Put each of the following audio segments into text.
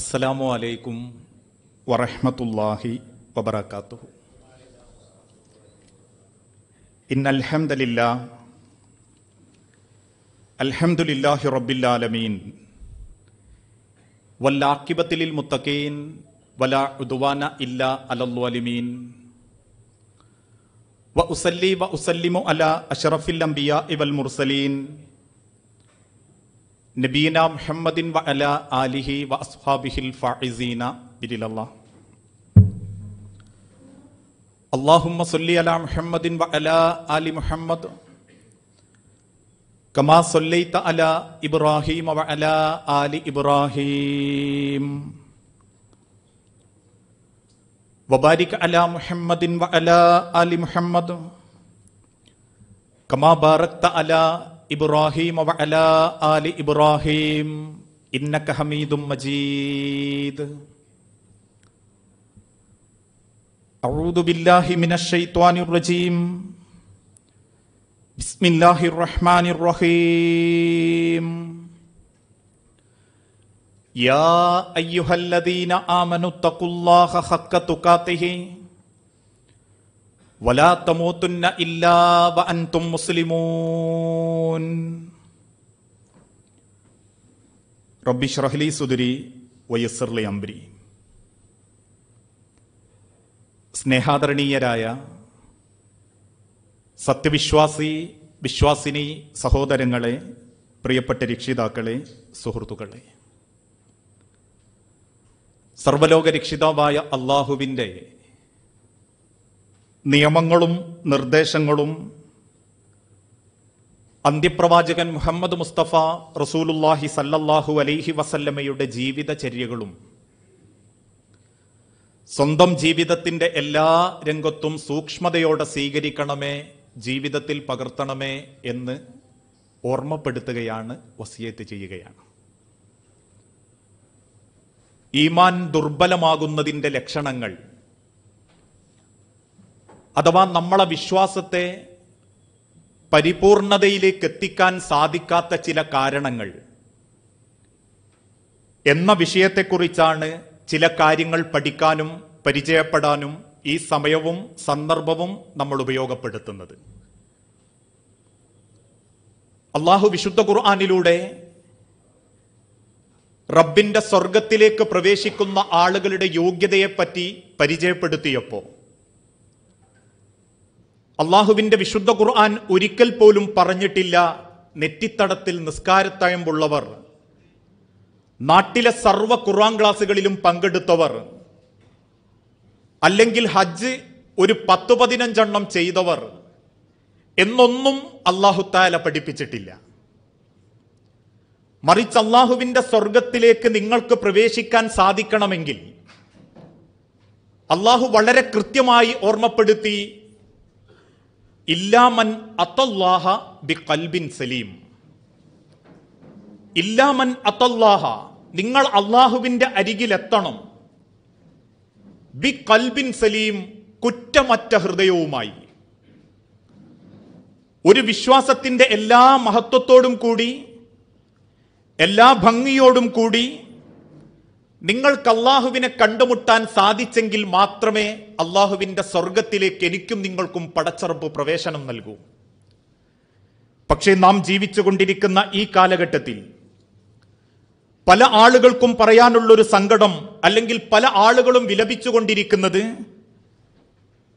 അസ്സലാമു അലൈക്കും വറഹമത്തല്ലാഹി വബർക്കാത്തു ഇന്നൽഹംദലില്ല അൽഹംദുലില്ലാഹി റബ്ബില്ലാലമീൻ വല്ലാക്കിബത്തിലിൽ മുത്തക്കീൻ വല ഉദുവാന ഇല്ല അലല്വാലിമീൻ വ ഉസല്ലി വ ഉസല്ലിമു അല അഷറഫിൽ അംബിയ ഇവൽ മുർസലീൻ നബീന മുഹമ്മദിൻ വഅല ആലിഹി വ അസ്ഹാബിഹിൽ ഫായിസീന ബിരിലല്ല അല്ലാഹുമ്മ സല്ലി അലാ മുഹമ്മദിൻ വഅല ആലി മുഹമ്മദ് കമാ സല്ലൈത അലാ ഇബ്രാഹിം വഅല ആലി ഇബ്രാഹിം വബാരിക് അലാ മുഹമ്മദിൻ വഅല ആലി മുഹമ്മദ് കമാ ബാറക്ത അല ഇബ്രാഹിം ആലി ഇബ്രാഹിം ഇന്നക്ക ഹമീദും മജീദ് أعوذ بالله من الشيطان الرجيم بسم الله الرحمن الرحيم يا أيها الذين آمنوا اتقوا الله حق تقاته വലാ ഇല്ലാ അൻതും മുസ്ലിമൂൻ സ്നേഹാദരണീയരായ സത്യവിശ്വാസി വിശ്വാസിനി സഹോദരങ്ങളെ പ്രിയപ്പെട്ട രക്ഷിതാക്കളെ സുഹൃത്തുക്കളെ സർവലോക രക്ഷിതാവായ അള്ളാഹുവിൻ്റെ നിയമങ്ങളും നിർദ്ദേശങ്ങളും അന്ത്യപ്രവാചകൻ മുഹമ്മദ് മുസ്തഫ റസൂലുല്ലാഹി സല്ലല്ലാഹു അലൈഹി വസല്ലമയുടെ ജീവിതചര്യകളും സ്വന്തം ജീവിതത്തിൻ്റെ എല്ലാ രംഗത്തും സൂക്ഷ്മതയോടെ സ്വീകരിക്കണമേ ജീവിതത്തിൽ പകർത്തണമേ എന്ന് ഓർമ്മപ്പെടുത്തുകയാണ് വസിയത്ത് ചെയ്യുകയാണ് ഈമാൻ ദുർബലമാകുന്നതിൻ്റെ ലക്ഷണങ്ങൾ അഥവാ നമ്മളെ വിശ്വാസത്തെ പരിപൂർണതയിലേക്ക് എത്തിക്കാൻ സാധിക്കാത്ത ചില കാരണങ്ങൾ എന്ന വിഷയത്തെക്കുറിച്ചാണ് ചില കാര്യങ്ങൾ പഠിക്കാനും പരിചയപ്പെടാനും ഈ സമയവും സന്ദർഭവും നമ്മൾ ഉപയോഗപ്പെടുത്തുന്നത് അള്ളാഹു വിശുദ്ധ ഖുർആാനിലൂടെ റബ്ബിന്റെ സ്വർഗത്തിലേക്ക് പ്രവേശിക്കുന്ന ആളുകളുടെ യോഗ്യതയെപ്പറ്റി പരിചയപ്പെടുത്തിയപ്പോൾ അള്ളാഹുവിന്റെ വിശുദ്ധ ഖുർആൻ ഒരിക്കൽ പോലും പറഞ്ഞിട്ടില്ല നെറ്റിത്തടത്തിൽ നിസ്കാരത്തയമ്പുള്ളവർ നാട്ടിലെ സർവ്വ ഖുർആൻ ക്ലാസ്സുകളിലും പങ്കെടുത്തവർ അല്ലെങ്കിൽ ഹജ്ജ് ഒരു പത്തു പതിനഞ്ചെണ്ണം ചെയ്തവർ എന്നൊന്നും അള്ളാഹുത്താല പഠിപ്പിച്ചിട്ടില്ല മറിച്ച് അള്ളാഹുവിന്റെ സ്വർഗത്തിലേക്ക് നിങ്ങൾക്ക് പ്രവേശിക്കാൻ സാധിക്കണമെങ്കിൽ അള്ളാഹു വളരെ കൃത്യമായി ഓർമ്മപ്പെടുത്തി ഇല്ലാമൻ അത്തല്ലാഹ ബി കൽബിൻ സലീം ഇല്ലാമൻ അത്തല്ലാഹ നിങ്ങൾ അള്ളാഹുവിൻ്റെ അരികിലെത്തണം ബി കൽബിൻ സലീം കുറ്റമറ്റ ഹൃദയവുമായി ഒരു വിശ്വാസത്തിൻ്റെ എല്ലാ മഹത്വത്തോടും കൂടി എല്ലാ ഭംഗിയോടും കൂടി നിങ്ങൾക്ക് അള്ളാഹുവിനെ കണ്ടുമുട്ടാൻ സാധിച്ചെങ്കിൽ മാത്രമേ അള്ളാഹുവിൻ്റെ സ്വർഗത്തിലേക്ക് എനിക്കും നിങ്ങൾക്കും പടച്ചറപ്പ് പ്രവേശനം നൽകൂ പക്ഷേ നാം ജീവിച്ചുകൊണ്ടിരിക്കുന്ന ഈ കാലഘട്ടത്തിൽ പല ആളുകൾക്കും പറയാനുള്ളൊരു സങ്കടം അല്ലെങ്കിൽ പല ആളുകളും വിലപിച്ചുകൊണ്ടിരിക്കുന്നത്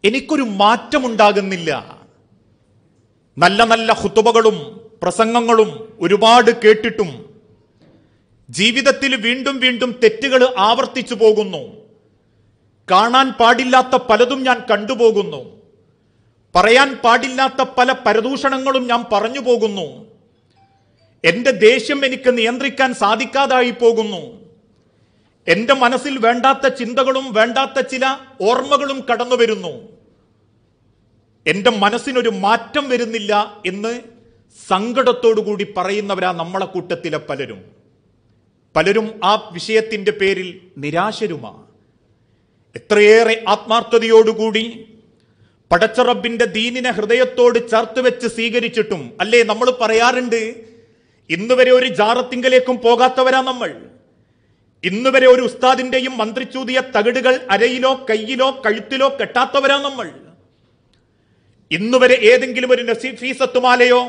എനിക്കൊരു മാറ്റമുണ്ടാകുന്നില്ല നല്ല നല്ല ഹുത്തുബകളും പ്രസംഗങ്ങളും ഒരുപാട് കേട്ടിട്ടും ജീവിതത്തിൽ വീണ്ടും വീണ്ടും തെറ്റുകൾ ആവർത്തിച്ചു പോകുന്നു കാണാൻ പാടില്ലാത്ത പലതും ഞാൻ കണ്ടുപോകുന്നു പറയാൻ പാടില്ലാത്ത പല പരദൂഷണങ്ങളും ഞാൻ പറഞ്ഞു പോകുന്നു എൻ്റെ ദേഷ്യം എനിക്ക് നിയന്ത്രിക്കാൻ സാധിക്കാതായി പോകുന്നു എൻ്റെ മനസ്സിൽ വേണ്ടാത്ത ചിന്തകളും വേണ്ടാത്ത ചില ഓർമ്മകളും കടന്നു വരുന്നു എന്റെ മനസ്സിനൊരു മാറ്റം വരുന്നില്ല എന്ന് സങ്കടത്തോടു കൂടി പറയുന്നവരാ നമ്മളെ കൂട്ടത്തിലെ പലരും പലരും ആ വിഷയത്തിൻ്റെ പേരിൽ നിരാശരുമാണ് എത്രയേറെ ആത്മാർത്ഥതയോടുകൂടി പടച്ചറബിൻ്റെ ദീനിനെ ഹൃദയത്തോട് ചേർത്ത് വെച്ച് സ്വീകരിച്ചിട്ടും അല്ലേ നമ്മൾ പറയാറുണ്ട് ഇന്നുവരെ ഒരു ജാറത്തിങ്കലേക്കും പോകാത്തവരാ നമ്മൾ ഇന്നുവരെ ഒരു ഉസ്താദിന്റെയും മന്ത്രിച്ചൂതിയ തകിടുകൾ അരയിലോ കയ്യിലോ കഴുത്തിലോ കെട്ടാത്തവരാ നമ്മൾ ഇന്നുവരെ ഏതെങ്കിലും ഒരു നസീഫീസത്തുമാലയോ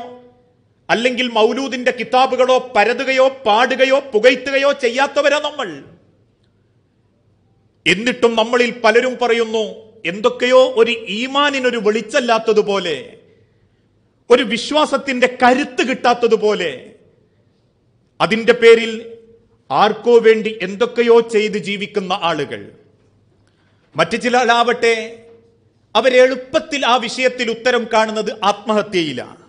അല്ലെങ്കിൽ മൗലൂദിന്റെ കിതാബുകളോ പരതുകയോ പാടുകയോ പുകയ്ത്തുകയോ ചെയ്യാത്തവരാ നമ്മൾ എന്നിട്ടും നമ്മളിൽ പലരും പറയുന്നു എന്തൊക്കെയോ ഒരു ഈമാനിനൊരു വെളിച്ചല്ലാത്തതുപോലെ ഒരു വിശ്വാസത്തിന്റെ കരുത്ത് കിട്ടാത്തതുപോലെ അതിൻ്റെ പേരിൽ ആർക്കോ വേണ്ടി എന്തൊക്കെയോ ചെയ്ത് ജീവിക്കുന്ന ആളുകൾ മറ്റു ചിലരാവട്ടെ അവരെളുപ്പത്തിൽ ആ വിഷയത്തിൽ ഉത്തരം കാണുന്നത് ആത്മഹത്യയിലാണ്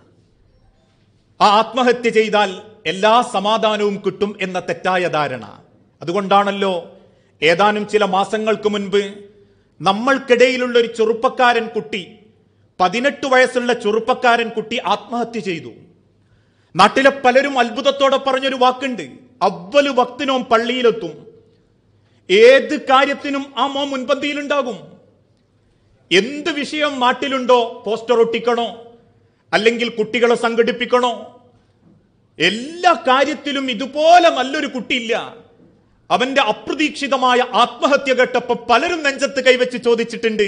ആ ആത്മഹത്യ ചെയ്താൽ എല്ലാ സമാധാനവും കിട്ടും എന്ന തെറ്റായ ധാരണ അതുകൊണ്ടാണല്ലോ ഏതാനും ചില മാസങ്ങൾക്ക് മുൻപ് നമ്മൾക്കിടയിലുള്ള ഒരു ചെറുപ്പക്കാരൻ കുട്ടി പതിനെട്ട് വയസ്സുള്ള ചെറുപ്പക്കാരൻ കുട്ടി ആത്മഹത്യ ചെയ്തു നാട്ടിലെ പലരും അത്ഭുതത്തോടെ പറഞ്ഞൊരു വാക്കുണ്ട് അവല് ഭക്തിനോം പള്ളിയിലെത്തും ഏത് കാര്യത്തിനും ആ മോൻ മുൻപന്തിയിലുണ്ടാകും എന്ത് വിഷയം നാട്ടിലുണ്ടോ പോസ്റ്റർ ഒട്ടിക്കണോ അല്ലെങ്കിൽ കുട്ടികളെ സംഘടിപ്പിക്കണോ എല്ലാ കാര്യത്തിലും ഇതുപോലെ നല്ലൊരു കുട്ടിയില്ല അവന്റെ അപ്രതീക്ഷിതമായ ആത്മഹത്യ കേട്ടപ്പോൾ പലരും നെഞ്ചത്ത് കൈവച്ച് ചോദിച്ചിട്ടുണ്ട്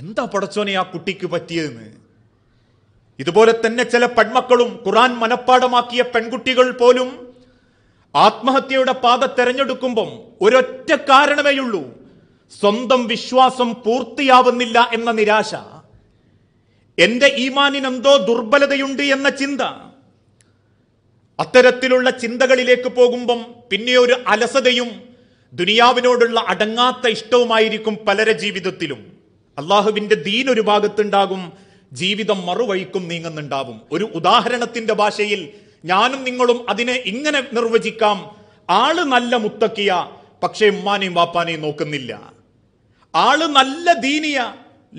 എന്താ പടച്ചോനെ ആ കുട്ടിക്ക് പറ്റിയതെന്ന് ഇതുപോലെ തന്നെ ചില പെൺമക്കളും ഖുറാൻ മനഃപ്പാടമാക്കിയ പെൺകുട്ടികൾ പോലും ആത്മഹത്യയുടെ പാത തെരഞ്ഞെടുക്കുമ്പം ഒരൊറ്റ കാരണമേയുള്ളൂ സ്വന്തം വിശ്വാസം പൂർത്തിയാവുന്നില്ല എന്ന നിരാശ എന്റെ ഈമാനിനെന്തോ ദുർബലതയുണ്ട് എന്ന ചിന്ത അത്തരത്തിലുള്ള ചിന്തകളിലേക്ക് പോകുമ്പം പിന്നെ ഒരു അലസതയും ദുനിയാവിനോടുള്ള അടങ്ങാത്ത ഇഷ്ടവുമായിരിക്കും പലരെ ജീവിതത്തിലും അള്ളാഹുവിന്റെ ദീൻ ഒരു ഭാഗത്തുണ്ടാകും ജീവിതം മറുവഴിക്കും നീങ്ങുന്നുണ്ടാവും ഒരു ഉദാഹരണത്തിന്റെ ഭാഷയിൽ ഞാനും നിങ്ങളും അതിനെ ഇങ്ങനെ നിർവചിക്കാം ആള് നല്ല മുത്തക്കിയ പക്ഷേ ഉമ്മാനെയും വാപ്പാനെയും നോക്കുന്നില്ല ആള് നല്ല ദീനിയ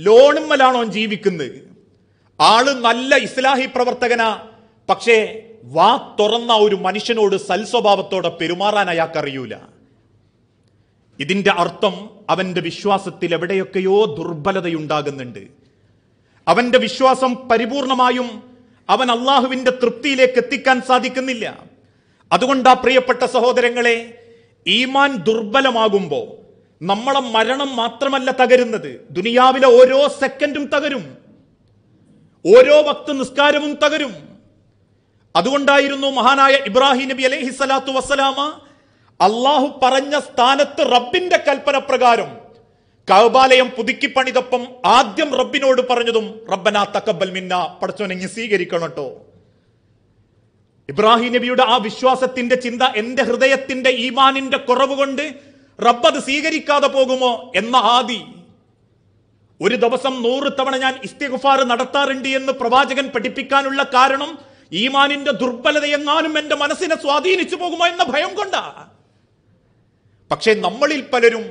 ലോണുമ്മലാണോ ജീവിക്കുന്നത് ആള് നല്ല ഇസ്ലാഹി പ്രവർത്തകനാ പക്ഷേ വാ തുറന്ന ഒരു മനുഷ്യനോട് സൽസ്വഭാവത്തോടെ പെരുമാറാൻ അയാൾക്കറിയൂല ഇതിന്റെ അർത്ഥം അവന്റെ വിശ്വാസത്തിൽ എവിടെയൊക്കെയോ ദുർബലതയുണ്ടാകുന്നുണ്ട് അവന്റെ വിശ്വാസം പരിപൂർണമായും അവൻ അള്ളാഹുവിന്റെ തൃപ്തിയിലേക്ക് എത്തിക്കാൻ സാധിക്കുന്നില്ല അതുകൊണ്ടാ പ്രിയപ്പെട്ട സഹോദരങ്ങളെ ഈമാൻ ദുർബലമാകുമ്പോൾ നമ്മളെ മരണം മാത്രമല്ല തകരുന്നത് ദുനിയാവിലെ ഓരോ സെക്കൻഡും തകരും ഓരോ ഭക്ത നിസ്കാരവും തകരും അതുകൊണ്ടായിരുന്നു മഹാനായ ഇബ്രാഹിം നബി അലൈഹി സ്വലാത്തു വസ്സലാമ അള്ളാഹു പറഞ്ഞ സ്ഥാനത്ത് റബ്ബിന്റെ കൽപ്പന പ്രകാരം കൗബാലയം പുതുക്കി പണിതപ്പം ആദ്യം റബ്ബിനോട് പറഞ്ഞതും റബ്ബനാ തക്കബൽ മിന്ന പടച്ചോനെങ്ങി സ്വീകരിക്കണട്ടോ ഇബ്രാഹിം നബിയുടെ ആ വിശ്വാസത്തിന്റെ ചിന്ത എന്റെ ഹൃദയത്തിന്റെ ഈമാനിന്റെ കുറവ് കൊണ്ട് റബ്ബത് സ്വീകരിക്കാതെ പോകുമോ എന്ന ആദി ഒരു ദിവസം നൂറ് തവണ ഞാൻ ഇസ്തിഗുഫാർ നടത്താറുണ്ട് എന്ന് പ്രവാചകൻ പഠിപ്പിക്കാനുള്ള കാരണം ഈമാനിന്റെ ദുർബലതയെങ്ങാനും എന്റെ മനസ്സിനെ സ്വാധീനിച്ചു പോകുമോ എന്ന ഭയം കൊണ്ടാ പക്ഷേ നമ്മളിൽ പലരും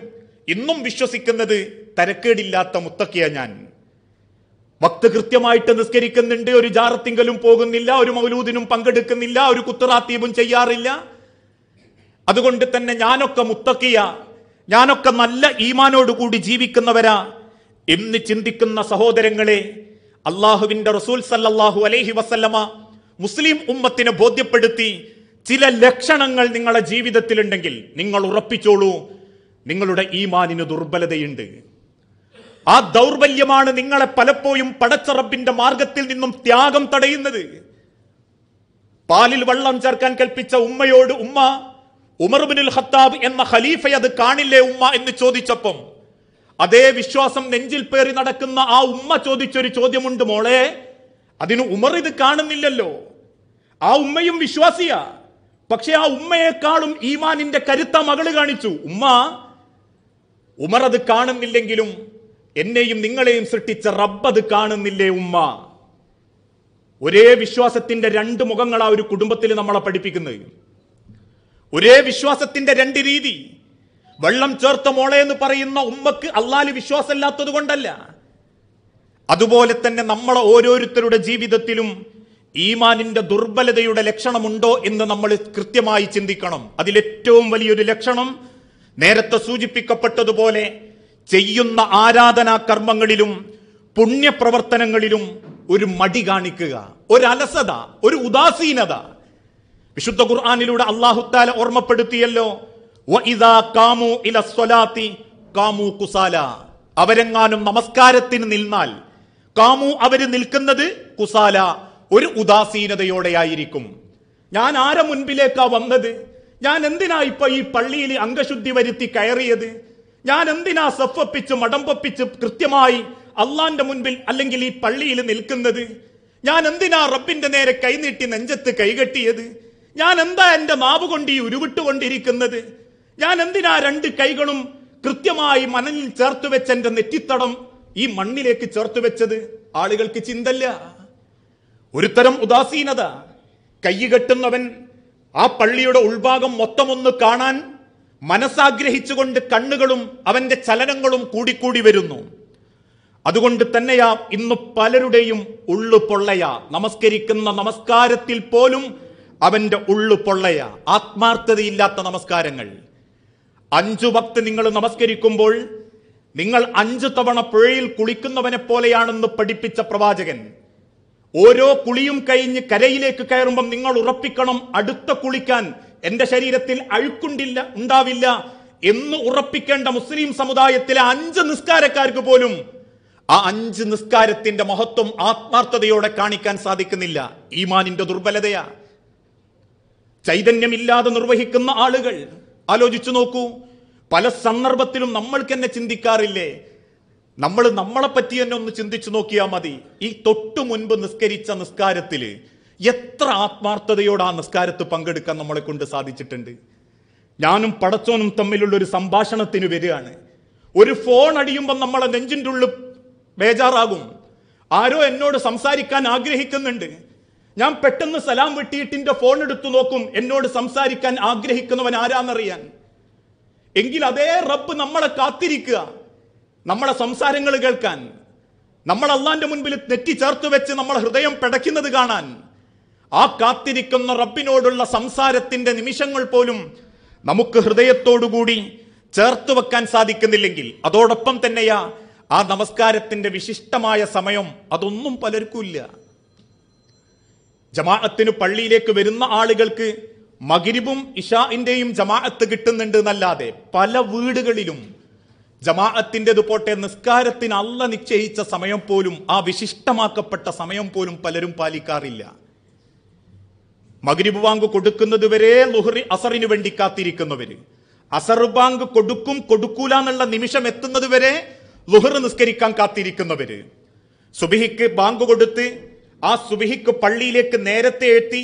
ഇന്നും വിശ്വസിക്കുന്നത് തരക്കേടില്ലാത്ത മുത്തക്കിയ ഞാൻ ഭക്ത് കൃത്യമായിട്ട് നിസ്കരിക്കുന്നുണ്ട് ഒരു ജാറത്തിങ്കലും പോകുന്നില്ല ഒരു മൗലൂദിനും പങ്കെടുക്കുന്നില്ല ഒരു കുത്തറാത്തീപും ചെയ്യാറില്ല അതുകൊണ്ട് തന്നെ ഞാനൊക്കെ മുത്തക്കിയ ഞാനൊക്കെ നല്ല ഈമാനോടുകൂടി ജീവിക്കുന്നവരാ എന്ന് ചിന്തിക്കുന്ന സഹോദരങ്ങളെ അള്ളാഹുവിന്റെ റസൂൽ സല്ലാഹു അലൈഹി വസല്ലമ മുസ്ലിം ഉമ്മത്തിനെ ബോധ്യപ്പെടുത്തി ചില ലക്ഷണങ്ങൾ നിങ്ങളുടെ ജീവിതത്തിലുണ്ടെങ്കിൽ നിങ്ങൾ ഉറപ്പിച്ചോളൂ നിങ്ങളുടെ ഈമാനിന് ദുർബലതയുണ്ട് ആ ദൗർബല്യമാണ് നിങ്ങളെ പലപ്പോഴും പടച്ചറപ്പിന്റെ മാർഗത്തിൽ നിന്നും ത്യാഗം തടയുന്നത് പാലിൽ വെള്ളം ചേർക്കാൻ കൽപ്പിച്ച ഉമ്മയോട് ഉമ്മ ഉമർബിനുൽ ഖത്താബ് എന്ന ഖലീഫയെ അത് കാണില്ലേ ഉമ്മ എന്ന് ചോദിച്ചപ്പം അതേ വിശ്വാസം നെഞ്ചിൽ പേറി നടക്കുന്ന ആ ഉമ്മ ചോദിച്ചൊരു ചോദ്യമുണ്ട് മോളെ അതിന് ഉമർ ഇത് കാണുന്നില്ലല്ലോ ആ ഉമ്മയും വിശ്വാസിയ പക്ഷെ ആ ഉമ്മയെക്കാളും ഈമാനിന്റെ കരുത്ത മകള് കാണിച്ചു ഉമ്മ ഉമർ അത് കാണുന്നില്ലെങ്കിലും എന്നെയും നിങ്ങളെയും സൃഷ്ടിച്ച റബ്ബ് അത് കാണുന്നില്ലേ ഉമ്മ ഒരേ വിശ്വാസത്തിന്റെ രണ്ട് മുഖങ്ങളാ ഒരു കുടുംബത്തിൽ നമ്മളെ പഠിപ്പിക്കുന്നത് ഒരേ വിശ്വാസത്തിന്റെ രണ്ട് രീതി വെള്ളം ചേർത്ത മോളെ എന്ന് പറയുന്ന ഉമ്മക്ക് അള്ളാല് വിശ്വാസമില്ലാത്തത് കൊണ്ടല്ല അതുപോലെ തന്നെ നമ്മളെ ഓരോരുത്തരുടെ ജീവിതത്തിലും ഈമാനിന്റെ ദുർബലതയുടെ ലക്ഷണമുണ്ടോ എന്ന് നമ്മൾ കൃത്യമായി ചിന്തിക്കണം അതിലേറ്റവും വലിയൊരു ലക്ഷണം നേരത്തെ സൂചിപ്പിക്കപ്പെട്ടതുപോലെ ചെയ്യുന്ന ആരാധനാ കർമ്മങ്ങളിലും പുണ്യപ്രവർത്തനങ്ങളിലും ഒരു മടി കാണിക്കുക ഒരു അലസത ഒരു ഉദാസീനത വിശുദ്ധ ഖുർആാനിലൂടെ അള്ളാഹുത്താല ഓർമ്മപ്പെടുത്തിയല്ലോ ഇല സ്വലാത്തി കുസാല അവരെങ്ങാനും നമസ്കാരത്തിന് നിന്നാൽ കാമു അവര് നിൽക്കുന്നത് കുസാല ഒരു ഉദാസീനതയോടെ ആയിരിക്കും ഞാൻ ആരെ മുൻപിലേക്കാ വന്നത് ഞാൻ എന്തിനാ ഇപ്പൊ ഈ പള്ളിയിൽ അംഗശുദ്ധി വരുത്തി കയറിയത് ഞാൻ എന്തിനാ സഫപ്പിച്ച് മടമ്പപ്പിച്ച് കൃത്യമായി അള്ളാന്റെ മുൻപിൽ അല്ലെങ്കിൽ ഈ പള്ളിയിൽ നിൽക്കുന്നത് ഞാൻ എന്തിനാ റബ്ബിന്റെ നേരെ കൈനീട്ടി നെഞ്ചത്ത് കൈകെട്ടിയത് ഞാൻ എന്താ എന്റെ മാവ് കൊണ്ട് ഈ ഉരുവിട്ടുകൊണ്ടിരിക്കുന്നത് ഞാൻ എന്തിനാ രണ്ട് കൈകളും കൃത്യമായി മനലിൽ ചേർത്ത് വെച്ച എന്റെ നെറ്റിത്തടം ഈ മണ്ണിലേക്ക് ചേർത്ത് വെച്ചത് ആളുകൾക്ക് ചിന്തല്ല ഒരുതരം ഉദാസീനത കൈ കെട്ടുന്നവൻ ആ പള്ളിയുടെ ഉൾഭാഗം മൊത്തമൊന്ന് കാണാൻ മനസ്സാഗ്രഹിച്ചുകൊണ്ട് കണ്ണുകളും അവന്റെ ചലനങ്ങളും കൂടിക്കൂടി വരുന്നു അതുകൊണ്ട് തന്നെയാ ഇന്ന് പലരുടെയും ഉള്ളു പൊള്ളയ നമസ്കരിക്കുന്ന നമസ്കാരത്തിൽ പോലും അവന്റെ ഉള്ളു പൊള്ളയ ആത്മാർത്ഥതയില്ലാത്ത നമസ്കാരങ്ങൾ അഞ്ചു ഭക്ത് നിങ്ങൾ നമസ്കരിക്കുമ്പോൾ നിങ്ങൾ അഞ്ചു തവണ പുഴയിൽ കുളിക്കുന്നവനെ പോലെയാണെന്ന് പഠിപ്പിച്ച പ്രവാചകൻ ഓരോ കുളിയും കഴിഞ്ഞ് കരയിലേക്ക് കയറുമ്പം നിങ്ങൾ ഉറപ്പിക്കണം അടുത്ത കുളിക്കാൻ എന്റെ ശരീരത്തിൽ അഴുക്കുണ്ടില്ല ഉണ്ടാവില്ല എന്ന് ഉറപ്പിക്കേണ്ട മുസ്ലിം സമുദായത്തിലെ അഞ്ച് നിസ്കാരക്കാർക്ക് പോലും ആ അഞ്ച് നിസ്കാരത്തിന്റെ മഹത്വം ആത്മാർത്ഥതയോടെ കാണിക്കാൻ സാധിക്കുന്നില്ല മാനിന്റെ ദുർബലതയാ ചൈതന്യമില്ലാതെ നിർവഹിക്കുന്ന ആളുകൾ ആലോചിച്ചു നോക്കൂ പല സന്ദർഭത്തിലും നമ്മൾക്ക് തന്നെ ചിന്തിക്കാറില്ലേ നമ്മൾ നമ്മളെ പറ്റി തന്നെ ഒന്ന് ചിന്തിച്ചു നോക്കിയാൽ മതി ഈ തൊട്ടു മുൻപ് നിസ്കരിച്ച നിസ്കാരത്തിൽ എത്ര ആത്മാർത്ഥതയോട് ആ നിസ്കാരത്ത് പങ്കെടുക്കാൻ നമ്മളെ കൊണ്ട് സാധിച്ചിട്ടുണ്ട് ഞാനും പടച്ചോനും തമ്മിലുള്ള ഒരു സംഭാഷണത്തിന് വരികയാണ് ഒരു ഫോൺ അടിയുമ്പോൾ നമ്മളെ നെഞ്ചിൻ്റെ ഉള്ളിൽ ബേജാറാകും ആരോ എന്നോട് സംസാരിക്കാൻ ആഗ്രഹിക്കുന്നുണ്ട് ഞാൻ പെട്ടെന്ന് സലാം വെട്ടിയിട്ടിന്റെ ഫോൺ എടുത്തു നോക്കും എന്നോട് സംസാരിക്കാൻ ആഗ്രഹിക്കുന്നവൻ ആരാന്നറിയാൻ എങ്കിൽ അതേ റബ്ബ് നമ്മളെ കാത്തിരിക്കുക നമ്മളെ സംസാരങ്ങൾ കേൾക്കാൻ നമ്മൾ അള്ളാന്റെ മുൻപിൽ നെറ്റി ചേർത്ത് വെച്ച് നമ്മളെ ഹൃദയം പിടയ്ക്കുന്നത് കാണാൻ ആ കാത്തിരിക്കുന്ന റബ്ബിനോടുള്ള സംസാരത്തിന്റെ നിമിഷങ്ങൾ പോലും നമുക്ക് ഹൃദയത്തോടുകൂടി ചേർത്ത് വെക്കാൻ സാധിക്കുന്നില്ലെങ്കിൽ അതോടൊപ്പം തന്നെയാ ആ നമസ്കാരത്തിന്റെ വിശിഷ്ടമായ സമയം അതൊന്നും പലർക്കും ഇല്ല ജമാഅത്തിന് പള്ളിയിലേക്ക് വരുന്ന ആളുകൾക്ക് മകിരിബും ഇഷാഇന്റെയും ജമാഅത്ത് കിട്ടുന്നുണ്ട് എന്നല്ലാതെ പല വീടുകളിലും ജമാഅത്തിൻ്റെ പോട്ടെ നിസ്കാരത്തിന് അല്ല നിശ്ചയിച്ച സമയം പോലും ആ വിശിഷ്ടമാക്കപ്പെട്ട സമയം പോലും പലരും പാലിക്കാറില്ല മകരിബ് ബാങ്ക് കൊടുക്കുന്നത് വരെ ലുഹറി അസറിന് വേണ്ടി കാത്തിരിക്കുന്നവര് അസർ ബാങ്ക് കൊടുക്കും കൊടുക്കൂല എന്നുള്ള നിമിഷം എത്തുന്നത് വരെ ലുഹർ നിസ്കരിക്കാൻ കാത്തിരിക്കുന്നവര് സുബിഹിക്ക് ബാങ്ക് കൊടുത്ത് ആ സുബിഹിക്ക് പള്ളിയിലേക്ക് നേരത്തെ എത്തി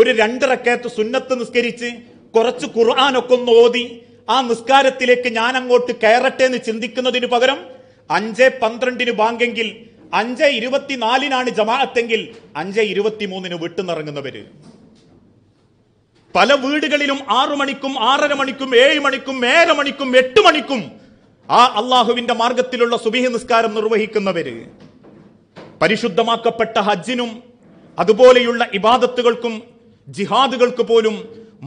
ഒരു രണ്ടിറക്കത്ത് സുന്നത്ത് നിസ്കരിച്ച് കുറച്ച് ഖുർആാനൊക്കെ ഒന്ന് ഓതി ആ നിസ്കാരത്തിലേക്ക് ഞാൻ അങ്ങോട്ട് കയറട്ടെ എന്ന് ചിന്തിക്കുന്നതിന് പകരം അഞ്ച് പന്ത്രണ്ടിന് ബാങ്കെങ്കിൽ അഞ്ച് ഇരുപത്തിനാലിനാണ് ജമാഅത്തെങ്കിൽ അഞ്ച് ഇരുപത്തിമൂന്നിന് വിട്ടുനിറങ്ങുന്നവര് പല വീടുകളിലും ആറു മണിക്കും ആറര മണിക്കും ഏഴ് മണിക്കും ഏഴര മണിക്കും എട്ട് മണിക്കും ആ അള്ളാഹുവിന്റെ മാർഗത്തിലുള്ള സുബിഹി നിസ്കാരം നിർവഹിക്കുന്നവര് പരിശുദ്ധമാക്കപ്പെട്ട ഹജ്ജിനും അതുപോലെയുള്ള ഇബാദത്തുകൾക്കും ജിഹാദുകൾക്ക് പോലും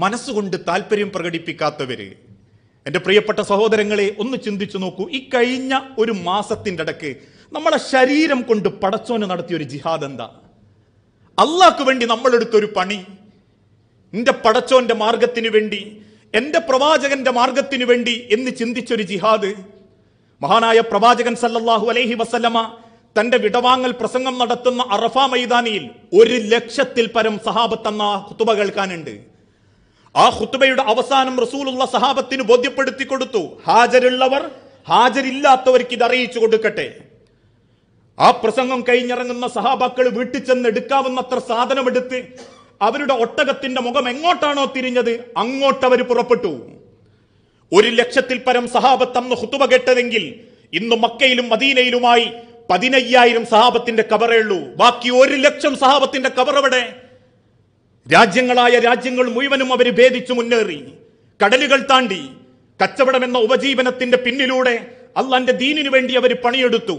മനസ്സുകൊണ്ട് താല്പര്യം പ്രകടിപ്പിക്കാത്തവര് എൻ്റെ പ്രിയപ്പെട്ട സഹോദരങ്ങളെ ഒന്ന് ചിന്തിച്ചു നോക്കൂ ഈ കഴിഞ്ഞ ഒരു മാസത്തിൻ്റെ ഇടക്ക് നമ്മളെ ശരീരം കൊണ്ട് പടച്ചോന് നടത്തിയ ഒരു ജിഹാദ് എന്താ അള്ളാഹ്ക്ക് വേണ്ടി നമ്മളെടുത്തൊരു പണി എൻ്റെ പടച്ചോന്റെ മാർഗത്തിന് വേണ്ടി എൻ്റെ പ്രവാചകന്റെ മാർഗത്തിന് വേണ്ടി എന്ന് ചിന്തിച്ചൊരു ജിഹാദ് മഹാനായ പ്രവാചകൻ സല്ലല്ലാഹു അലൈഹി വസല്ലമ തന്റെ വിടവാങ്ങൽ പ്രസംഗം നടത്തുന്ന അറഫ മൈതാനിയിൽ ഒരു ലക്ഷത്തിൽ പരം സഹാബത്ത് സഹാബത്തെന്ന ഹുത്തുബ കേൾക്കാനുണ്ട് ആ ഹുത്തുബയുടെ അവസാനം റസൂലുള്ള സഹാബത്തിന് ബോധ്യപ്പെടുത്തി കൊടുത്തു ഹാജരുള്ളവർ ഹാജരില്ലാത്തവർക്ക് ഇത് അറിയിച്ചു കൊടുക്കട്ടെ ആ പ്രസംഗം കഴിഞ്ഞിറങ്ങുന്ന സഹാബാക്കൾ വീട്ടിൽ ചെന്ന് എടുക്കാവുന്നത്ര സാധനമെടുത്ത് അവരുടെ ഒട്ടകത്തിന്റെ മുഖം എങ്ങോട്ടാണോ തിരിഞ്ഞത് അവർ പുറപ്പെട്ടു ഒരു ലക്ഷത്തിൽ പരം സഹാബത്തന്ന് ഹുത്തുബ കേട്ടതെങ്കിൽ ഇന്ന് മക്കയിലും മദീനയിലുമായി പതിനയ്യായിരം സഹാബത്തിന്റെ കബറേ ഉള്ളൂ ബാക്കി ഒരു ലക്ഷം സഹാബത്തിന്റെ കവർ അവിടെ രാജ്യങ്ങളായ രാജ്യങ്ങൾ മുഴുവനും അവർ ഭേദിച്ചു മുന്നേറി കടലുകൾ താണ്ടി കച്ചവടം എന്ന ഉപജീവനത്തിന്റെ പിന്നിലൂടെ അള്ളാന്റെ ദീനിനു വേണ്ടി അവർ പണിയെടുത്തു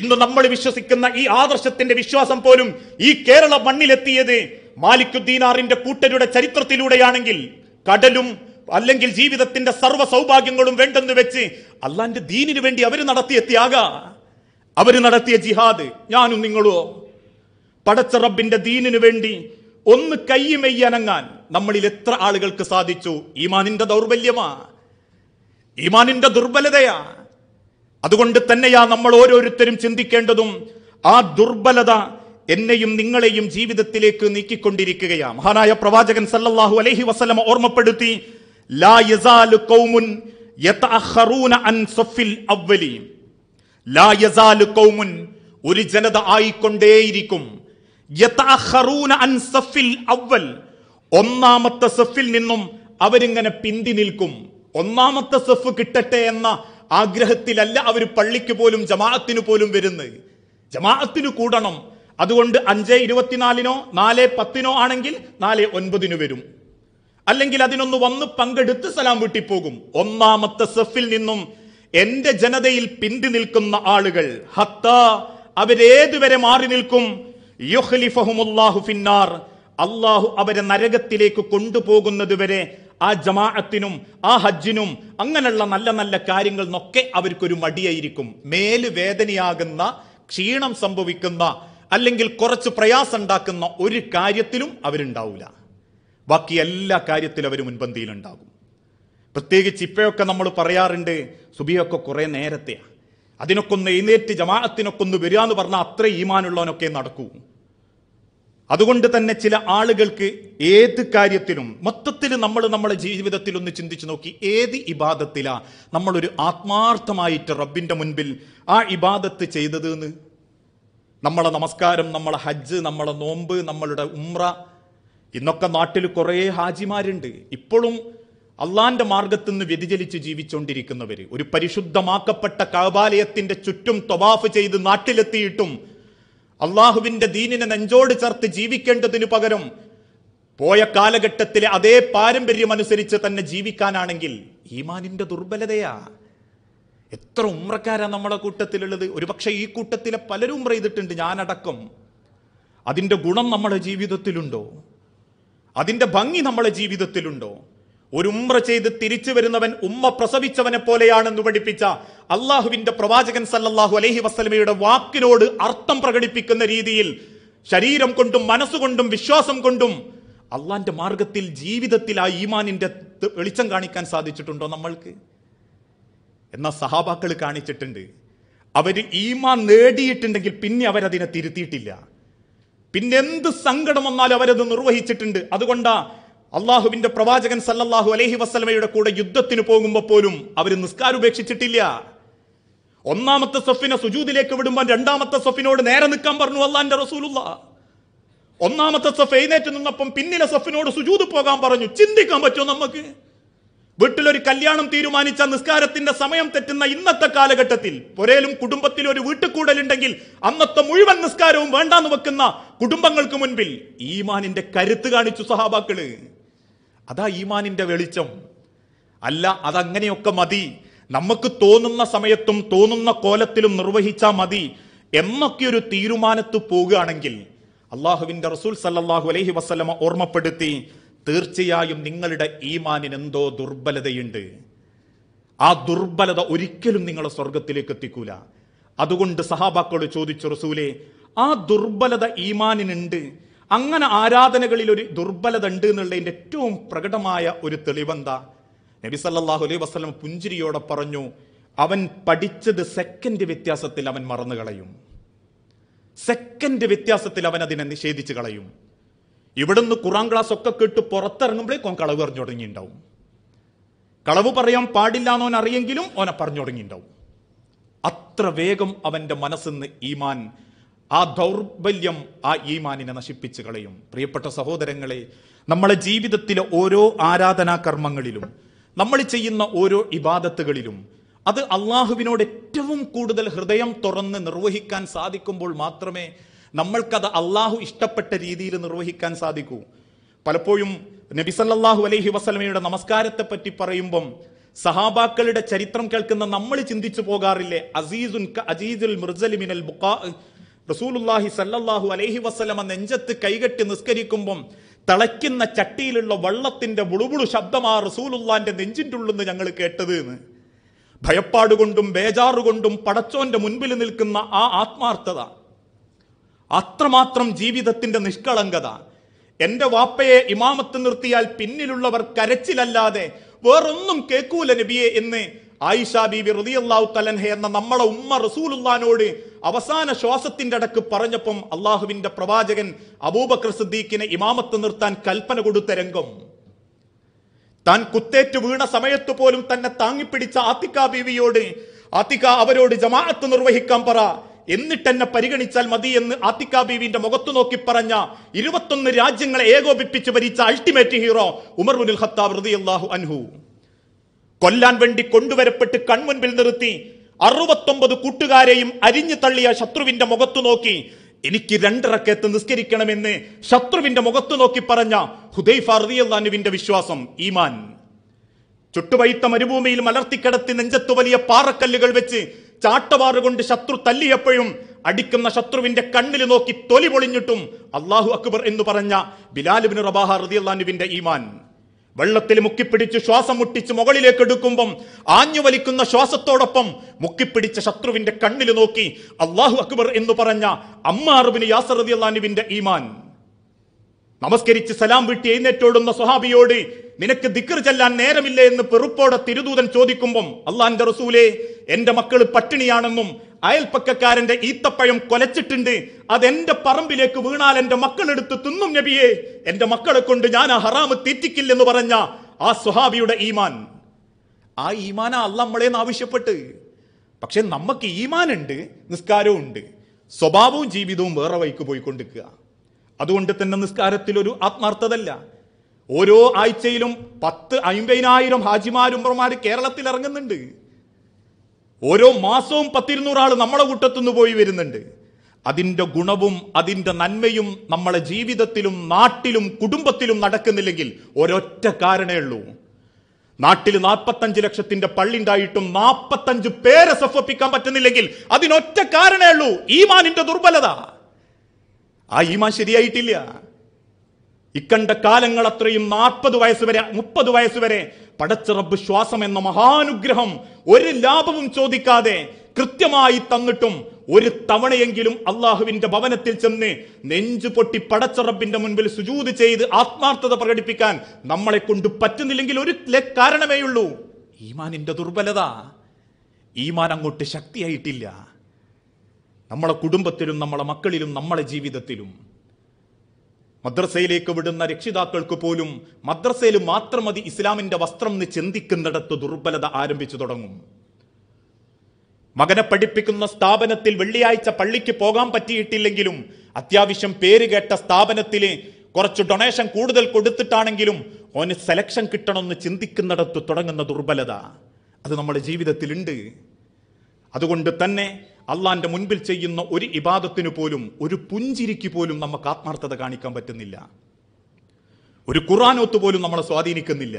ഇന്ന് നമ്മൾ വിശ്വസിക്കുന്ന ഈ ആദർശത്തിന്റെ വിശ്വാസം പോലും ഈ കേരള മണ്ണിലെത്തിയത് മാലിക്കുദ്ദീനാറിന്റെ കൂട്ടരുടെ ചരിത്രത്തിലൂടെയാണെങ്കിൽ കടലും അല്ലെങ്കിൽ ജീവിതത്തിന്റെ സർവ്വ സൗഭാഗ്യങ്ങളും വേണ്ടെന്ന് വെച്ച് അള്ളാന്റെ ദീനിനു വേണ്ടി അവർ നടത്തിയ അവർ നടത്തിയ ജിഹാദ് ഞാനും നിങ്ങളോ പടച്ച റബ്ബിന്റെ ദീനിനു വേണ്ടി ഒന്ന് കയ്യുമെയ്യനങ്ങാൻ നമ്മളിൽ എത്ര ആളുകൾക്ക് സാധിച്ചു ഈമാനിന്റെ ദൗർബല്യമാ ഈമാനിന്റെ ദുർബലതയാ അതുകൊണ്ട് തന്നെയാ നമ്മൾ ഓരോരുത്തരും ചിന്തിക്കേണ്ടതും ആ ദുർബലത എന്നെയും നിങ്ങളെയും ജീവിതത്തിലേക്ക് നീക്കിക്കൊണ്ടിരിക്കുകയാ മഹാനായ പ്രവാചകൻ സല്ലല്ലാഹു അലൈഹി വസല്ലമ ഓർമ്മപ്പെടുത്തി ലാ യസാലു കൗമുൻ യതഅഖറൂന അൻ സഫിൽ ലായസാലു കൗമുൻ ഒരു ജനത ആയിക്കൊണ്ടേയിരിക്കും അവൽ ഒന്നാമത്തെ സെഫിൽ നിന്നും അവരിങ്ങനെ പിന്തി നിൽക്കും ഒന്നാമത്തെ സെഫ് കിട്ടട്ടെ എന്ന ആഗ്രഹത്തിലല്ല അവർ പള്ളിക്ക് പോലും ജമാഅത്തിന് പോലും വരുന്നത് ജമാഅത്തിന് കൂടണം അതുകൊണ്ട് അഞ്ച് ഇരുപത്തിനാലിനോ നാല് പത്തിനോ ആണെങ്കിൽ നാല് ഒൻപതിനു വരും അല്ലെങ്കിൽ അതിനൊന്ന് വന്ന് പങ്കെടുത്ത് സലാം വീട്ടിപ്പോകും ഒന്നാമത്തെ സെഫിൽ നിന്നും എന്റെ ജനതയിൽ പിന്തി നിൽക്കുന്ന ആളുകൾ ഹത്ത അവരേതുവരെ മാറി നിൽക്കും ഫിന്നാർ അള്ളാഹു അവരെ നരകത്തിലേക്ക് കൊണ്ടുപോകുന്നതുവരെ ആ ജമാഅത്തിനും ആ ഹജ്ജിനും അങ്ങനെയുള്ള നല്ല നല്ല കാര്യങ്ങളിലൊക്കെ അവർക്കൊരു മടിയായിരിക്കും മേല് വേദനയാകുന്ന ക്ഷീണം സംഭവിക്കുന്ന അല്ലെങ്കിൽ കുറച്ച് പ്രയാസമുണ്ടാക്കുന്ന ഒരു കാര്യത്തിലും അവരുണ്ടാവില്ല ബാക്കി എല്ലാ കാര്യത്തിലും അവർ മുൻപന്തിയിലുണ്ടാകും പ്രത്യേകിച്ച് ഇപ്പോഴൊക്കെ നമ്മൾ പറയാറുണ്ട് സുബിയൊക്കെ കുറേ നേരത്തെയാണ് അതിനൊക്കെ ഒന്ന് എഴുന്നേറ്റ് ജമാഅത്തിനൊക്കെ ഒന്ന് വരിക എന്ന് പറഞ്ഞാൽ അത്ര ഈമാനുള്ളവനൊക്കെ നടക്കൂ അതുകൊണ്ട് തന്നെ ചില ആളുകൾക്ക് ഏത് കാര്യത്തിലും മൊത്തത്തിൽ നമ്മൾ നമ്മുടെ ജീവിതത്തിൽ ഒന്ന് ചിന്തിച്ചു നോക്കി ഏത് ഇബാദത്തിലാ നമ്മളൊരു ആത്മാർത്ഥമായിട്ട് റബ്ബിൻ്റെ മുൻപിൽ ആ ഇബാദത്ത് ചെയ്തത് എന്ന് നമ്മളെ നമസ്കാരം നമ്മളെ ഹജ്ജ് നമ്മളെ നോമ്പ് നമ്മളുടെ ഉമ്ര ഇന്നൊക്കെ നാട്ടിൽ കുറേ ഹാജിമാരുണ്ട് ഇപ്പോഴും അള്ളാന്റെ മാർഗത്തിൽ നിന്ന് വ്യതിചലിച്ച് ജീവിച്ചുകൊണ്ടിരിക്കുന്നവർ ഒരു പരിശുദ്ധമാക്കപ്പെട്ട കാബാലയത്തിന്റെ ചുറ്റും തൊബാഫ് ചെയ്ത് നാട്ടിലെത്തിയിട്ടും അള്ളാഹുവിന്റെ ദീനിനെ നെഞ്ചോട് ചേർത്ത് ജീവിക്കേണ്ടതിനു പകരം പോയ കാലഘട്ടത്തിലെ അതേ പാരമ്പര്യം അനുസരിച്ച് തന്നെ ജീവിക്കാനാണെങ്കിൽ ഈമാനിന്റെ ദുർബലതയാ എത്ര ഉമ്രക്കാരാ നമ്മളെ കൂട്ടത്തിലുള്ളത് ഒരുപക്ഷെ ഈ കൂട്ടത്തിലെ പലരും ഉമ്ര ചെയ്തിട്ടുണ്ട് ഞാനടക്കം അതിന്റെ ഗുണം നമ്മുടെ ജീവിതത്തിലുണ്ടോ അതിന്റെ ഭംഗി നമ്മുടെ ജീവിതത്തിലുണ്ടോ ഒരു ഉമ്ര ചെയ്ത് തിരിച്ചു വരുന്നവൻ ഉമ്മ പ്രസവിച്ചവനെ പോലെയാണെന്ന് പഠിപ്പിച്ച അള്ളാഹുവിന്റെ പ്രവാചകൻ സല്ലല്ലാഹു അലൈഹി വസ്ലമയുടെ വാക്കിനോട് അർത്ഥം പ്രകടിപ്പിക്കുന്ന രീതിയിൽ ശരീരം കൊണ്ടും മനസ്സുകൊണ്ടും വിശ്വാസം കൊണ്ടും അള്ളാന്റെ മാർഗത്തിൽ ജീവിതത്തിൽ ആ ഈമാനിന്റെ വെളിച്ചം കാണിക്കാൻ സാധിച്ചിട്ടുണ്ടോ നമ്മൾക്ക് എന്നാ സഹാബാക്കൾ കാണിച്ചിട്ടുണ്ട് അവർ ഈമാൻ നേടിയിട്ടുണ്ടെങ്കിൽ പിന്നെ അവരതിനെ തിരുത്തിയിട്ടില്ല പിന്നെ എന്ത് സങ്കടം വന്നാലും അവരത് നിർവഹിച്ചിട്ടുണ്ട് അതുകൊണ്ടാണ് അള്ളാഹുവിന്റെ പ്രവാചകൻ സല്ലല്ലാഹു അലഹി വസ്ലമയുടെ കൂടെ യുദ്ധത്തിന് പോകുമ്പോൾ പോലും അവർ നിസ്കാരുപേക്ഷിച്ചിട്ടില്ല ഒന്നാമത്തെ സഫിനെ സുജൂദിലേക്ക് വിടുമ്പോൾ രണ്ടാമത്തെ സഫിനോട് നേരെ നിൽക്കാൻ പറഞ്ഞു അള്ളാന്റെ റസൂലുള്ള ഒന്നാമത്തെ സഫ് എഴുന്നേറ്റ് നിന്നപ്പം പിന്നിലെ സഫിനോട് സുജൂത് പോകാൻ പറഞ്ഞു ചിന്തിക്കാൻ പറ്റുമോ നമുക്ക് വീട്ടിലൊരു കല്യാണം തീരുമാനിച്ച നിസ്കാരത്തിന്റെ സമയം തെറ്റുന്ന ഇന്നത്തെ കാലഘട്ടത്തിൽ പുരയിലും കുടുംബത്തിലും ഒരു വീട്ടുകൂടലുണ്ടെങ്കിൽ അന്നത്തെ മുഴുവൻ നിസ്കാരവും വേണ്ടാന്ന് വെക്കുന്ന കുടുംബങ്ങൾക്ക് മുൻപിൽ ഈമാനിന്റെ കരുത്ത് കാണിച്ചു സഹാബാക്കള് അതാ ഈമാനിന്റെ വെളിച്ചം അല്ല അതങ്ങനെയൊക്കെ മതി നമുക്ക് തോന്നുന്ന സമയത്തും തോന്നുന്ന കോലത്തിലും നിർവഹിച്ചാൽ മതി എന്നൊക്കെ ഒരു തീരുമാനത്ത് പോകുകയാണെങ്കിൽ അള്ളാഹുവിന്റെ റസൂൽ സല്ലാഹു അലഹി വസ്ലമ ഓർമ്മപ്പെടുത്തി തീർച്ചയായും നിങ്ങളുടെ ഈമാനിന് എന്തോ ദുർബലതയുണ്ട് ആ ദുർബലത ഒരിക്കലും നിങ്ങളെ സ്വർഗത്തിലേക്ക് എത്തിക്കൂല അതുകൊണ്ട് സഹാബാക്കോട് ചോദിച്ചു റസൂലെ ആ ദുർബലത ഈമാനിനുണ്ട് അങ്ങനെ ആരാധനകളിൽ ഒരു ദുർബലത ഉണ്ട് എന്നുള്ളതിൻ്റെ ഏറ്റവും പ്രകടമായ ഒരു തെളിവെന്താ നബി സല്ലാഹു അലൈഹി വസ്ലം പുഞ്ചിരിയോടെ പറഞ്ഞു അവൻ പഠിച്ചത് സെക്കൻഡ് വ്യത്യാസത്തിൽ അവൻ മറന്നു കളയും സെക്കൻഡ് വ്യത്യാസത്തിൽ അവൻ അതിനെ നിഷേധിച്ച് കളയും ഇവിടുന്ന് കുറാം ക്ലാസ് ഒക്കെ കേട്ട് പുറത്തിറങ്ങുമ്പോഴേക്കും കളവ് പറഞ്ഞു തുടങ്ങിയിട്ടുണ്ടാവും കളവ് പറയാൻ പാടില്ല എന്നവൻ അറിയെങ്കിലും ഓനെ പറഞ്ഞു തുടങ്ങിയിട്ടുണ്ടാവും അത്ര വേഗം അവൻ്റെ മനസ്സിന്ന് ഈമാൻ ആ ദൗർബല്യം ആ ഈമാനിനെ നശിപ്പിച്ച് കളയും പ്രിയപ്പെട്ട സഹോദരങ്ങളെ നമ്മളെ ജീവിതത്തിലെ ഓരോ ആരാധനാ കർമ്മങ്ങളിലും നമ്മൾ ചെയ്യുന്ന ഓരോ ഇബാദത്തുകളിലും അത് അള്ളാഹുവിനോട് ഏറ്റവും കൂടുതൽ ഹൃദയം തുറന്ന് നിർവഹിക്കാൻ സാധിക്കുമ്പോൾ മാത്രമേ നമ്മൾക്കത് അള്ളാഹു ഇഷ്ടപ്പെട്ട രീതിയിൽ നിർവഹിക്കാൻ സാധിക്കൂ പലപ്പോഴും നബിസല്ലാഹു അലൈഹി വസ്ലമയുടെ നമസ്കാരത്തെ പറ്റി പറയുമ്പം സഹാബാക്കളുടെ ചരിത്രം കേൾക്കുന്ന നമ്മൾ ചിന്തിച്ചു പോകാറില്ലേ അസീസുൽ അജീസുൽ ബുക്കാ റസൂലുല്ലാഹി സല്ലല്ലാഹു അലൈഹി വസ്ലമ നെഞ്ചത്ത് കൈകെട്ടി നിസ്കരിക്കുമ്പം തിളയ്ക്കുന്ന ചട്ടിയിലുള്ള വള്ളത്തിന്റെ ബുളുബുളു ശബ്ദമാ റസൂലുല്ലാന്റെ നെഞ്ചിൻ്റെ ഉള്ളെന്ന് ഞങ്ങൾ കേട്ടത് എന്ന് ഭയപ്പാടുകൊണ്ടും ബേജാറുകൊണ്ടും പടച്ചോന്റെ മുൻപിൽ നിൽക്കുന്ന ആ ആത്മാർത്ഥത അത്രമാത്രം ജീവിതത്തിന്റെ നിഷ്കളങ്കത എന്റെ വാപ്പയെ ഇമാമത്ത് നിർത്തിയാൽ പിന്നിലുള്ളവർ കരച്ചിലല്ലാതെ വേറൊന്നും കേൾക്കൂല നബിയെ എന്ന് ആയിഷ ബിബി റതിയല്ലാഹു തലൻഹ എന്ന നമ്മളെ ഉമ്മ റസൂലുല്ലാനോട് അവസാന ശ്വാസത്തിന്റെ അടക്ക് പറഞ്ഞപ്പം അള്ളാഹുവിന്റെ പ്രവാചകൻ അബൂബക്കർ സിദ്ദീഖിനെ ഇമാമത്ത് നിർത്താൻ കൽപ്പന കൊടുത്ത രംഗം താൻ കുത്തേറ്റ് വീണ സമയത്ത് പോലും തന്നെ താങ്ങിപ്പിടിച്ച ആത്തിക്ക ബീവിയോട് ആത്തിക്ക അവരോട് ജമാഅത്ത് നിർവഹിക്കാൻ പറ എന്നിട്ട് എന്നെ പരിഗണിച്ചാൽ മതി എന്ന് ആത്തിക്ക ബീവിന്റെ മുഖത്തു നോക്കി പറഞ്ഞ ഇരുപത്തൊന്ന് രാജ്യങ്ങളെ ഏകോപിപ്പിച്ച് ഭരിച്ച ultimate hero Umar ul Khattab റതിയല്ലാഹു അൻഹു കൊല്ലാൻ വേണ്ടി കൊണ്ടുവരപ്പെട്ട് കൺമുൻപിൽ നിർത്തി അറുപത്തൊമ്പത് കൂട്ടുകാരെയും അരിഞ്ഞു തള്ളിയ ശത്രുവിന്റെ മുഖത്തു നോക്കി എനിക്ക് രണ്ടിറക്കത്ത് നിസ്കരിക്കണമെന്ന് ശത്രുവിന്റെ മുഖത്തു നോക്കി പറഞ്ഞ ഹുദൈ ഫർദിയുവിന്റെ വിശ്വാസം ഈമാൻ ചുട്ടുപൈത്ത മരുഭൂമിയിൽ മലർത്തിക്കിടത്തി നെഞ്ചത്ത് വലിയ പാറക്കല്ലുകൾ വെച്ച് ചാട്ടവാറുകൊണ്ട് ശത്രു തല്ലിയപ്പോഴും അടിക്കുന്ന ശത്രുവിന്റെ കണ്ണിൽ നോക്കി തൊലി പൊളിഞ്ഞിട്ടും അള്ളാഹു അക്ബർ എന്ന് പറഞ്ഞ ബിലാലുബിൻ റബാഹ റദിയല്ലാനുവിന്റെ ഈമാൻ വെള്ളത്തിൽ മുക്കിപ്പിടിച്ച് ശ്വാസം മുട്ടിച്ച് മുകളിലേക്ക് എടുക്കുമ്പം ആഞ്ഞു വലിക്കുന്ന ശ്വാസത്തോടൊപ്പം മുക്കിപ്പിടിച്ച ശത്രുവിന്റെ കണ്ണിൽ നോക്കി അള്ളാഹു അക്ബർ എന്ന് പറഞ്ഞ അമ്മാറുബിന് യാസർ അള്ളാനുവിന്റെ ഈമാൻ നമസ്കരിച്ച് സലാം വീട്ടി എഴുന്നേറ്റോടുന്ന സ്വഹാബിയോട് നിനക്ക് ദിക്കർ ചെല്ലാൻ നേരമില്ല എന്ന് പെറുപ്പോടെ തിരുദൂതൻ ചോദിക്കുമ്പം അള്ളാന്റെ റസൂലെ എന്റെ മക്കൾ പട്ടിണിയാണെന്നും അയൽപ്പക്കക്കാരന്റെ ഈത്തപ്പഴം കൊലച്ചിട്ടുണ്ട് അതെന്റെ പറമ്പിലേക്ക് വീണാൽ എന്റെ മക്കളെടുത്ത് തിന്നും നബിയെ എന്റെ മക്കളെ കൊണ്ട് ഞാൻ ആ ഹറാമ് തീറ്റിക്കില്ലെന്ന് പറഞ്ഞ ആ സുഹാബിയുടെ ഈമാൻ ആ ഈമാന അല്ല നമ്മളേന്ന് ആവശ്യപ്പെട്ട് പക്ഷെ നമുക്ക് ഈമാനുണ്ട് നിസ്കാരവും ഉണ്ട് സ്വഭാവവും ജീവിതവും വേറെ വഴിക്ക് പോയിക്കൊണ്ടിരിക്കുക അതുകൊണ്ട് തന്നെ നിസ്കാരത്തിൽ ഒരു ആത്മാർത്ഥതല്ല ഓരോ ആഴ്ചയിലും പത്ത് അമ്പതിനായിരം ഹാജിമാരുംബർമാർ കേരളത്തിൽ ഇറങ്ങുന്നുണ്ട് ഓരോ മാസവും പത്തിരുന്നൂറ് ആൾ നമ്മളെ കൂട്ടത്തുനിന്ന് പോയി വരുന്നുണ്ട് അതിൻ്റെ ഗുണവും അതിൻ്റെ നന്മയും നമ്മളെ ജീവിതത്തിലും നാട്ടിലും കുടുംബത്തിലും നടക്കുന്നില്ലെങ്കിൽ ഒരൊറ്റ കാരണേ ഉള്ളൂ നാട്ടിൽ നാൽപ്പത്തഞ്ച് ലക്ഷത്തിന്റെ പള്ളി ഉണ്ടായിട്ടും നാൽപ്പത്തഞ്ച് പേരെ സഫപ്പിക്കാൻ പറ്റുന്നില്ലെങ്കിൽ അതിനൊറ്റ കാരണേ ഉള്ളൂ ഈമാനിന്റെ ദുർബലത ആ ഈമാൻ ശരിയായിട്ടില്ല ഇക്കണ്ട കാലങ്ങൾ അത്രയും നാൽപ്പത് വയസ്സ് വരെ മുപ്പത് വയസ്സ് വരെ റബ്ബ് ശ്വാസം എന്ന മഹാനുഗ്രഹം ഒരു ലാഭവും ചോദിക്കാതെ കൃത്യമായി തന്നിട്ടും ഒരു തവണയെങ്കിലും അള്ളാഹുവിന്റെ ഭവനത്തിൽ ചെന്ന് നെഞ്ചു പൊട്ടി പടച്ചറബിന്റെ മുൻപിൽ സുജൂത് ചെയ്ത് ആത്മാർത്ഥത പ്രകടിപ്പിക്കാൻ നമ്മളെ കൊണ്ട് പറ്റുന്നില്ലെങ്കിൽ ഒരു കാരണമേയുള്ളൂ ഈമാനിന്റെ ദുർബലത ഈമാൻ അങ്ങോട്ട് ശക്തിയായിട്ടില്ല നമ്മളെ കുടുംബത്തിലും നമ്മളെ മക്കളിലും നമ്മളെ ജീവിതത്തിലും മദ്രസയിലേക്ക് വിടുന്ന രക്ഷിതാക്കൾക്ക് പോലും മദ്രസയിൽ മാത്രം മതി ഇസ്ലാമിന്റെ വസ്ത്രം എന്ന് ചിന്തിക്കുന്നിടത്ത് ദുർബലത ആരംഭിച്ചു തുടങ്ങും മകനെ പഠിപ്പിക്കുന്ന സ്ഥാപനത്തിൽ വെള്ളിയാഴ്ച പള്ളിക്ക് പോകാൻ പറ്റിയിട്ടില്ലെങ്കിലും അത്യാവശ്യം പേര് കേട്ട സ്ഥാപനത്തിലെ കുറച്ച് ഡൊണേഷൻ കൂടുതൽ കൊടുത്തിട്ടാണെങ്കിലും ഓന് സെലക്ഷൻ കിട്ടണമെന്ന് ചിന്തിക്കുന്നിടത്ത് തുടങ്ങുന്ന ദുർബലത അത് നമ്മുടെ ജീവിതത്തിലുണ്ട് അതുകൊണ്ട് തന്നെ അള്ളാന്റെ മുൻപിൽ ചെയ്യുന്ന ഒരു ഇബാദത്തിന് പോലും ഒരു പുഞ്ചിരിക്ക് പോലും നമുക്ക് ആത്മാർത്ഥത കാണിക്കാൻ പറ്റുന്നില്ല ഒരു ഖുർആാനോത്ത് പോലും നമ്മളെ സ്വാധീനിക്കുന്നില്ല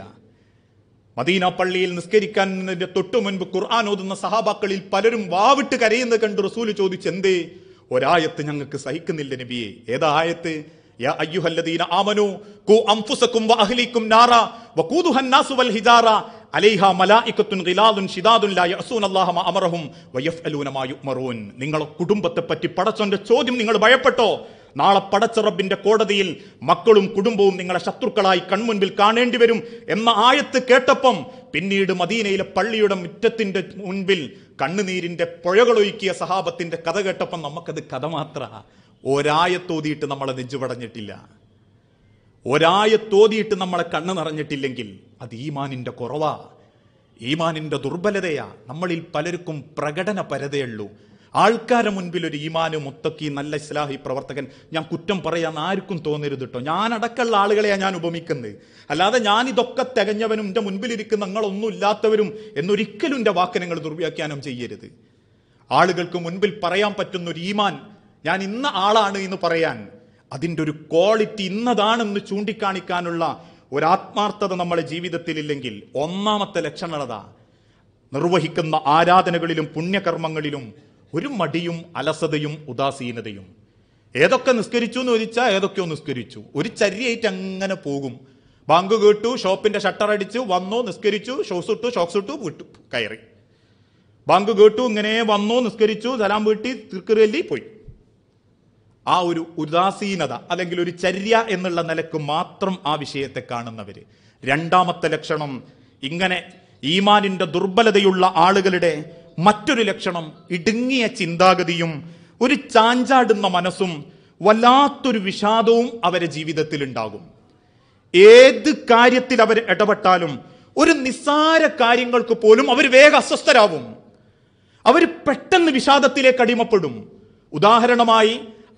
മദീന പള്ളിയിൽ നിസ്കരിക്കാൻ തൊട്ടു മുൻപ് ഖുർആൻ ഓതുന്ന സഹാബാക്കളിൽ പലരും വാവിട്ട് കരയുന്നത് കണ്ട് റസൂല് ചോദിച്ചു എന്തേ ഒരായത്ത് ഞങ്ങൾക്ക് സഹിക്കുന്നില്ല നബിയെ ഏതാ ആയത്ത് ആമനു കു അംഫുസക്കും നാറ അലൈഹ വയഫ്അലൂന മാ യുമറൂൻ നിങ്ങളെ കുടുംബത്തെ പറ്റി പടച്ചോന്റെ ചോദ്യം നിങ്ങൾ ഭയപ്പെട്ടോ നാളെ പടച്ച റബ്ബിന്റെ കോടതിയിൽ മക്കളും കുടുംബവും നിങ്ങളെ ശത്രുക്കളായി കൺമുൻപിൽ കാണേണ്ടി വരും എന്ന ആയത്ത് കേട്ടപ്പം പിന്നീട് മദീനയിലെ പള്ളിയുടെ മുറ്റത്തിന്റെ മുൻപിൽ കണ്ണുനീരിന്റെ പുഴകളൊഴുക്കിയ സഹാബത്തിന്റെ കഥ കേട്ടപ്പം നമുക്കത് കഥ മാത്ര ഒരായത്തോതിയിട്ട് നമ്മളെ നെഞ്ചുപടഞ്ഞിട്ടില്ല തോതിയിട്ട് നമ്മളെ കണ്ണു നിറഞ്ഞിട്ടില്ലെങ്കിൽ അത് ഈമാനിന്റെ കുറവാ ഈമാനിന്റെ ദുർബലതയാ നമ്മളിൽ പലർക്കും പ്രകടന പരതയുള്ളൂ ആൾക്കാരെ മുൻപിൽ ഒരു ഈമാനും മുത്തക്കി നല്ല ഇസ്ലാഹി പ്രവർത്തകൻ ഞാൻ കുറ്റം പറയാൻ ആർക്കും തോന്നരുത് കേട്ടോ ഞാനടക്കമുള്ള ആളുകളെയാണ് ഞാൻ ഉപമിക്കുന്നത് അല്ലാതെ ഞാൻ തികഞ്ഞവനും എൻ്റെ മുൻപിലിരിക്കുന്ന നിങ്ങളൊന്നും ഇല്ലാത്തവരും എന്നൊരിക്കലും എൻ്റെ വാക്കിനങ്ങൾ ദുർവ്യാഖ്യാനം ചെയ്യരുത് ആളുകൾക്ക് മുൻപിൽ പറയാൻ പറ്റുന്ന ഒരു ഈമാൻ ഞാൻ ഇന്ന ആളാണ് എന്ന് പറയാൻ അതിൻ്റെ ഒരു ക്വാളിറ്റി ഇന്നതാണെന്ന് ചൂണ്ടിക്കാണിക്കാനുള്ള ഒരാത്മാർത്ഥത നമ്മുടെ ജീവിതത്തിലില്ലെങ്കിൽ ഒന്നാമത്തെ ലക്ഷണത നിർവഹിക്കുന്ന ആരാധനകളിലും പുണ്യകർമ്മങ്ങളിലും ഒരു മടിയും അലസതയും ഉദാസീനതയും ഏതൊക്കെ നിസ്കരിച്ചു എന്ന് ചോദിച്ചാൽ ഏതൊക്കെയോ നിസ്കരിച്ചു ഒരു ചരിയായിട്ട് അങ്ങനെ പോകും ബാങ്ക് കേട്ടു ഷോപ്പിന്റെ ഷട്ടർ അടിച്ചു വന്നു നിസ്കരിച്ചു ഷോസ് ഇട്ടു ഷോക്സ് ഇട്ടു വിട്ടു കയറി ബാങ്ക് കേട്ടു ഇങ്ങനെ വന്നു നിസ്കരിച്ചു സലാം വീട്ടി തിർക്കറല്ലി പോയി ആ ഒരു ഉദാസീനത അല്ലെങ്കിൽ ഒരു ചര്യ എന്നുള്ള നിലക്ക് മാത്രം ആ വിഷയത്തെ കാണുന്നവർ രണ്ടാമത്തെ ലക്ഷണം ഇങ്ങനെ ഈമാനിൻ്റെ ദുർബലതയുള്ള ആളുകളുടെ മറ്റൊരു ലക്ഷണം ഇടുങ്ങിയ ചിന്താഗതിയും ഒരു ചാഞ്ചാടുന്ന മനസ്സും വല്ലാത്തൊരു വിഷാദവും അവരെ ജീവിതത്തിൽ ഉണ്ടാകും ഏത് കാര്യത്തിൽ അവർ ഇടപെട്ടാലും ഒരു നിസ്സാര കാര്യങ്ങൾക്ക് പോലും അവർ വേഗ അസ്വസ്ഥരാവും അവർ പെട്ടെന്ന് വിഷാദത്തിലേക്ക് അടിമപ്പെടും ഉദാഹരണമായി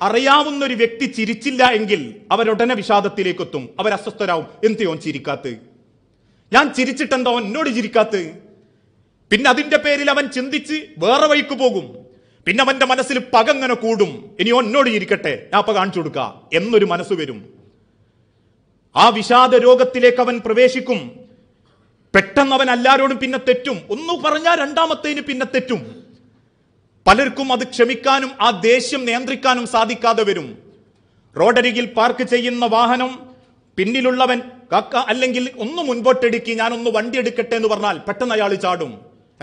അറിയാവുന്ന ഒരു വ്യക്തി ചിരിച്ചില്ല എങ്കിൽ അവരുടനെ വിഷാദത്തിലേക്ക് എത്തും അവർ അസ്വസ്ഥരാവും എന്ത് ഓൻ ചിരിക്കാത്ത് ഞാൻ ചിരിച്ചിട്ടെന്തോ ഓൻ എന്നോട് ചിരിക്കാത്ത് പിന്നെ അതിന്റെ പേരിൽ അവൻ ചിന്തിച്ച് വേറെ വഴിക്ക് പോകും പിന്നെ അവന്റെ മനസ്സിൽ പകങ്ങനെ കൂടും ഇനി ഓൻ എന്നോട് ചിരിക്കട്ടെ ഞാൻ അപ്പൊ കാണിച്ചു കൊടുക്ക എന്നൊരു മനസ്സ് വരും ആ വിഷാദ രോഗത്തിലേക്ക് അവൻ പ്രവേശിക്കും പെട്ടെന്ന് അവൻ എല്ലാരോടും പിന്നെ തെറ്റും ഒന്നു പറഞ്ഞാൽ രണ്ടാമത്തേന് പിന്നെ തെറ്റും പലർക്കും അത് ക്ഷമിക്കാനും ആ ദേഷ്യം നിയന്ത്രിക്കാനും സാധിക്കാതെ വരും റോഡരികിൽ പാർക്ക് ചെയ്യുന്ന വാഹനം പിന്നിലുള്ളവൻ കക്ക അല്ലെങ്കിൽ ഒന്ന് മുൻപോട്ടെടുക്കി ഞാനൊന്ന് വണ്ടി എടുക്കട്ടെ എന്ന് പറഞ്ഞാൽ പെട്ടെന്ന് അയാൾ ചാടും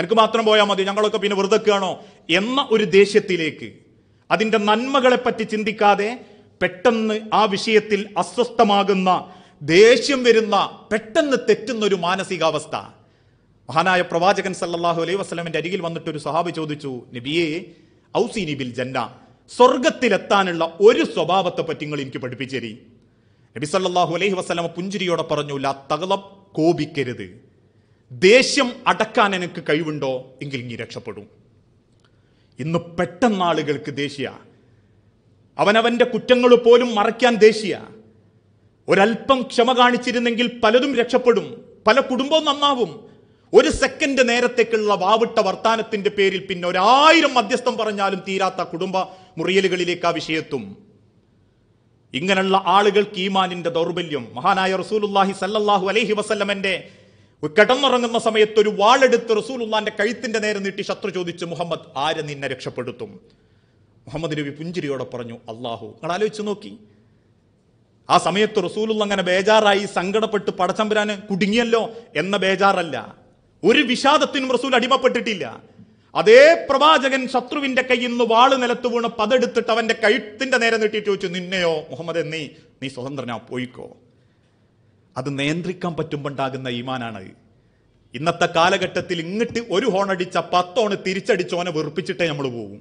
എനിക്ക് മാത്രം പോയാൽ മതി ഞങ്ങളൊക്കെ പിന്നെ വെറുതെക്കാണോ എന്ന ഒരു ദേഷ്യത്തിലേക്ക് അതിൻ്റെ നന്മകളെപ്പറ്റി ചിന്തിക്കാതെ പെട്ടെന്ന് ആ വിഷയത്തിൽ അസ്വസ്ഥമാകുന്ന ദേഷ്യം വരുന്ന പെട്ടെന്ന് തെറ്റുന്ന ഒരു മാനസികാവസ്ഥ മഹാനായ പ്രവാചകൻ സല്ലാഹു അലൈഹി വസ്ലമിന്റെ അരികിൽ വന്നിട്ട് ഒരു സഹാബി ചോദിച്ചു നബിയെ ഔസീനി ബിൽ ജന്ന സ്വർഗത്തിലെത്താനുള്ള ഒരു സ്വഭാവത്തെ പറ്റി നിങ്ങൾ എനിക്ക് പഠിപ്പിച്ചു നബി സല്ലാഹു അലൈഹി വസ്ലമ പുഞ്ചിരിയോടെ പറഞ്ഞു ലാ തകളം കോപിക്കരുത് ദേഷ്യം അടക്കാൻ എനിക്ക് കഴിവുണ്ടോ എങ്കിൽ ഇനി രക്ഷപ്പെടും ഇന്ന് പെട്ടെന്നാളുകൾക്ക് ദേഷ്യ അവനവന്റെ കുറ്റങ്ങൾ പോലും മറയ്ക്കാൻ ദേഷ്യ ഒരൽപ്പം ക്ഷമ കാണിച്ചിരുന്നെങ്കിൽ പലതും രക്ഷപ്പെടും പല കുടുംബവും നന്നാവും ഒരു സെക്കൻഡ് നേരത്തേക്കുള്ള വാവിട്ട വർത്താനത്തിന്റെ പേരിൽ പിന്നെ ഒരായിരം മധ്യസ്ഥം പറഞ്ഞാലും തീരാത്ത കുടുംബ മുറിയലുകളിലേക്ക് ആ വിഷയത്തും ഇങ്ങനെയുള്ള ആളുകൾക്ക് ഈമാനിന്റെ ദൗർബല്യം മഹാനായ റസൂലുല്ലാഹി സല്ലാഹു അലഹി വസല്ലമന്റെ കിടന്നുറങ്ങുന്ന സമയത്ത് ഒരു വാളെടുത്ത് റസൂലുല്ലാന്റെ കഴുത്തിന്റെ നേരെ നീട്ടി ശത്രു ചോദിച്ച് മുഹമ്മദ് ആര് നിന്നെ രക്ഷപ്പെടുത്തും മുഹമ്മദ് നബി പുഞ്ചിരിയോടെ പറഞ്ഞു അള്ളാഹു നിങ്ങൾ ആലോചിച്ച് നോക്കി ആ സമയത്ത് റസൂലുള്ള അങ്ങനെ ബേജാറായി സങ്കടപ്പെട്ട് പടച്ചമ്പരാന് കുടുങ്ങിയല്ലോ എന്ന ബേജാറല്ല ഒരു വിഷാദത്തിനും റസൂൽ അടിമപ്പെട്ടിട്ടില്ല അതേ പ്രവാചകൻ ശത്രുവിന്റെ കയ്യിൽ നിന്ന് വാള് നിലത്ത് വീണ് പതെടുത്തിട്ട് അവന്റെ കഴുത്തിന്റെ നേരെ നീട്ടിയിട്ട് ചോദിച്ചു നിന്നെയോ മുഹമ്മദ് നീ നീ സ്വതന്ത്രനാ പോയിക്കോ അത് നിയന്ത്രിക്കാൻ പറ്റുമ്പോണ്ടാകുന്ന ഈമാനാണ് ഇന്നത്തെ കാലഘട്ടത്തിൽ ഇങ്ങോട്ട് ഒരു ഹോണടിച്ച പത്തോണ് തിരിച്ചടിച്ചോനെ വെറുപ്പിച്ചിട്ടേ നമ്മൾ പോകും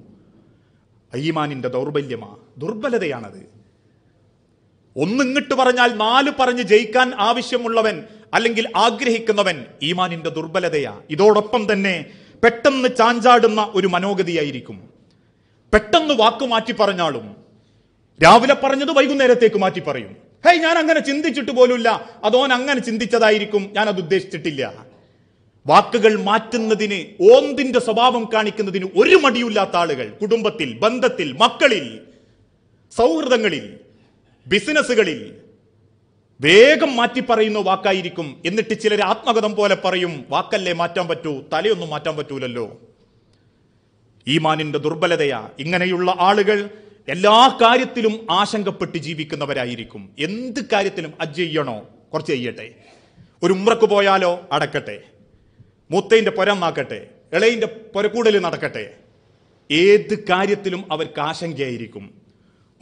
ഈമാനിന്റെ ദൗർബല്യമാ ദുർബലതയാണത് ഒന്നിങ്ങിട്ട് പറഞ്ഞാൽ നാല് പറഞ്ഞ് ജയിക്കാൻ ആവശ്യമുള്ളവൻ അല്ലെങ്കിൽ ആഗ്രഹിക്കുന്നവൻ ഈമാനിന്റെ ദുർബലതയാ ഇതോടൊപ്പം തന്നെ പെട്ടെന്ന് ചാഞ്ചാടുന്ന ഒരു മനോഗതിയായിരിക്കും പെട്ടെന്ന് വാക്ക് മാറ്റി പറഞ്ഞാലും രാവിലെ പറഞ്ഞത് വൈകുന്നേരത്തേക്ക് മാറ്റി പറയും ഹേയ് ഞാൻ അങ്ങനെ ചിന്തിച്ചിട്ട് പോലുമില്ല അതോൻ അങ്ങനെ ചിന്തിച്ചതായിരിക്കും ഞാൻ അത് ഉദ്ദേശിച്ചിട്ടില്ല വാക്കുകൾ മാറ്റുന്നതിന് ഓന്തിന്റെ സ്വഭാവം കാണിക്കുന്നതിന് ഒരു മടിയില്ലാത്ത ആളുകൾ കുടുംബത്തിൽ ബന്ധത്തിൽ മക്കളിൽ സൗഹൃദങ്ങളിൽ ബിസിനസ്സുകളിൽ വേഗം മാറ്റി പറയുന്ന വാക്കായിരിക്കും എന്നിട്ട് ചിലർ ആത്മഗതം പോലെ പറയും വാക്കല്ലേ മാറ്റാൻ പറ്റൂ തലയൊന്നും മാറ്റാൻ പറ്റൂലല്ലോ ഈമാനിന്റെ ദുർബലതയാ ഇങ്ങനെയുള്ള ആളുകൾ എല്ലാ കാര്യത്തിലും ആശങ്കപ്പെട്ട് ജീവിക്കുന്നവരായിരിക്കും എന്ത് കാര്യത്തിലും അജ് ചെയ്യണോ കുറച്ച് ചെയ്യട്ടെ ഒരു ഉമ്രക്ക് പോയാലോ അടക്കട്ടെ മൂത്തയിൻ്റെ പുരം നാക്കട്ടെ ഇളയിൻ്റെ പുരക്കൂടൽ നടക്കട്ടെ ഏത് കാര്യത്തിലും അവർക്ക് ആശങ്കയായിരിക്കും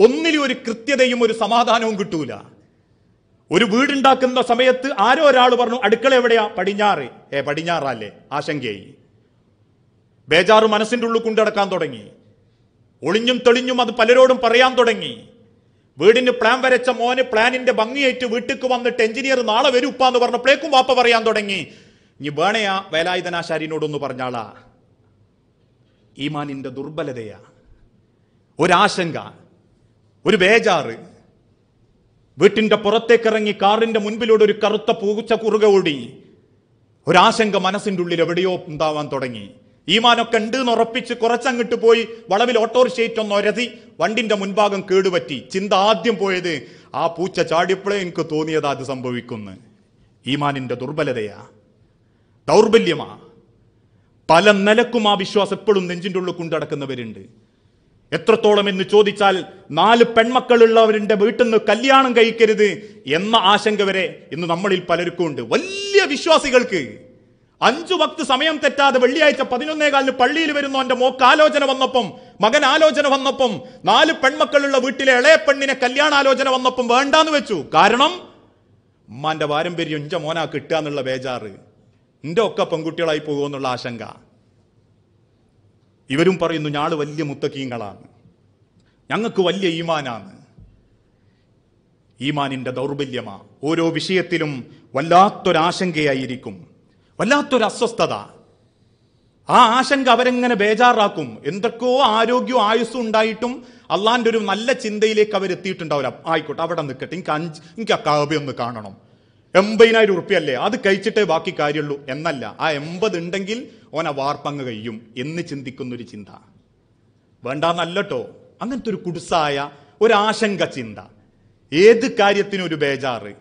ഒന്നിലും ഒരു കൃത്യതയും ഒരു സമാധാനവും കിട്ടൂല ഒരു വീടുണ്ടാക്കുന്ന സമയത്ത് ആരോ ഒരാൾ പറഞ്ഞു അടുക്കള എവിടെയാ പടിഞ്ഞാറ് ഏ പടിഞ്ഞാറല്ലേ ആശങ്കയായി ബേജാറ് മനസ്സിൻ്റെ ഉള്ളിൽ കൊണ്ടുനടക്കാൻ തുടങ്ങി ഒളിഞ്ഞും തെളിഞ്ഞും അത് പലരോടും പറയാൻ തുടങ്ങി വീടിന് പ്ലാൻ വരച്ച മോന് പ്ലാനിന്റെ ഭംഗിയേറ്റ് വീട്ടിക്ക് വന്നിട്ട് എഞ്ചിനീയർ നാളെ വരൂപ്പ എന്ന് പറഞ്ഞപ്പോഴേക്കും വാപ്പ പറയാൻ തുടങ്ങി ഇനി വേണയാ വേലായുധനാശാരിനോടൊന്ന് പറഞ്ഞാളാ ഈമാനിന്റെ ദുർബലതയാ ഒരാശങ്ക ഒരു ബേജാറ് വീട്ടിൻ്റെ പുറത്തേക്കിറങ്ങി കാറിൻ്റെ മുൻപിലൂടെ ഒരു കറുത്ത പൂച്ച കുറുക ഓടി ഒരാശങ്ക മനസ്സിൻ്റെ ഉള്ളിൽ എവിടെയോ ഉണ്ടാവാൻ തുടങ്ങി ഈമാനൊക്കെ ഉണ്ട് എന്ന് ഉറപ്പിച്ച് കുറച്ചങ്ങിട്ട് പോയി വളവിൽ ഓട്ടോറിക്ഷേറ്റ് ഒന്ന് ഒരതി വണ്ടിൻ്റെ മുൻഭാഗം കേടുപറ്റി ചിന്ത ആദ്യം പോയത് ആ പൂച്ച ചാടിയപ്പോഴേ എനിക്ക് തോന്നിയതാ അത് സംഭവിക്കുന്നു ഈമാനിൻ്റെ ദുർബലതയാ ദൗർബല്യമാ പല നിലക്കും ആ വിശ്വാസം എപ്പോഴും നെഞ്ചിൻ്റെ ഉള്ളിൽ കൊണ്ടടക്കുന്നവരുണ്ട് എത്രത്തോളം എന്ന് ചോദിച്ചാൽ നാല് പെൺമക്കളുള്ളവരുടെ വീട്ടിൽ നിന്ന് കല്യാണം കഴിക്കരുത് എന്ന ആശങ്ക വരെ ഇന്ന് നമ്മളിൽ പലർക്കും ഉണ്ട് വലിയ വിശ്വാസികൾക്ക് അഞ്ചു വക്ത് സമയം തെറ്റാതെ വെള്ളിയാഴ്ച പതിനൊന്നേ കാലിന് പള്ളിയിൽ വരുന്നവന്റെ മോക്ക് ആലോചന വന്നപ്പം മകൻ ആലോചന വന്നപ്പം നാല് പെൺമക്കളുള്ള വീട്ടിലെ ഇളയ പെണ്ണിനെ കല്യാണാലോചന വന്നപ്പം വേണ്ടാന്ന് വെച്ചു കാരണം ഉമ്മാന്റെ പാരമ്പര്യം ഇഞ്ച മോനാ കിട്ടുക എന്നുള്ള ബേജാറ് എൻ്റെ ഒക്കെ പെൺകുട്ടികളായി പോകുമെന്നുള്ള ആശങ്ക ഇവരും പറയുന്നു ഞാൾ വലിയ മുത്തക്കീങ്ങളാണ് ഞങ്ങൾക്ക് വലിയ ഈമാനാണ് ഈമാനിൻ്റെ ദൗർബല്യമാണ് ഓരോ വിഷയത്തിലും വല്ലാത്തൊരാശങ്കയായിരിക്കും വല്ലാത്തൊരു അസ്വസ്ഥത ആ ആശങ്ക അവരെങ്ങനെ ബേജാറാക്കും എന്തൊക്കെയോ ആരോഗ്യവും ആയുസ്സും ഉണ്ടായിട്ടും അള്ളാൻ്റെ ഒരു നല്ല ചിന്തയിലേക്ക് അവരെത്തിയിട്ടുണ്ടാവില്ല ആയിക്കോട്ടെ അവിടെ നിൽക്കട്ടെ എനിക്ക് അഞ്ച് എനിക്ക് ഒന്ന് കാണണം എൺപതിനായിരം അല്ലേ അത് കഴിച്ചിട്ടേ ബാക്കി കാര്യമുള്ളൂ എന്നല്ല ആ എൺപത് ഉണ്ടെങ്കിൽ ഓന വാർപ്പങ്ങ് കഴിയും എന്ന് ചിന്തിക്കുന്നൊരു ചിന്ത വേണ്ടാന്നല്ലോ അങ്ങനത്തെ ഒരു കുടുസായ ഒരു ആശങ്ക ചിന്ത ഏത് കാര്യത്തിനും ഒരു ബേജാറ്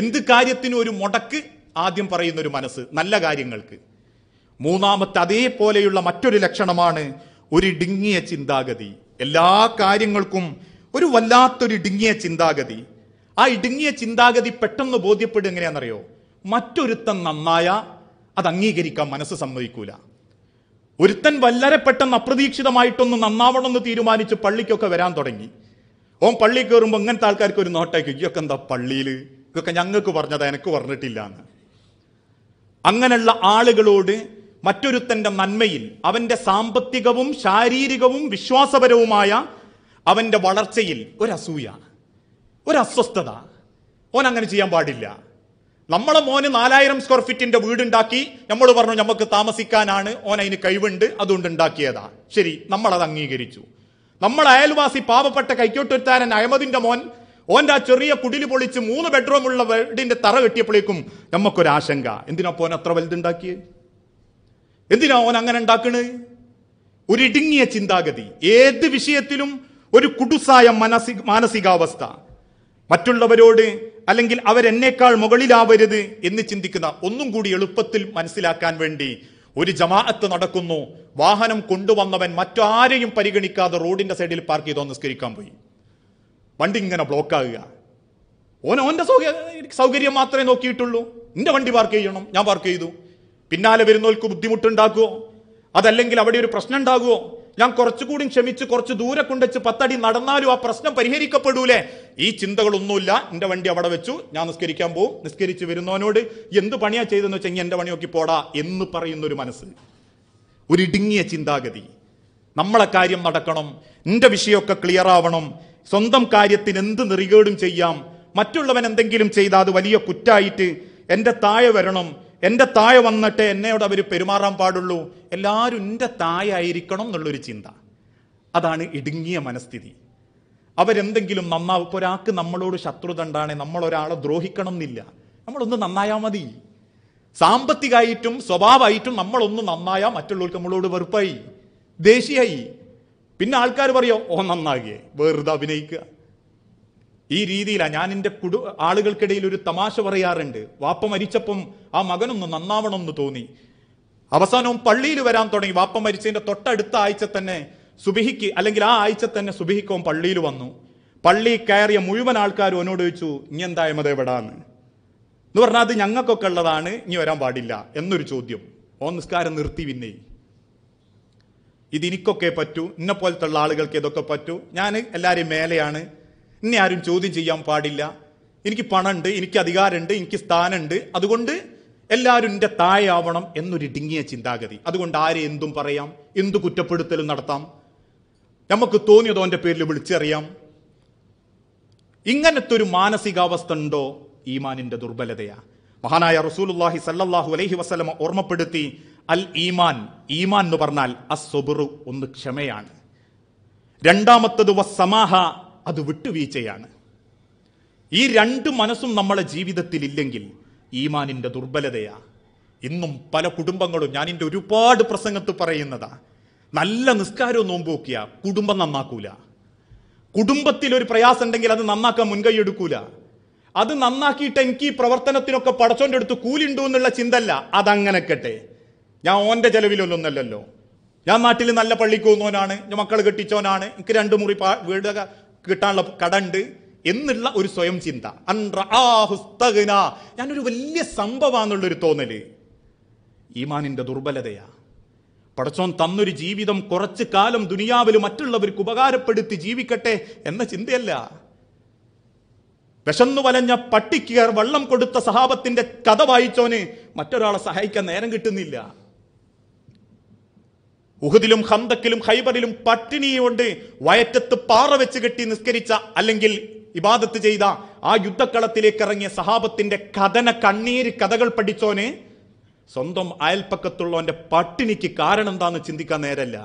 എന്ത് കാര്യത്തിനും ഒരു മുടക്ക് ആദ്യം പറയുന്ന ഒരു മനസ്സ് നല്ല കാര്യങ്ങൾക്ക് മൂന്നാമത്തെ അതേപോലെയുള്ള മറ്റൊരു ലക്ഷണമാണ് ഒരു ഇടുങ്ങിയ ചിന്താഗതി എല്ലാ കാര്യങ്ങൾക്കും ഒരു വല്ലാത്തൊരു ഇടുങ്ങിയ ചിന്താഗതി ആ ഇടുങ്ങിയ ചിന്താഗതി പെട്ടെന്ന് ബോധ്യപ്പെടുക എങ്ങനെയാണെന്നറിയോ മറ്റൊരുത്തൻ നന്നായ അത് അംഗീകരിക്കാൻ മനസ്സ് സമ്മതിക്കൂല ഒരുത്തൻ വല്ലരെ പെട്ടെന്ന് അപ്രതീക്ഷിതമായിട്ടൊന്ന് നന്നാവണമെന്ന് തീരുമാനിച്ച് പള്ളിക്കൊക്കെ വരാൻ തുടങ്ങി ഓം പള്ളി കയറുമ്പോൾ ഇങ്ങനത്തെ ആൾക്കാർക്ക് ഒരു നോട്ടേക്ക് ഇതൊക്കെ എന്താ പള്ളിയിൽ ഇതൊക്കെ ഞങ്ങൾക്ക് പറഞ്ഞത് എനിക്ക് പറഞ്ഞിട്ടില്ല എന്ന് അങ്ങനെയുള്ള ആളുകളോട് മറ്റൊരുത്തൻ്റെ നന്മയിൽ അവൻ്റെ സാമ്പത്തികവും ശാരീരികവും വിശ്വാസപരവുമായ അവൻ്റെ വളർച്ചയിൽ ഒരസൂയാണ് ഒരസ്വസ്ഥത ഓൻ അങ്ങനെ ചെയ്യാൻ പാടില്ല നമ്മളെ മോന് നാലായിരം സ്ക്വയർ ഫീറ്റിന്റെ വീടുണ്ടാക്കി നമ്മൾ പറഞ്ഞു നമുക്ക് താമസിക്കാനാണ് ഓൻ അതിന് കഴിവുണ്ട് അതുകൊണ്ട് ഉണ്ടാക്കിയതാ ശരി നമ്മളത് അംഗീകരിച്ചു നമ്മൾ അയൽവാസി പാവപ്പെട്ട കൈക്കോട്ടൊരുത്താരൻ അഹമ്മദിന്റെ മോൻ ഓൻ്റെ ആ ചെറിയ കുടിലി പൊളിച്ച് മൂന്ന് ഉള്ള വീടിന്റെ തറ കെട്ടിയപ്പോഴേക്കും നമുക്കൊരാശങ്ക എന്തിനാ പോൻ അത്ര വലുതുണ്ടാക്കിയത് എന്തിനാ ഓൻ അങ്ങനെ ഉണ്ടാക്കണ് ഒരു ഇടുങ്ങിയ ചിന്താഗതി ഏത് വിഷയത്തിലും ഒരു കുടുസായ മാനസിക മാനസികാവസ്ഥ മറ്റുള്ളവരോട് അല്ലെങ്കിൽ അവരെന്നേക്കാൾ മുകളിലാവരുത് എന്ന് ചിന്തിക്കുന്ന ഒന്നും കൂടി എളുപ്പത്തിൽ മനസ്സിലാക്കാൻ വേണ്ടി ഒരു ജമാഅത്ത് നടക്കുന്നു വാഹനം കൊണ്ടുവന്നവൻ മറ്റാരെയും പരിഗണിക്കാതെ റോഡിന്റെ സൈഡിൽ പാർക്ക് ചെയ്തോ നിസ്കരിക്കാൻ പോയി വണ്ടി ഇങ്ങനെ ബ്ലോക്ക് ആകുക ഓൻ ഓൻ്റെ സൗകര്യം മാത്രമേ നോക്കിയിട്ടുള്ളൂ എന്റെ വണ്ടി പാർക്ക് ചെയ്യണം ഞാൻ പാർക്ക് ചെയ്തു പിന്നാലെ വരുന്നവർക്ക് ബുദ്ധിമുട്ടുണ്ടാക്കുമോ അതല്ലെങ്കിൽ അവിടെ ഒരു പ്രശ്നം ഉണ്ടാകുമോ ഞാൻ കുറച്ചുകൂടി ക്ഷമിച്ച് കുറച്ച് ദൂരെ കൊണ്ടുവച്ച് പത്തടി നടന്നാലും ആ പ്രശ്നം പരിഹരിക്കപ്പെടൂലേ ഈ ചിന്തകളൊന്നുമില്ല എൻ്റെ വണ്ടി അവിടെ വെച്ചു ഞാൻ നിസ്കരിക്കാൻ പോകും നിസ്കരിച്ച് വരുന്നവനോട് എന്ത് പണിയാ ചെയ്തെന്ന് വെച്ചാൽ ഇനി എൻ്റെ പണി നോക്കി പോടാ എന്ന് പറയുന്നൊരു മനസ്സ് ഒരു ഇടുങ്ങിയ ചിന്താഗതി നമ്മളെ കാര്യം നടക്കണം എൻ്റെ വിഷയമൊക്കെ ക്ലിയർ ആവണം സ്വന്തം കാര്യത്തിന് എന്ത് നെറികേടും ചെയ്യാം മറ്റുള്ളവൻ എന്തെങ്കിലും ചെയ്താൽ അത് വലിയ കുറ്റായിട്ട് എൻ്റെ താഴെ വരണം എൻ്റെ തായ വന്നിട്ട് എന്നോട് അവർ പെരുമാറാൻ പാടുള്ളൂ എല്ലാവരും എൻ്റെ തായ ആയിരിക്കണം എന്നുള്ളൊരു ചിന്ത അതാണ് ഇടുങ്ങിയ മനസ്ഥിതി അവരെന്തെങ്കിലും നന്നാ ഇപ്പോൾ ഒരാൾക്ക് നമ്മളോട് ശത്രുത ഉണ്ടാണ് നമ്മൾ ഒരാളെ ദ്രോഹിക്കണം എന്നില്ല നമ്മളൊന്ന് നന്നായാൽ മതി സാമ്പത്തികമായിട്ടും സ്വഭാവമായിട്ടും നമ്മളൊന്ന് നന്നായാൽ മറ്റുള്ളവർക്ക് നമ്മളോട് വെറുപ്പായി ദേഷ്യായി പിന്നെ ആൾക്കാർ പറയോ ഓ നന്നാകിയേ വെറുതെ അഭിനയിക്കുക ഈ രീതിയിലാണ് ഞാൻ എൻ്റെ കുടു ആളുകൾക്കിടയിൽ ഒരു തമാശ പറയാറുണ്ട് വാപ്പ മരിച്ചപ്പം ആ മകനൊന്ന് നന്നാവണം എന്ന് തോന്നി അവസാനവും പള്ളിയിൽ വരാൻ തുടങ്ങി വാപ്പ മരിച്ചതിൻ്റെ തൊട്ടടുത്ത ആഴ്ച തന്നെ സുബിഹിക്ക് അല്ലെങ്കിൽ ആ ആഴ്ച തന്നെ സുബിഹിക്കവും പള്ളിയിൽ വന്നു പള്ളി കയറിയ മുഴുവൻ ആൾക്കാരും എന്നോട് ചോദിച്ചു ഇനി എന്തായ്മത് എവിടാന്ന് എന്ന് പറഞ്ഞാൽ അത് ഞങ്ങൾക്കൊക്കെ ഉള്ളതാണ് ഇനി വരാൻ പാടില്ല എന്നൊരു ചോദ്യം ഓ നിസ്കാരം നിർത്തി പിന്നെ ഇത് എനിക്കൊക്കെ പറ്റൂ ഇന്നെ പോലത്തുള്ള ആളുകൾക്ക് ഇതൊക്കെ പറ്റൂ ഞാൻ എല്ലാവരെയും മേലെയാണ് എന്നെ ആരും ചോദ്യം ചെയ്യാൻ പാടില്ല എനിക്ക് പണമുണ്ട് എനിക്ക് അധികാരമുണ്ട് എനിക്ക് സ്ഥാനമുണ്ട് അതുകൊണ്ട് എല്ലാവരും എൻ്റെ താഴെയാവണം എന്നൊരു ഡിങ്ങിയ ചിന്താഗതി അതുകൊണ്ട് ആരെ എന്തും പറയാം എന്തു കുറ്റപ്പെടുത്തലും നടത്താം നമുക്ക് തോന്നിയതോ എൻ്റെ പേരിൽ വിളിച്ചറിയാം ഇങ്ങനത്തെ ഒരു മാനസികാവസ്ഥ ഉണ്ടോ ഈമാനിന്റെ ദുർബലതയാ മഹാനായ റസൂലുല്ലാഹി സല്ലാഹു അലൈഹി വസ്ലമ ഓർമ്മപ്പെടുത്തി അൽ ഈമാൻ ഈമാൻ എന്ന് പറഞ്ഞാൽ അസ്വബുറു ഒന്ന് ക്ഷമയാണ് രണ്ടാമത്തത് വസ്സമാഹ അത് വിട്ടുവീഴ്ചയാണ് ഈ രണ്ട് മനസ്സും നമ്മളെ ജീവിതത്തിൽ ഇല്ലെങ്കിൽ ഈമാനിൻ്റെ ദുർബലതയാ ഇന്നും പല കുടുംബങ്ങളും ഞാൻ എൻ്റെ ഒരുപാട് പ്രസംഗത്ത് പറയുന്നതാ നല്ല നിസ്കാരവും നോമ്പോക്കിയ കുടുംബം നന്നാക്കൂല കുടുംബത്തിൽ ഒരു പ്രയാസം ഉണ്ടെങ്കിൽ അത് നന്നാക്കാൻ മുൻകൈ എടുക്കൂല അത് നന്നാക്കിയിട്ട് എനിക്ക് ഈ പ്രവർത്തനത്തിനൊക്കെ പടച്ചോൻ്റെ അടുത്ത് കൂലിണ്ടു എന്നുള്ള ചിന്തല്ല അതങ്ങനെക്കട്ടെ ഞാൻ ഓൻ്റെ ചെലവിലൊന്നല്ലല്ലോ ഞാൻ നാട്ടിൽ നല്ല പള്ളിക്ക് പോകുന്നവനാണ് മക്കൾ കെട്ടിച്ചവനാണ് എനിക്ക് രണ്ട് മുറി വീട് കിട്ടാനുള്ള കടണ്ട് എന്നുള്ള ഒരു സ്വയം ചിന്ത അൻറഹുസ്തകന ഞാനൊരു വലിയ സംഭവമാണെന്നുള്ളൊരു തോന്നല് ഈമാനിൻ്റെ ദുർബലതയാ പടച്ചോൻ തന്നൊരു ജീവിതം കുറച്ച് കാലം ദുനിയാവിൽ മറ്റുള്ളവർക്ക് ഉപകാരപ്പെടുത്തി ജീവിക്കട്ടെ എന്ന ചിന്തയല്ല വിശന്നു വലഞ്ഞ പട്ടിക്കിയർ വള്ളം കൊടുത്ത സഹാബത്തിന്റെ കഥ വായിച്ചോന് മറ്റൊരാളെ സഹായിക്കാൻ നേരം കിട്ടുന്നില്ല ഉഹുദിലും ഹന്തക്കിലും ഹൈബറിലും പട്ടിണിയുണ്ട് വയറ്റത്ത് പാറ വെച്ച് കെട്ടി നിസ്കരിച്ച അല്ലെങ്കിൽ ഇബാദത്ത് ചെയ്ത ആ യുദ്ധക്കളത്തിലേക്ക് ഇറങ്ങിയ സഹാബത്തിന്റെ കഥന കണ്ണീര് കഥകൾ പഠിച്ചോന് സ്വന്തം അയൽപ്പക്കത്തുള്ളവന്റെ പട്ടിണിക്ക് കാരണം എന്താന്ന് ചിന്തിക്കാൻ നേരല്ല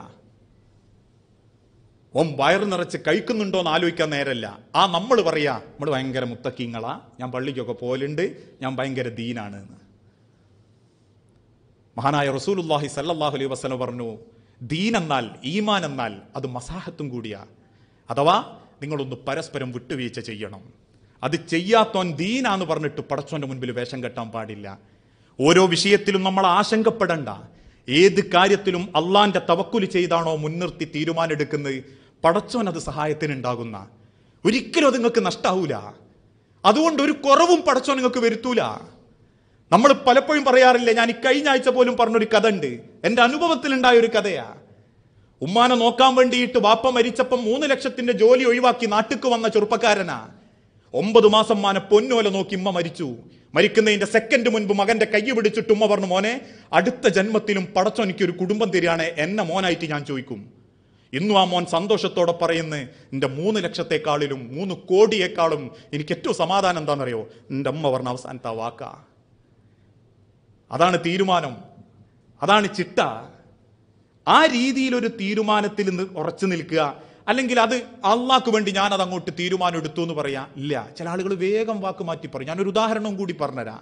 ഓം വയറു നിറച്ച് കഴിക്കുന്നുണ്ടോ എന്ന് ആലോചിക്കാൻ നേരല്ല ആ നമ്മൾ പറയാ നമ്മൾ ഭയങ്കര മുത്തക്കിങ്ങളാ ഞാൻ പള്ളിക്കൊക്കെ പോലുണ്ട് ഞാൻ ഭയങ്കര ദീനാണ് എന്ന് മഹാനായ റസൂൽ സല്ലാഹു അലൈഹി വസ്ലം പറഞ്ഞു ദീൻ എന്നാൽ ഈമാൻ എന്നാൽ അത് മസാഹത്തും കൂടിയാ അഥവാ നിങ്ങളൊന്ന് പരസ്പരം വിട്ടുവീഴ്ച ചെയ്യണം അത് ചെയ്യാത്തോൻ ദീനാന്ന് പറഞ്ഞിട്ട് പടച്ചോൻ്റെ മുൻപിൽ വേഷം കെട്ടാൻ പാടില്ല ഓരോ വിഷയത്തിലും നമ്മൾ ആശങ്കപ്പെടണ്ട ഏത് കാര്യത്തിലും അള്ളാന്റെ തവക്കുൽ ചെയ്താണോ മുൻനിർത്തി തീരുമാനമെടുക്കുന്നത് പടച്ചോൻ അത് സഹായത്തിനുണ്ടാകുന്ന ഒരിക്കലും അത് നിങ്ങൾക്ക് നഷ്ടാവൂല അതുകൊണ്ട് ഒരു കുറവും പടച്ചോൻ നിങ്ങൾക്ക് വരുത്തൂല നമ്മൾ പലപ്പോഴും പറയാറില്ല ഞാൻ ഈ കഴിഞ്ഞ ആഴ്ച പോലും പറഞ്ഞൊരു കഥ ഉണ്ട് എൻ്റെ അനുഭവത്തിലുണ്ടായ ഒരു കഥയാ ഉമ്മാനെ നോക്കാൻ വേണ്ടിയിട്ട് വാപ്പ മരിച്ചപ്പം മൂന്ന് ലക്ഷത്തിന്റെ ജോലി ഒഴിവാക്കി നാട്ടിക്ക് വന്ന ചെറുപ്പക്കാരനാ ഒമ്പത് മാസം മാന പൊന്നോല നോക്കി ഉമ്മ മരിച്ചു മരിക്കുന്നതിന്റെ സെക്കൻഡ് മുൻപ് മകന്റെ കൈ പിടിച്ചിട്ട് ഉമ്മ പറഞ്ഞു മോനെ അടുത്ത ജന്മത്തിലും പടച്ചോ ഒരു കുടുംബം തരികയാണ് എന്നെ മോനായിട്ട് ഞാൻ ചോദിക്കും ഇന്നും ആ മോൻ സന്തോഷത്തോടെ പറയുന്ന എൻ്റെ മൂന്ന് ലക്ഷത്തെക്കാളിലും മൂന്ന് കോടിയേക്കാളും എനിക്ക് ഏറ്റവും സമാധാനം എന്താണെന്നറിയോ എൻ്റെ അമ്മ പറഞ്ഞ അവസാനത്തെ വാക്ക അതാണ് തീരുമാനം അതാണ് ചിട്ട ആ രീതിയിലൊരു തീരുമാനത്തിൽ നിന്ന് ഉറച്ചു നിൽക്കുക അല്ലെങ്കിൽ അത് അള്ളാക്ക് വേണ്ടി ഞാൻ അതങ്ങോട്ട് അങ്ങോട്ട് തീരുമാനം എടുത്തു എന്ന് പറയാം ഇല്ല ചില ആളുകൾ വേഗം വാക്ക് മാറ്റി പറയും ഞാനൊരു ഉദാഹരണം കൂടി പറഞ്ഞുതരാം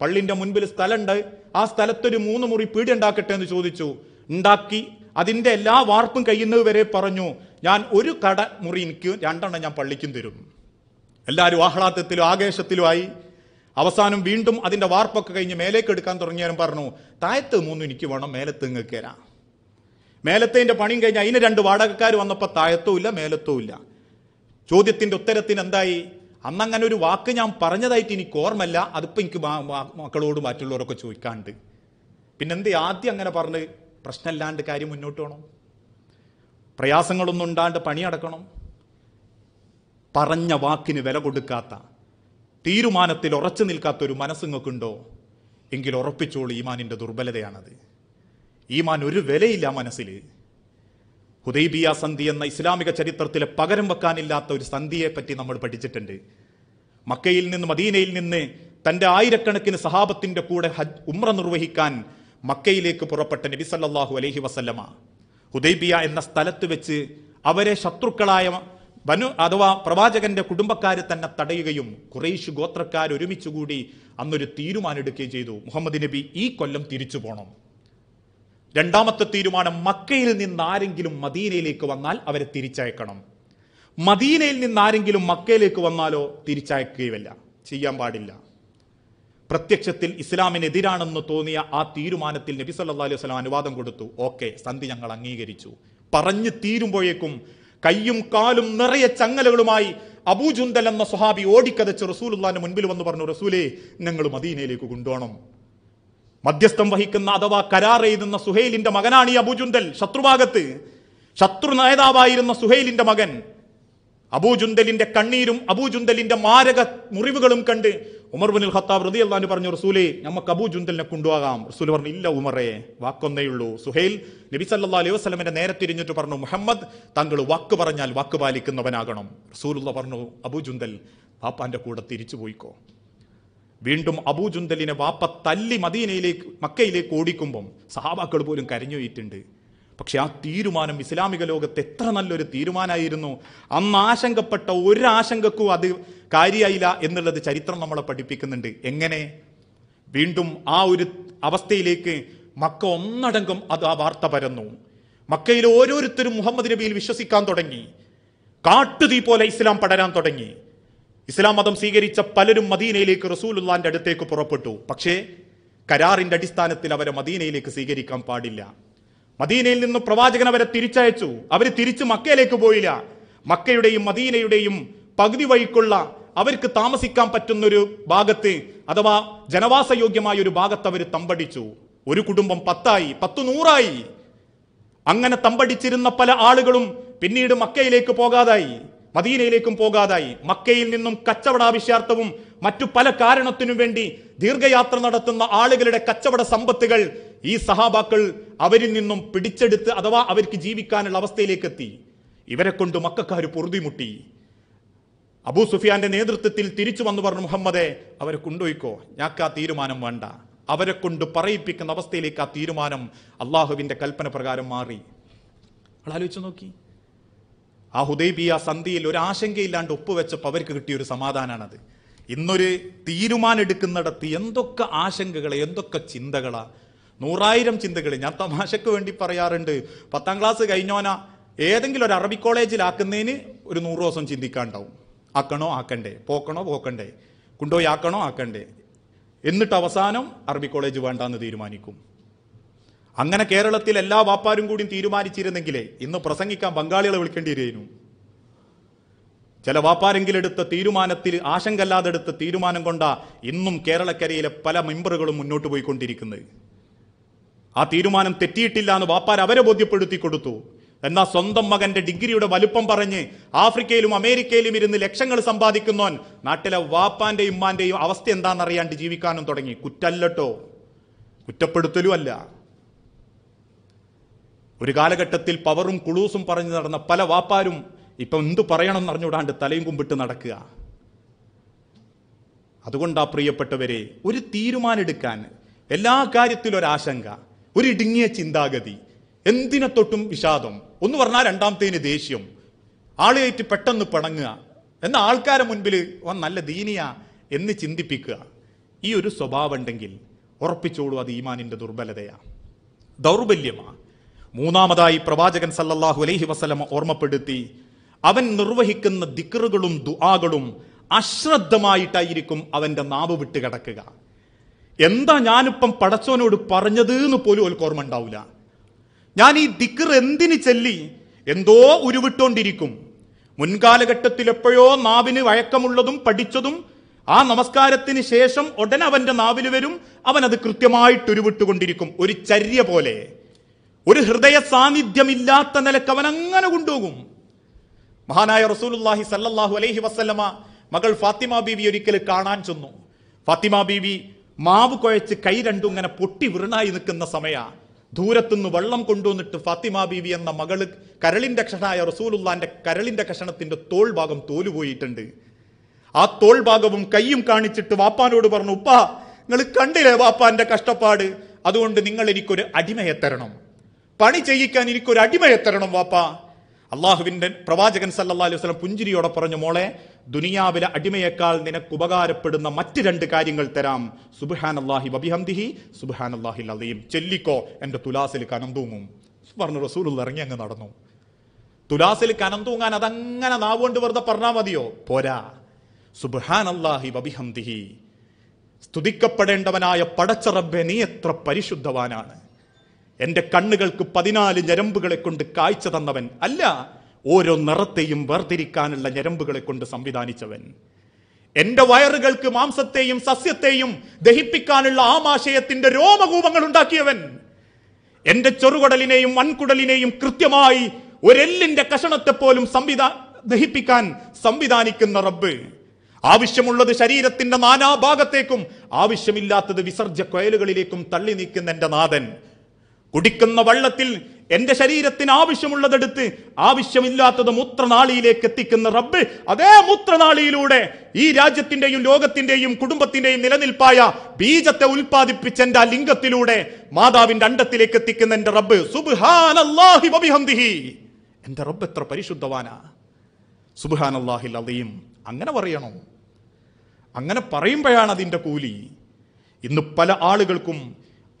പള്ളിൻ്റെ മുൻപിൽ സ്ഥലമുണ്ട് ആ സ്ഥലത്തൊരു മൂന്ന് മുറി പീടി ഉണ്ടാക്കട്ടെ എന്ന് ചോദിച്ചു ഉണ്ടാക്കി അതിൻ്റെ എല്ലാ വാർപ്പും കഴിയുന്നത് വരെ പറഞ്ഞു ഞാൻ ഒരു കട മുറി എനിക്ക് രണ്ടെണ്ണം ഞാൻ പള്ളിക്കും തരും എല്ലാവരും ആഹ്ലാദത്തിലും ആയി അവസാനം വീണ്ടും അതിൻ്റെ വാർപ്പൊക്കെ കഴിഞ്ഞ് മേലേക്ക് എടുക്കാൻ തുടങ്ങിയാലും പറഞ്ഞു താഴത്ത് മൂന്നും എനിക്ക് വേണം മേലത്ത് ഇങ്ങക്കേരാ മേലത്തേൻ്റെ പണിയും കഴിഞ്ഞ് അതിന് രണ്ട് വാടകക്കാർ വന്നപ്പോൾ മേലത്തും ഇല്ല ചോദ്യത്തിൻ്റെ ഉത്തരത്തിന് എന്തായി അന്നങ്ങനെ ഒരു വാക്ക് ഞാൻ പറഞ്ഞതായിട്ട് എനിക്ക് ഓർമ്മല്ല അതിപ്പോൾ എനിക്ക് മക്കളോട് മറ്റുള്ളവരൊക്കെ ചോദിക്കാണ്ട് പിന്നെന്ത് ആദ്യം അങ്ങനെ പറഞ്ഞ് പ്രശ്നമില്ലാണ്ട് കാര്യം മുന്നോട്ട് വേണം പ്രയാസങ്ങളൊന്നും ഉണ്ടാണ്ട് പണിയടക്കണം പറഞ്ഞ വാക്കിന് വില കൊടുക്കാത്ത തീരുമാനത്തിൽ ഉറച്ചു നിൽക്കാത്തൊരു മനസ്സുങ്ങൾക്കുണ്ടോ എങ്കിൽ ഉറപ്പിച്ചോളൂ ഈമാനിൻ്റെ ദുർബലതയാണത് ഈമാൻ ഒരു വിലയില്ല മനസ്സിൽ ഹുദൈബിയ സന്ധി എന്ന ഇസ്ലാമിക ചരിത്രത്തിലെ പകരം വെക്കാനില്ലാത്ത ഒരു സന്ധിയെ പറ്റി നമ്മൾ പഠിച്ചിട്ടുണ്ട് മക്കയിൽ നിന്ന് മദീനയിൽ നിന്ന് തൻ്റെ ആയിരക്കണക്കിന് സഹാബത്തിൻ്റെ കൂടെ ഹജ് ഉമ്ര നിർവഹിക്കാൻ മക്കയിലേക്ക് പുറപ്പെട്ട നബി സല്ലാഹു അലഹി വസല്ലമ ഹുദൈബിയ എന്ന സ്ഥലത്ത് വെച്ച് അവരെ ശത്രുക്കളായ ബനു അഥവാ പ്രവാചകന്റെ കുടുംബക്കാർ തന്നെ തടയുകയും കുറേശ് ഗോത്രക്കാർ ഒരുമിച്ചുകൂടി അന്നൊരു തീരുമാനമെടുക്കുകയും ചെയ്തു മുഹമ്മദ് നബി ഈ കൊല്ലം തിരിച്ചു പോകണം രണ്ടാമത്തെ തീരുമാനം മക്കയിൽ നിന്ന് ആരെങ്കിലും മദീനയിലേക്ക് വന്നാൽ അവരെ തിരിച്ചയക്കണം മദീനയിൽ നിന്ന് ആരെങ്കിലും മക്കയിലേക്ക് വന്നാലോ തിരിച്ചയക്കുകയല്ല ചെയ്യാൻ പാടില്ല പ്രത്യക്ഷത്തിൽ ഇസ്ലാമിനെതിരാണെന്ന് തോന്നിയ ആ തീരുമാനത്തിൽ നബി സല്ലാ അലൈഹി വസ്ലാം അനുവാദം കൊടുത്തു ഓക്കെ സന്ധി ഞങ്ങൾ അംഗീകരിച്ചു പറഞ്ഞു തീരുമ്പോഴേക്കും കയ്യും കാലും നിറയെ ചങ്ങലകളുമായി അബൂജുന്തൽ എന്ന സ്വഹാബി ഓടിക്കതച്ച് റസൂലുള്ളാന്റെ മുൻപിൽ വന്ന് പറഞ്ഞു റസൂലേ ഞങ്ങൾ മദീനയിലേക്ക് കൊണ്ടുപോകണം മധ്യസ്ഥം വഹിക്കുന്ന അഥവാ കരാർ എഴുതുന്ന സുഹൈലിന്റെ മകനാണ് ഈ അബൂജുന്തൽ ശത്രുഭാഗത്ത് ശത്രു നേതാവായിരുന്ന സുഹൈലിന്റെ മകൻ അബൂജുന്തലിന്റെ കണ്ണീരും അബൂജുന്തലിന്റെ മാരക മുറിവുകളും കണ്ട് ഉമർ ബിൻ ഖത്താബ് റതി അള്ളഹാൻ പറഞ്ഞു റസൂലേ നമുക്ക് അബു ജുന്തലിനെ കൊണ്ടുപോകാം റസൂൽ പറഞ്ഞു ഇല്ല ഉമറേ വാക്കൊന്നേയുള്ളൂ സുഹൈൽ നബി സല്ലാ അലൈഹി വസ്ലമിന്റെ നേരെ തിരിഞ്ഞിട്ട് പറഞ്ഞു മുഹമ്മദ് തങ്ങൾ വാക്ക് പറഞ്ഞാൽ വാക്ക് പാലിക്കുന്നവനാകണം റസൂലുള്ള പറഞ്ഞു അബൂ ജുന്തൽ പാപ്പാന്റെ കൂടെ തിരിച്ചു പോയിക്കോ വീണ്ടും അബൂ ജുന്തലിനെ വാപ്പ തല്ലി മദീനയിലേക്ക് മക്കയിലേക്ക് ഓടിക്കുമ്പം സഹാബാക്കൾ പോലും കരഞ്ഞു പോയിട്ടുണ്ട് പക്ഷെ ആ തീരുമാനം ഇസ്ലാമിക ലോകത്ത് എത്ര നല്ലൊരു തീരുമാനമായിരുന്നു അന്ന് ആശങ്കപ്പെട്ട ഒരാശങ്കക്കും അത് കാര്യമായില്ല എന്നുള്ളത് ചരിത്രം നമ്മളെ പഠിപ്പിക്കുന്നുണ്ട് എങ്ങനെ വീണ്ടും ആ ഒരു അവസ്ഥയിലേക്ക് മക്ക ഒന്നടങ്കം അത് ആ വാർത്ത പരന്നു മക്കയിൽ ഓരോരുത്തരും മുഹമ്മദ് നബിയിൽ വിശ്വസിക്കാൻ തുടങ്ങി കാട്ടുതീ പോലെ ഇസ്ലാം പടരാൻ തുടങ്ങി ഇസ്ലാം മതം സ്വീകരിച്ച പലരും മദീനയിലേക്ക് റസൂലുല്ലാന്റെ അടുത്തേക്ക് പുറപ്പെട്ടു പക്ഷേ കരാറിന്റെ അടിസ്ഥാനത്തിൽ അവരെ മദീനയിലേക്ക് സ്വീകരിക്കാൻ പാടില്ല മദീനയിൽ നിന്ന് പ്രവാചകൻ അവരെ തിരിച്ചയച്ചു അവർ തിരിച്ച് മക്കയിലേക്ക് പോയില്ല മക്കയുടെയും മദീനയുടെയും പകുതി വഴിക്കുള്ള അവർക്ക് താമസിക്കാൻ പറ്റുന്നൊരു ഭാഗത്ത് അഥവാ ജനവാസയോഗ്യമായ ഒരു ഭാഗത്ത് അവർ തമ്പടിച്ചു ഒരു കുടുംബം പത്തായി പത്തു നൂറായി അങ്ങനെ തമ്പടിച്ചിരുന്ന പല ആളുകളും പിന്നീട് മക്കയിലേക്ക് പോകാതായി മദീനയിലേക്കും പോകാതായി മക്കയിൽ നിന്നും കച്ചവടാവശ്യാർത്ഥവും മറ്റു പല കാരണത്തിനും വേണ്ടി ദീർഘയാത്ര നടത്തുന്ന ആളുകളുടെ കച്ചവട സമ്പത്തുകൾ ഈ സഹാബാക്കൾ അവരിൽ നിന്നും പിടിച്ചെടുത്ത് അഥവാ അവർക്ക് ജീവിക്കാനുള്ള അവസ്ഥയിലേക്ക് എത്തി ഇവരെ കൊണ്ട് മക്കാർ പൊറുതിമുട്ടി അബൂ സുഫിയാന്റെ നേതൃത്വത്തിൽ തിരിച്ചു വന്നു പറഞ്ഞു മുഹമ്മദെ അവരെ കൊണ്ടുപോയിക്കോ ഞങ്ങൾക്ക് ആ തീരുമാനം വേണ്ട അവരെ കൊണ്ട് പറയിപ്പിക്കുന്ന അവസ്ഥയിലേക്ക് ആ തീരുമാനം അള്ളാഹുവിന്റെ കൽപ്പന പ്രകാരം മാറി ആലോചിച്ചു നോക്കി ആ ഹുദൈബിയ സന്ധിയിൽ ഒരു ആശങ്കയില്ലാണ്ട് ഒപ്പുവെച്ചപ്പോൾ അവർക്ക് കിട്ടിയ ഒരു സമാധാനമാണത് ഇന്നൊരു തീരുമാനം എടുക്കുന്നിടത്ത് എന്തൊക്കെ ആശങ്കകളെ എന്തൊക്കെ ചിന്തകളാണ് നൂറായിരം ചിന്തകൾ ഞാൻ തമാശക്ക് വേണ്ടി പറയാറുണ്ട് പത്താം ക്ലാസ് കഴിഞ്ഞോന ഏതെങ്കിലും ഒരു അറബി കോളേജിലാക്കുന്നതിന് ഒരു നൂറ് ദിവസം ചിന്തിക്കാണ്ടാവും ആക്കണോ ആക്കണ്ടേ പോക്കണോ പോക്കണ്ടേ കൊണ്ടുപോയി ആക്കണോ ആക്കണ്ടേ എന്നിട്ട് അവസാനം അറബി കോളേജ് വേണ്ടാന്ന് തീരുമാനിക്കും അങ്ങനെ കേരളത്തിൽ എല്ലാ വാപ്പാരും കൂടിയും തീരുമാനിച്ചിരുന്നെങ്കിലേ ഇന്ന് പ്രസംഗിക്കാൻ ബംഗാളികളെ വിളിക്കേണ്ടി വരുന്നു ചില വാപ്പാരെങ്കിലും എടുത്ത തീരുമാനത്തിൽ ആശങ്കല്ലാതെ എടുത്ത തീരുമാനം കൊണ്ടാ ഇന്നും കേരളക്കരയിലെ പല മെമ്പറുകളും മുന്നോട്ട് പോയിക്കൊണ്ടിരിക്കുന്നത് ആ തീരുമാനം തെറ്റിയിട്ടില്ല എന്ന് വാപ്പാർ അവരെ ബോധ്യപ്പെടുത്തി കൊടുത്തു എന്നാൽ സ്വന്തം മകന്റെ ഡിഗ്രിയുടെ വലുപ്പം പറഞ്ഞ് ആഫ്രിക്കയിലും അമേരിക്കയിലും ഇരുന്ന് ലക്ഷങ്ങൾ സമ്പാദിക്കുന്നവൻ നാട്ടിലെ വാപ്പാന്റെയും ഉമ്മാന്റെയും അവസ്ഥ എന്താണെന്നറിയാണ്ട് ജീവിക്കാനും തുടങ്ങി കുറ്റല്ലട്ടോ കുറ്റപ്പെടുത്തലും അല്ല ഒരു കാലഘട്ടത്തിൽ പവറും കുളൂസും പറഞ്ഞു നടന്ന പല വാപ്പാരും ഇപ്പം എന്ത് പറയണം എന്നറിഞ്ഞുകൂടാണ്ട് തലയും കുമ്പിട്ട് നടക്കുക അതുകൊണ്ടാ പ്രിയപ്പെട്ടവരെ ഒരു തീരുമാനമെടുക്കാൻ എല്ലാ കാര്യത്തിലും ഒരാശങ്ക ഒരിടുങ്ങിയ ചിന്താഗതി എന്തിനെ തൊട്ടും വിഷാദം ഒന്ന് പറഞ്ഞാൽ രണ്ടാമത്തേന് ദേഷ്യം ആളുകയറ്റ് പെട്ടെന്ന് പിണങ്ങുക എന്ന ആൾക്കാരെ മുൻപിൽ ഓൻ നല്ല ദീനിയ എന്ന് ചിന്തിപ്പിക്കുക ഈ ഒരു സ്വഭാവം ഉണ്ടെങ്കിൽ ഉറപ്പിച്ചോളൂ അത് ഈമാനിൻ്റെ ദുർബലതയാണ് ദൗർബല്യമാണ് മൂന്നാമതായി പ്രവാചകൻ സല്ലല്ലാഹു അലൈഹി വസലമ ഓർമ്മപ്പെടുത്തി അവൻ നിർവഹിക്കുന്ന ദിക്കറുകളും ദുആകളും അശ്രദ്ധമായിട്ടായിരിക്കും അവൻ്റെ നാവ് വിട്ട് കിടക്കുക എന്താ ഞാനിപ്പം പടച്ചോനോട് പറഞ്ഞത് എന്ന് പോലും ഓൽക്ക് ഓർമ്മ ഉണ്ടാവില്ല ഞാൻ ഈ ദിക്കർ എന്തിന് ചെല്ലി എന്തോ ഉരുവിട്ടോണ്ടിരിക്കും മുൻകാലഘട്ടത്തിൽ എപ്പോഴോ നാവിന് വഴക്കമുള്ളതും പഠിച്ചതും ആ നമസ്കാരത്തിന് ശേഷം ഉടനെ അവൻ്റെ നാവിൽ വരും അവൻ അത് കൃത്യമായിട്ട് ഉരുവിട്ടുകൊണ്ടിരിക്കും ഒരു ചര്യ പോലെ ഒരു ഹൃദയ സാന്നിധ്യമില്ലാത്ത നിലക്ക് അവൻ അങ്ങനെ കൊണ്ടുപോകും മഹാനായ റസൂലുല്ലാഹി സല്ലാഹു അലൈഹി വസ്ലമ മകൾ ഫാത്തിമ ബീവി ഒരിക്കൽ കാണാൻ ചെന്നു ഫാത്തിമ ബീവി മാവ് കുഴച്ച് കൈ രണ്ടും ഇങ്ങനെ പൊട്ടി വൃണായി നിൽക്കുന്ന സമയ ദൂരത്തുനിന്ന് വെള്ളം കൊണ്ടുവന്നിട്ട് ഫാത്തിമ ബീവി എന്ന മകള് കരളിന്റെ കഷണായ റസൂലുള്ളാന്റെ കരളിന്റെ കഷണത്തിന്റെ തോൾ ഭാഗം തോലുപോയിട്ടുണ്ട് ആ തോൾ ഭാഗവും കൈയും കാണിച്ചിട്ട് വാപ്പാനോട് പറഞ്ഞു ഉപ്പ നിങ്ങൾ കണ്ടില്ലേ വാപ്പാന്റെ കഷ്ടപ്പാട് അതുകൊണ്ട് നിങ്ങൾ എനിക്കൊരു അടിമയെ തരണം പണി ചെയ്യിക്കാൻ എനിക്കൊരു അടിമയെ തരണം വാപ്പാ അള്ളാഹുവിൻ്റെ പ്രവാചകൻ സല്ലാ അലൈഹി വസ്ലം പുഞ്ചിരിയോടെ പറഞ്ഞു മോളെ ദുനിയാവിലെ അടിമയേക്കാൾ നിനക്ക് ഉപകാരപ്പെടുന്ന മറ്റ് രണ്ട് കാര്യങ്ങൾ തരാം സുബുഹാൻ അള്ളാഹി വബിഹംദിഹി സുബുഹാൻ അള്ളാഹി അലീം ചെല്ലിക്കോ എൻ്റെ തുലാസിൽ കനം തൂങ്ങും പറഞ്ഞു റസൂൽ ഇറങ്ങി അങ്ങ് നടന്നു തുലാസിൽ കനം തൂങ്ങാൻ അതങ്ങനെ നാവുകൊണ്ട് വെറുതെ പറഞ്ഞാൽ മതിയോ പോരാ സുബുഹാൻ അള്ളാഹി വബിഹംദിഹി സ്തുതിക്കപ്പെടേണ്ടവനായ പടച്ച റബ്ബെ നീ എത്ര പരിശുദ്ധവാനാണ് എൻ്റെ കണ്ണുകൾക്ക് പതിനാല് ഞരമ്പുകളെ കൊണ്ട് കാഴ്ച തന്നവൻ അല്ല ഓരോ നിറത്തെയും വേർതിരിക്കാനുള്ള ഞരമ്പുകളെ കൊണ്ട് സംവിധാനിച്ചവൻ എൻ്റെ വയറുകൾക്ക് മാംസത്തെയും സസ്യത്തെയും ദഹിപ്പിക്കാനുള്ള ആമാശയത്തിൻ്റെ രോമകൂപങ്ങൾ ഉണ്ടാക്കിയവൻ എൻ്റെ ചെറുകുടലിനെയും വൻകുടലിനെയും കൃത്യമായി ഒരെല്ലിൻ്റെ കഷണത്തെ പോലും സംവിധാ ദഹിപ്പിക്കാൻ സംവിധാനിക്കുന്ന റബ്ബ് ആവശ്യമുള്ളത് ശരീരത്തിന്റെ നാനാഭാഗത്തേക്കും ആവശ്യമില്ലാത്തത് വിസർജ്യ കൊയലുകളിലേക്കും തള്ളി നീക്കുന്ന എൻ്റെ നാഥൻ കുടിക്കുന്ന വള്ളത്തിൽ എന്റെ ശരീരത്തിന് ആവശ്യമുള്ളതെടുത്ത് ആവശ്യമില്ലാത്തത് മൂത്രനാളിയിലേക്ക് എത്തിക്കുന്ന റബ്ബ് അതേ മൂത്രനാളിയിലൂടെ ഈ രാജ്യത്തിന്റെയും ലോകത്തിന്റെയും കുടുംബത്തിന്റെയും നിലനിൽപ്പായ ബീജത്തെ ഉൽപ്പാദിപ്പിച്ച എന്റെ ആ ലിംഗത്തിലൂടെ മാതാവിന്റെ അണ്ടത്തിലേക്ക് എത്തിക്കുന്ന എന്റെ റബ്ബ് സുബാനല്ലാഹി എന്റെ റബ്ബ് എത്ര പരിശുദ്ധവാനാ സുബ്ഹാനല്ലാഹിൽ അളീം അങ്ങനെ പറയണോ അങ്ങനെ പറയുമ്പോഴാണ് അതിൻ്റെ കൂലി ഇന്ന് പല ആളുകൾക്കും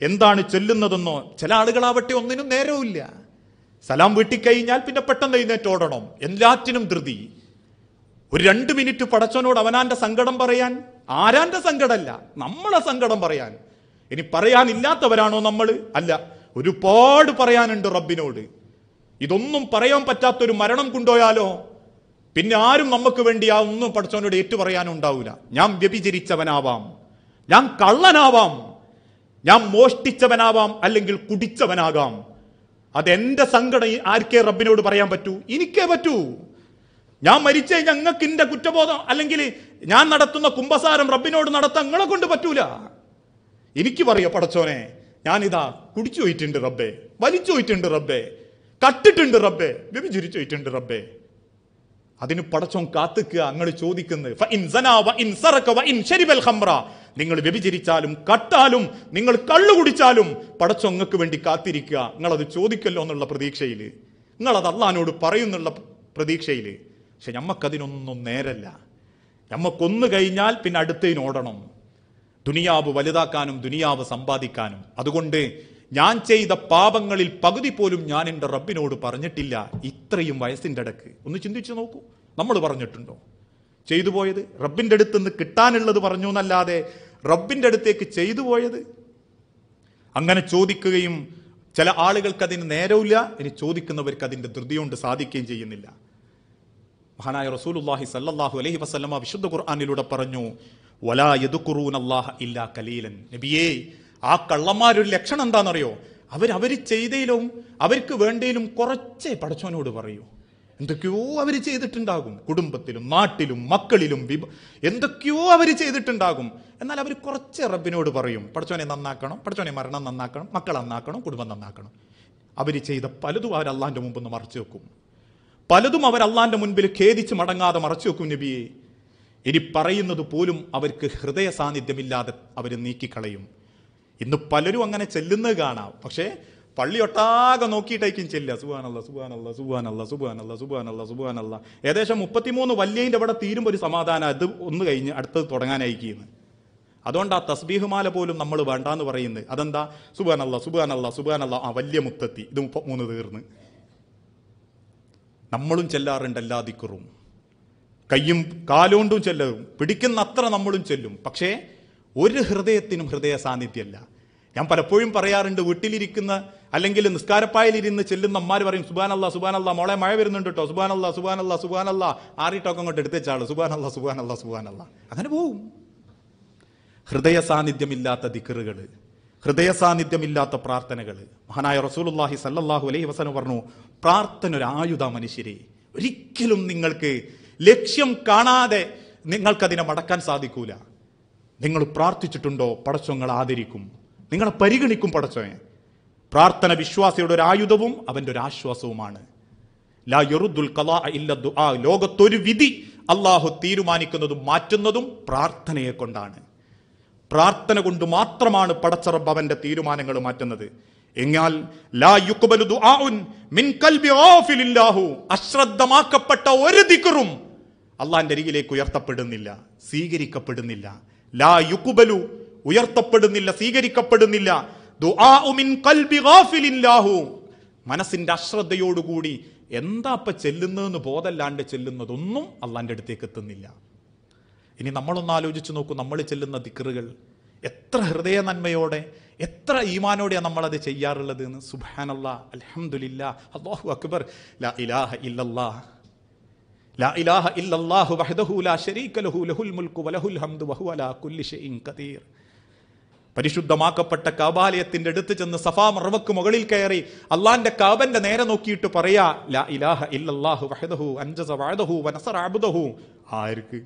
എന്താണ് ചൊല്ലുന്നതെന്നോ ചില ആളുകളാവട്ടെ ഒന്നിനും നേരവുമില്ല സലാം വീട്ടിക്കഴിഞ്ഞാൽ പിന്നെ പെട്ടെന്ന് എഴുന്നേറ്റോടണം എല്ലാറ്റിനും ധൃതി ഒരു രണ്ട് മിനിറ്റ് പടച്ചവനോട് അവനാന്റെ സങ്കടം പറയാൻ ആരാന്റെ സങ്കടമല്ല നമ്മളെ സങ്കടം പറയാൻ ഇനി പറയാനില്ലാത്തവരാണോ നമ്മൾ അല്ല ഒരുപാട് പറയാനുണ്ട് റബ്ബിനോട് ഇതൊന്നും പറയാൻ പറ്റാത്തൊരു മരണം കൊണ്ടുപോയാലോ പിന്നെ ആരും നമുക്ക് വേണ്ടി ആ ഒന്നും പഠിച്ചവനോട് ഏറ്റുപറയാനും ഉണ്ടാവില്ല ഞാൻ വ്യഭിചരിച്ചവനാവാം ഞാൻ കള്ളനാവാം ഞാൻ മോഷ്ടിച്ചവനാവാം അല്ലെങ്കിൽ കുടിച്ചവനാകാം അതെന്റെ സങ്കടം ആർക്കേ റബ്ബിനോട് പറയാൻ പറ്റൂ എനിക്കേ പറ്റൂ ഞാൻ മരിച്ചു ഞങ്ങൾക്ക് നിങ്ങൾക്ക് കുറ്റബോധം അല്ലെങ്കിൽ ഞാൻ നടത്തുന്ന കുംഭസാരം റബ്ബിനോട് നടത്താൻ നിങ്ങളെ കൊണ്ട് പറ്റൂല എനിക്ക് പറയോ പടച്ചോനെ ഞാനിതാ കുടിച്ചു പോയിട്ടുണ്ട് റബ്ബേ വലിച്ചു പോയിട്ടുണ്ട് റബ്ബേ കട്ടിട്ടുണ്ട് റബ്ബേ വ്യഭിചരിച്ചു പോയിട്ടുണ്ട് റബ്ബേ അതിന് പടച്ചോൻ കാത്തുക്കുക അങ്ങൾ ചോദിക്കുന്നത് നിങ്ങൾ വ്യഭിചരിച്ചാലും കട്ടാലും നിങ്ങൾ കള്ളു കുടിച്ചാലും പടച്ചൊങ്ങക്ക് വേണ്ടി കാത്തിരിക്കുക നിങ്ങളത് ചോദിക്കല്ലോ എന്നുള്ള പ്രതീക്ഷയിൽ നിങ്ങളത് അള്ളഹാനോട് പറയുന്നുള്ള പ്രതീക്ഷയിൽ പക്ഷെ ഞമ്മക്കതിനൊന്നും നേരല്ല ഞമ്മക്കൊന്നു കഴിഞ്ഞാൽ പിന്നെ അടുത്തതിനോടണം ദുനിയാവ് വലുതാക്കാനും ദുനിയാവ് സമ്പാദിക്കാനും അതുകൊണ്ട് ഞാൻ ചെയ്ത പാപങ്ങളിൽ പകുതി പോലും ഞാൻ എൻ്റെ റബ്ബിനോട് പറഞ്ഞിട്ടില്ല ഇത്രയും വയസ്സിൻ്റെ ഇടക്ക് ഒന്ന് ചിന്തിച്ചു നോക്കൂ നമ്മൾ പറഞ്ഞിട്ടുണ്ടോ ചെയ്തു പോയത് റബ്ബിൻ്റെ അടുത്ത് നിന്ന് കിട്ടാനുള്ളത് പറഞ്ഞു എന്നല്ലാതെ റബ്ബിൻ്റെ അടുത്തേക്ക് ചെയ്തു പോയത് അങ്ങനെ ചോദിക്കുകയും ചില ആളുകൾക്ക് അതിന് നേരമില്ല ഇനി ചോദിക്കുന്നവർക്ക് അതിൻ്റെ ധൃതി കൊണ്ട് സാധിക്കുകയും ചെയ്യുന്നില്ല മഹാനായ റസൂലുല്ലാഹി സല്ലാഹു അലഹി വസ്ലമ വിശുദ്ധ ഖുർആാനിലൂടെ പറഞ്ഞു വലാ യദുഖുറൂൻ അള്ളാഹ ഇല്ലാ കലീലൻ നബിയേ ആ കള്ളന്മാരൊരു ലക്ഷണം എന്താണെന്നറിയോ അവരവർ ചെയ്തതിലും അവർക്ക് വേണ്ടതിലും കുറച്ചേ പടച്ചോനോട് പറയൂ എന്തൊക്കെയോ അവർ ചെയ്തിട്ടുണ്ടാകും കുടുംബത്തിലും നാട്ടിലും മക്കളിലും വിഭ എന്തൊക്കെയോ അവർ ചെയ്തിട്ടുണ്ടാകും എന്നാൽ അവർ കുറച്ച് റബ്ബിനോട് പറയും പഠിച്ചോനെ നന്നാക്കണം പഠിച്ചോനെ മരണം നന്നാക്കണം മക്കൾ നന്നാക്കണം കുടുംബം നന്നാക്കണം അവർ ചെയ്ത പലതും അവർ അള്ളാൻ്റെ മുമ്പ് മറച്ചു വെക്കും പലതും അവർ അള്ളാൻ്റെ മുൻപിൽ ഖേദിച്ച് മടങ്ങാതെ മറച്ചു വെക്കും നബിയെ ഇനി പറയുന്നത് പോലും അവർക്ക് ഹൃദയ സാന്നിധ്യമില്ലാതെ അവർ നീക്കിക്കളയും ഇന്ന് പലരും അങ്ങനെ ചെല്ലുന്നത് കാണാം പക്ഷേ പള്ളി ഒട്ടാകെ നോക്കിയിട്ടേക്കും ചെല്ലുക സുബാനല്ല സുബാനല്ല സുബാനല്ല സുബാനല്ല സുബാനല്ല സുബാനല്ല ഏകദേശം മുപ്പത്തിമൂന്ന് വല്യൻ്റെ അവിടെ തീരുമ്പോൾ ഒരു സമാധാനം അത് ഒന്ന് കഴിഞ്ഞ് അടുത്തത് തുടങ്ങാനായിരിക്കുന്നു അതുകൊണ്ട് ആ തസ്ബീഹുമാല പോലും നമ്മൾ വേണ്ടാന്ന് പറയുന്നത് അതെന്താ സുബാനല്ല സുബാനല്ല സുബാനല്ല ആ വലിയ മുത്തത്തി ഇത് മുപ്പത്തിമൂന്ന് തീർന്ന് നമ്മളും ചെല്ലാറുണ്ട് എല്ലാ ദിക്കറും കയ്യും കാലുകൊണ്ടും ചെല്ലും പിടിക്കുന്ന അത്ര നമ്മളും ചെല്ലും പക്ഷേ ഒരു ഹൃദയത്തിനും ഹൃദയ സാന്നിധ്യമല്ല ഞാൻ പലപ്പോഴും പറയാറുണ്ട് വീട്ടിലിരിക്കുന്ന അല്ലെങ്കിൽ നിസ്കാരപ്പായലിരുന്ന് ചെല്ലുന്ന അമ്മാർ പറയും സുബാനല്ല സുബാനല്ല മോളെ മഴ വരുന്നുണ്ട് കേട്ടോ സുബാനല്ല സുബാനല്ല സുബാനല്ല ആറിട്ടൊക്കെ അങ്ങോട്ട് എടുത്തേച്ചാള് സുബാനല്ല സുബാനല്ല സുബാനല്ല അങ്ങനെ പോവും ഹൃദയ സാന്നിധ്യമില്ലാത്ത ദിക്കറുകൾ ഹൃദയ സാന്നിധ്യമില്ലാത്ത പ്രാർത്ഥനകൾ മഹാനായ റസൂലുല്ലാഹി സല്ലാഹു അലൈഹി വസന പറഞ്ഞു പ്രാർത്ഥന ഒരു ആയുധ മനുഷ്യരെ ഒരിക്കലും നിങ്ങൾക്ക് ലക്ഷ്യം കാണാതെ നിങ്ങൾക്കതിനെ മടക്കാൻ സാധിക്കൂല നിങ്ങൾ പ്രാർത്ഥിച്ചിട്ടുണ്ടോ പടച്ചോങ്ങൾ ആദരിക്കും നിങ്ങളെ പരിഗണിക്കും പടച്ചോയെ പ്രാർത്ഥന വിശ്വാസിയുടെ ഒരു ആയുധവും അവൻ്റെ ഒരു ആശ്വാസവുമാണ് ലാ യറുദ്ദുൽ കലാ ഇല്ല ദുആ ലോകത്തൊരു വിധി അള്ളാഹു തീരുമാനിക്കുന്നതും മാറ്റുന്നതും പ്രാർത്ഥനയെ കൊണ്ടാണ് പ്രാർത്ഥന കൊണ്ട് മാത്രമാണ് പടച്ചറബ് അവൻ്റെ തീരുമാനങ്ങൾ മാറ്റുന്നത് എങ്ങാൽ ലാ യുക്കുബലു ദുആഉൻ മിൻ കൽബി ഓഫിലില്ലാഹു അശ്രദ്ധമാക്കപ്പെട്ട ഒരു ദിക്റും അള്ളാഹിന്റെ അരികിലേക്ക് ഉയർത്തപ്പെടുന്നില്ല സ്വീകരിക്കപ്പെടുന്നില്ല ലാ യുക്കുബലു ഉയർത്തപ്പെടുന്നില്ല സ്വീകരിക്കപ്പെടുന്നില്ല മനസ്സിന്റെ അശ്രദ്ധയോടുകൂടി എന്താ ഇപ്പൊ ചെല്ലുന്നതെന്ന് ബോധല്ലാണ്ട് ചെല്ലുന്നതൊന്നും അള്ളാന്റെ അടുത്തേക്ക് എത്തുന്നില്ല ഇനി നമ്മളൊന്ന് ആലോചിച്ച് നോക്കൂ നമ്മൾ ചെല്ലുന്ന ദിക്കറുകൾ എത്ര ഹൃദയ നന്മയോടെ എത്ര ഈമാനോടെയാണ് നമ്മളത് ചെയ്യാറുള്ളത് എന്ന് സുബാനല്ല അലഹമില്ല അള്ളാഹു അക്ബർ ലാ ഇലാഹ ഇല്ലല്ലാ ലാ ഇലാഹ ഇല്ലല്ലാഹു വഹദഹു ലാ ലഹു ലഹുൽ മുൽക്കു വലഹുൽ ഹംദു വഹു അലാ കുല്ലി പരിശുദ്ധമാക്കപ്പെട്ട കാബാലയത്തിൻ്റെ അടുത്ത് ചെന്ന് സഫാ മറവക്ക് മുകളിൽ കയറി അള്ളാന്റെ കാബന്റെ നേരെ നോക്കിയിട്ട് പറയാ ലാ ഇലാഹ ഇല്ലാഹു വഹദഹു അൻജസ വനസർ ആബുദഹു ആർക്ക്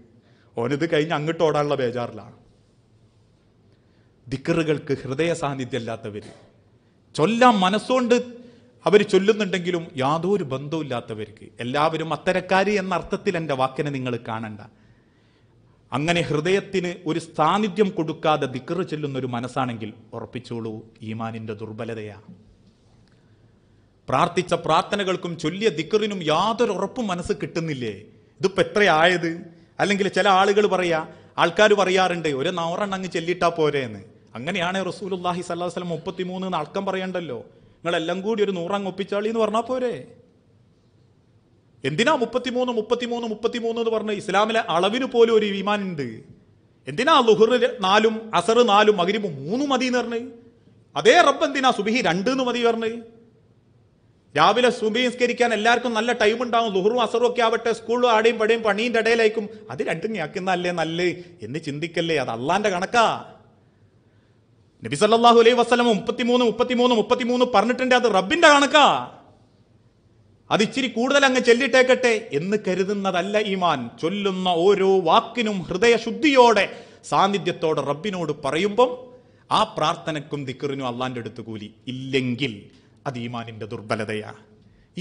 ഓനിത് കഴിഞ്ഞ് അങ്ങോട്ട് ഓടാനുള്ള ബേജാറിലാണ് ദിക്കറുകൾക്ക് ഹൃദയ സാന്നിധ്യമില്ലാത്തവർ ചൊല്ലാൻ മനസ്സുകൊണ്ട് അവർ ചൊല്ലുന്നുണ്ടെങ്കിലും യാതൊരു ബന്ധവും ഇല്ലാത്തവർക്ക് എല്ലാവരും അത്തരക്കാരി എന്ന അർത്ഥത്തിൽ എൻ്റെ വാക്കിനെ നിങ്ങൾ കാണണ്ട അങ്ങനെ ഹൃദയത്തിന് ഒരു സാന്നിധ്യം കൊടുക്കാതെ ദിക്കറ് ചെല്ലുന്ന ഒരു മനസ്സാണെങ്കിൽ ഉറപ്പിച്ചോളൂ ഈമാനിൻ്റെ ദുർബലതയാ പ്രാർത്ഥിച്ച പ്രാർത്ഥനകൾക്കും ചൊല്ലിയ ദിക്കറിനും യാതൊരു ഉറപ്പും മനസ്സ് കിട്ടുന്നില്ലേ ഇതിപ്പോൾ എത്രയായത് അല്ലെങ്കിൽ ചില ആളുകൾ പറയാ ആൾക്കാർ പറയാറുണ്ട് ഒരു നവറെണ്ണം അങ്ങ് ചെല്ലിട്ടാ പോരെ എന്ന് അങ്ങനെയാണ് റസൂലുല്ലാഹി സല്ലാഹു വസ്ലം മുപ്പത്തിമൂന്ന് എന്ന് പറയണ്ടല്ലോ നിങ്ങളെല്ലാം കൂടി ഒരു നൂറങ്ങ് ഒപ്പിച്ചാളി എന്ന് പറഞ്ഞാൽ പോരെ എന്തിനാ മുപ്പത്തിമൂന്ന് മുപ്പത്തിമൂന്ന് മുപ്പത്തിമൂന്ന് എന്ന് പറഞ്ഞ് ഇസ്ലാമിലെ അളവിന് പോലും ഒരു വിമാനുണ്ട് എന്തിനാ ലുഹുർ നാലും അസർ നാലും മകരിബ് മൂന്ന് മതി എന്ന് പറഞ്ഞ് അതേ റബ്ബ് എന്തിനാ സുബിഹി രണ്ട് എന്ന് മതി പറഞ്ഞ് രാവിലെ സുബി നിസ്കരിക്കാൻ എല്ലാവർക്കും നല്ല ടൈം ഉണ്ടാവും ലുഹറും അസറും ഒക്കെ ആവട്ടെ സ്കൂളിലും ആടെയും പടയും പണീൻ്റെ ഇടയിലായിരിക്കും അത് രണ്ടും ഞാക്കുന്നല്ലേ നല്ല എന്ന് ചിന്തിക്കല്ലേ അത് അള്ളാന്റെ കണക്കാ നബി സല്ലാഹു അലൈഹി വസ്ലം മുപ്പത്തിമൂന്ന് മുപ്പത്തിമൂന്ന് മുപ്പത്തിമൂന്ന് പറഞ്ഞിട്ടുണ്ട് അത് റബ്ബിന്റെ കണക്കാ അതിച്ചിരി കൂടുതൽ അങ്ങ് ചെല്ലിട്ടേക്കട്ടെ എന്ന് കരുതുന്നതല്ല ഈമാൻ ചൊല്ലുന്ന ഓരോ വാക്കിനും ഹൃദയശുദ്ധിയോടെ സാന്നിധ്യത്തോടെ റബ്ബിനോട് പറയുമ്പം ആ പ്രാർത്ഥനക്കും ദിക്കറിനും അള്ളാൻ്റെ അടുത്ത് കൂലി ഇല്ലെങ്കിൽ അത് ഈമാനിൻ്റെ ദുർബലതയാണ്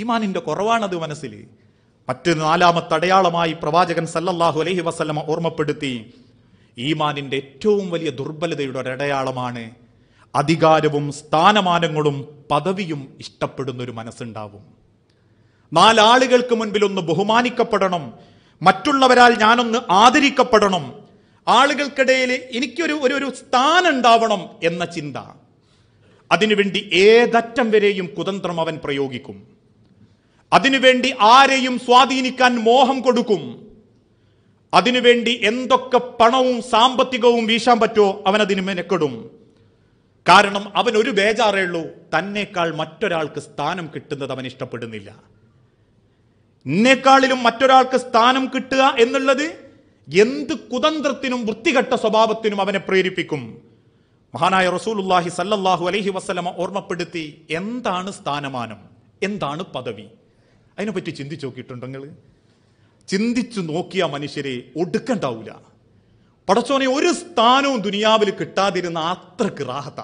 ഈമാനിൻ്റെ കുറവാണത് മനസ്സിൽ മറ്റ് നാലാമത്തെ അടയാളമായി പ്രവാചകൻ സല്ലല്ലാഹു അലൈഹി വസ്ലമ ഓർമ്മപ്പെടുത്തി ഈമാനിൻ്റെ ഏറ്റവും വലിയ ദുർബലതയുടെ ഒരടയാളമാണ് അധികാരവും സ്ഥാനമാനങ്ങളും പദവിയും ഇഷ്ടപ്പെടുന്നൊരു മനസ്സുണ്ടാവും നാലാളുകൾക്ക് മുൻപിൽ ഒന്ന് ബഹുമാനിക്കപ്പെടണം മറ്റുള്ളവരാൽ ഞാനൊന്ന് ആദരിക്കപ്പെടണം ആളുകൾക്കിടയിൽ എനിക്കൊരു ഒരു ഒരു സ്ഥാനം ഉണ്ടാവണം എന്ന ചിന്ത അതിനുവേണ്ടി ഏതറ്റം വരെയും കുതന്ത്രം അവൻ പ്രയോഗിക്കും അതിനുവേണ്ടി ആരെയും സ്വാധീനിക്കാൻ മോഹം കൊടുക്കും അതിനുവേണ്ടി എന്തൊക്കെ പണവും സാമ്പത്തികവും വീശാൻ പറ്റുമോ അവനതിന് മെനക്കെടും കാരണം അവൻ ഒരു ബേജാറേ ഉള്ളൂ തന്നേക്കാൾ മറ്റൊരാൾക്ക് സ്ഥാനം കിട്ടുന്നത് അവൻ ഇഷ്ടപ്പെടുന്നില്ല എന്നെക്കാളിലും മറ്റൊരാൾക്ക് സ്ഥാനം കിട്ടുക എന്നുള്ളത് എന്ത് കുതന്ത്രത്തിനും വൃത്തികെട്ട സ്വഭാവത്തിനും അവനെ പ്രേരിപ്പിക്കും മഹാനായ റസൂലുല്ലാഹി സല്ലല്ലാഹു അലൈഹി വസ്ലമ ഓർമ്മപ്പെടുത്തി എന്താണ് സ്ഥാനമാനം എന്താണ് പദവി അതിനെപ്പറ്റി ചിന്തിച്ചു നോക്കിയിട്ടുണ്ടോ നിങ്ങൾ ചിന്തിച്ചു നോക്കിയ മനുഷ്യരെ ഒടുക്കണ്ടാവൂല പടച്ചോനെ ഒരു സ്ഥാനവും ദുനിയാവിൽ കിട്ടാതിരുന്ന അത്രക്ക് റാഹത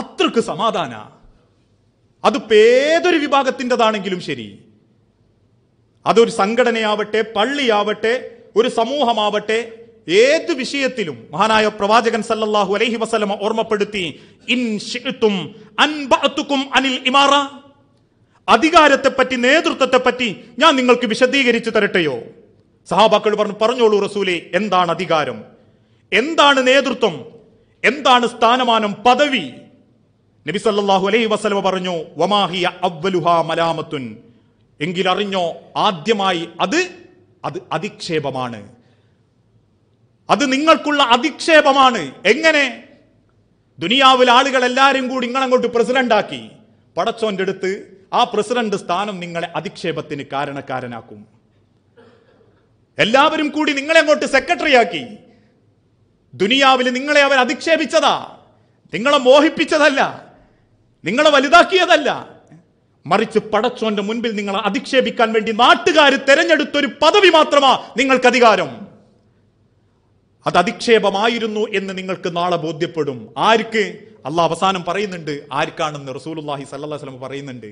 അത്രക്ക് സമാധാന അതിപ്പോ ഏതൊരു വിഭാഗത്തിൻ്റെതാണെങ്കിലും ശരി അതൊരു സംഘടനയാവട്ടെ പള്ളിയാവട്ടെ ഒരു സമൂഹമാവട്ടെ ഏത് വിഷയത്തിലും മഹാനായ പ്രവാചകൻ സല്ലല്ലാഹു അലൈഹി വസ്ലമ ഓർമ്മപ്പെടുത്തി ഇൻ അൻബഅതുകും അനിൽ ഇമാറ നേതൃത്വത്തെ പറ്റി ഞാൻ നിങ്ങൾക്ക് വിശദീകരിച്ചു തരട്ടെയോ സഹാബാക്കൾ പറഞ്ഞു പറഞ്ഞോളൂ റസൂലെ എന്താണ് അധികാരം എന്താണ് നേതൃത്വം എന്താണ് സ്ഥാനമാനം പദവി നബി സല്ലല്ലാഹു അലൈഹി വസ്ലമ പറഞ്ഞു വമാഹിയ അവ്വലുഹാ മലാമത്തുൻ എങ്കിലറിഞ്ഞോ ആദ്യമായി അത് അത് അധിക്ഷേപമാണ് അത് നിങ്ങൾക്കുള്ള അധിക്ഷേപമാണ് എങ്ങനെ ദുനിയാവിൽ ആളുകൾ എല്ലാവരും കൂടി ഇങ്ങളങ്ങോട്ട് ആക്കി പടച്ചോന്റെ അടുത്ത് ആ പ്രസിഡന്റ് സ്ഥാനം നിങ്ങളെ അധിക്ഷേപത്തിന് കാരണക്കാരനാക്കും എല്ലാവരും കൂടി നിങ്ങളെ അങ്ങോട്ട് സെക്രട്ടറി ആക്കി ദുനിയാവിൽ നിങ്ങളെ അവർ അധിക്ഷേപിച്ചതാ നിങ്ങളെ മോഹിപ്പിച്ചതല്ല നിങ്ങളെ വലുതാക്കിയതല്ല മറിച്ച് പടച്ചോന്റെ മുൻപിൽ നിങ്ങളെ അധിക്ഷേപിക്കാൻ വേണ്ടി നാട്ടുകാർ തെരഞ്ഞെടുത്തൊരു പദവി മാത്രമാ നിങ്ങൾക്ക് അധികാരം അത് അധിക്ഷേപമായിരുന്നു എന്ന് നിങ്ങൾക്ക് നാളെ ബോധ്യപ്പെടും ആർക്ക് അള്ളാഹ് അവസാനം പറയുന്നുണ്ട് ആർക്കാണെന്ന് റസൂലുല്ലാഹി സല്ലാ വസ്ലം പറയുന്നുണ്ട്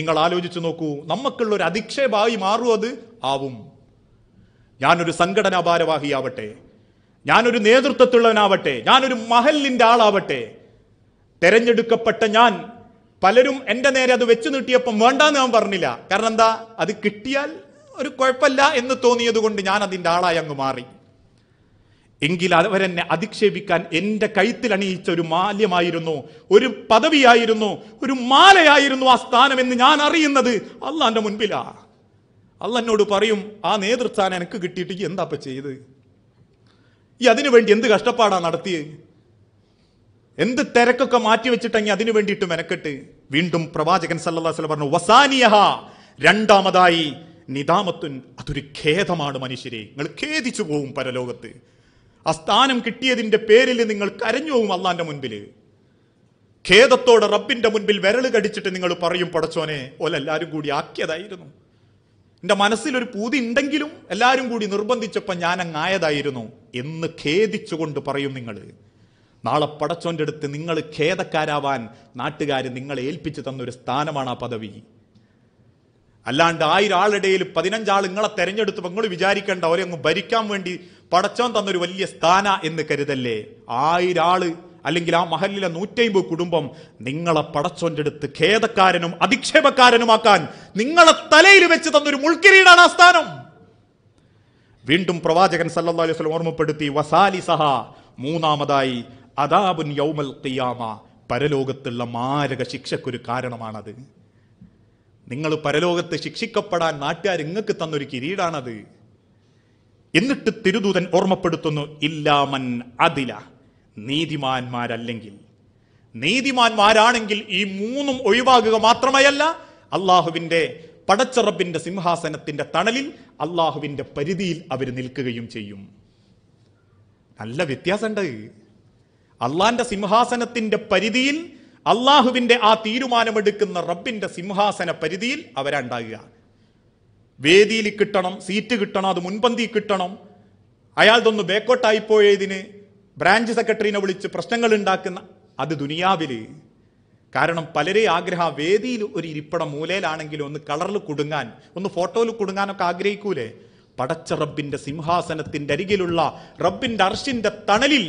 നിങ്ങൾ ആലോചിച്ചു നോക്കൂ നമുക്കുള്ള ഒരു അധിക്ഷേപമായി മാറും അത് ആവും ഞാനൊരു സംഘടനാ ഭാരവാഹിയാവട്ടെ ഞാനൊരു നേതൃത്വത്തിലുള്ളവനാവട്ടെ ഞാനൊരു മഹലിന്റെ ആളാവട്ടെ തെരഞ്ഞെടുക്കപ്പെട്ട ഞാൻ പലരും എൻ്റെ നേരെ അത് വെച്ചു നീട്ടിയപ്പം വേണ്ടാന്ന് ഞാൻ പറഞ്ഞില്ല കാരണം എന്താ അത് കിട്ടിയാൽ ഒരു കുഴപ്പമില്ല എന്ന് തോന്നിയത് കൊണ്ട് ഞാൻ അതിൻ്റെ ആളായി അങ്ങ് മാറി എങ്കിൽ അവരെന്നെ അധിക്ഷേപിക്കാൻ എൻ്റെ കഴുത്തിൽ അണിയിച്ച ഒരു മാല്യമായിരുന്നു ഒരു പദവിയായിരുന്നു ഒരു മാലയായിരുന്നു ആ സ്ഥാനം എന്ന് ഞാൻ അറിയുന്നത് അള്ളാൻ്റെ മുൻപിലാ അല്ല എന്നോട് പറയും ആ നേതൃസ്ഥാനം എനിക്ക് കിട്ടിയിട്ട് എന്താ ചെയ്ത് ഈ അതിനുവേണ്ടി എന്ത് കഷ്ടപ്പാടാണ് നടത്തിയത് എന്ത് തിരക്കൊക്കെ മാറ്റി വെച്ചിട്ടെങ്കിൽ അതിനു വേണ്ടിയിട്ട് മെനക്കെട്ട് വീണ്ടും പ്രവാചകൻ സല്ലാസ്ല പറഞ്ഞു വസാനിയഹ രണ്ടാമതായി നിതാമത്തുൻ അതൊരു ഖേദമാണ് മനുഷ്യരെ നിങ്ങൾ ഖേദിച്ചു പോവും പരലോകത്ത് ആ സ്ഥാനം കിട്ടിയതിൻ്റെ പേരിൽ നിങ്ങൾ കരഞ്ഞു പോവും അള്ളാന്റെ മുൻപിൽ ഖേദത്തോടെ റബ്ബിന്റെ മുൻപിൽ വിരൽ കടിച്ചിട്ട് നിങ്ങൾ പറയും പടച്ചോനെ ഓലെല്ലാവരും കൂടി ആക്കിയതായിരുന്നു എൻ്റെ മനസ്സിലൊരു പൂതി ഉണ്ടെങ്കിലും എല്ലാവരും കൂടി നിർബന്ധിച്ചപ്പോൾ ഞാൻ അങ്ങായതായിരുന്നു എന്ന് ഖേദിച്ചുകൊണ്ട് പറയും നിങ്ങൾ നാളെ പടച്ചോൻ്റെ അടുത്ത് നിങ്ങൾ ഖേദക്കാരാവാൻ നാട്ടുകാർ നിങ്ങളെ ഏൽപ്പിച്ചു തന്നൊരു സ്ഥാനമാണ് ആ പദവി അല്ലാണ്ട് ആയിരം ആളിടയിൽ പതിനഞ്ചാൾ നിങ്ങളെ തെരഞ്ഞെടുത്ത് നിങ്ങൾ വിചാരിക്കേണ്ട അവരെ അങ്ങ് ഭരിക്കാൻ വേണ്ടി പടച്ചോൻ തന്നൊരു വലിയ സ്ഥാന എന്ന് കരുതല്ലേ ആയിരം ആള് അല്ലെങ്കിൽ ആ മഹലിലെ നൂറ്റമ്പത് കുടുംബം നിങ്ങളെ പടച്ചോൻ്റെ അടുത്ത് ഖേദക്കാരനും അധിക്ഷേപക്കാരനുമാക്കാൻ നിങ്ങളെ തലയിൽ വെച്ച് തന്നൊരു മുൾക്കിരീടാണ് ആ സ്ഥാനം വീണ്ടും പ്രവാചകൻ സല്ലാ അലൈഹി സ്വലം ഓർമ്മപ്പെടുത്തി സഹ മൂന്നാമതായി അതാബുൻ യൗമൽ ഖിയാമ പരലോകത്തുള്ള മാരക ശിക്ഷക്കൊരു കാരണമാണത് നിങ്ങൾ പരലോകത്ത് ശിക്ഷിക്കപ്പെടാൻ നാട്ടുകാർ നിങ്ങൾക്ക് തന്നൊരു കിരീടാണത് എന്നിട്ട് തിരുദൂതൻ ഓർമ്മപ്പെടുത്തുന്നു ഇല്ലാമൻ അതില നീതിമാന്മാരല്ലെങ്കിൽ നീതിമാന്മാരാണെങ്കിൽ ഈ മൂന്നും ഒഴിവാകുക മാത്രമല്ല അള്ളാഹുവിന്റെ പടച്ചറബിന്റെ സിംഹാസനത്തിൻ്റെ തണലിൽ അള്ളാഹുവിന്റെ പരിധിയിൽ അവർ നിൽക്കുകയും ചെയ്യും നല്ല വ്യത്യാസമുണ്ട് അള്ളാന്റെ സിംഹാസനത്തിന്റെ പരിധിയിൽ അള്ളാഹുവിന്റെ ആ തീരുമാനമെടുക്കുന്ന റബ്ബിൻ്റെ സിംഹാസന പരിധിയിൽ അവരുണ്ടാകുക വേദിയിൽ കിട്ടണം സീറ്റ് കിട്ടണം അത് മുൻപന്തി കിട്ടണം അയാൾതൊന്ന് ബേക്കോട്ടായി പോയതിന് ബ്രാഞ്ച് സെക്രട്ടറിനെ വിളിച്ച് പ്രശ്നങ്ങൾ ഉണ്ടാക്കുന്ന അത് ദുനിയാവിൽ കാരണം പലരെ ആഗ്രഹ വേദിയിൽ ഒരു ഇരിപ്പിടം മൂലയിലാണെങ്കിലും ഒന്ന് കളറിൽ കുടുങ്ങാൻ ഒന്ന് ഫോട്ടോയിൽ കുടുങ്ങാനൊക്കെ ആഗ്രഹിക്കൂലേ പടച്ച റബ്ബിൻ്റെ സിംഹാസനത്തിൻ്റെ അരികിലുള്ള റബ്ബിൻ്റെ അർഷിന്റെ തണലിൽ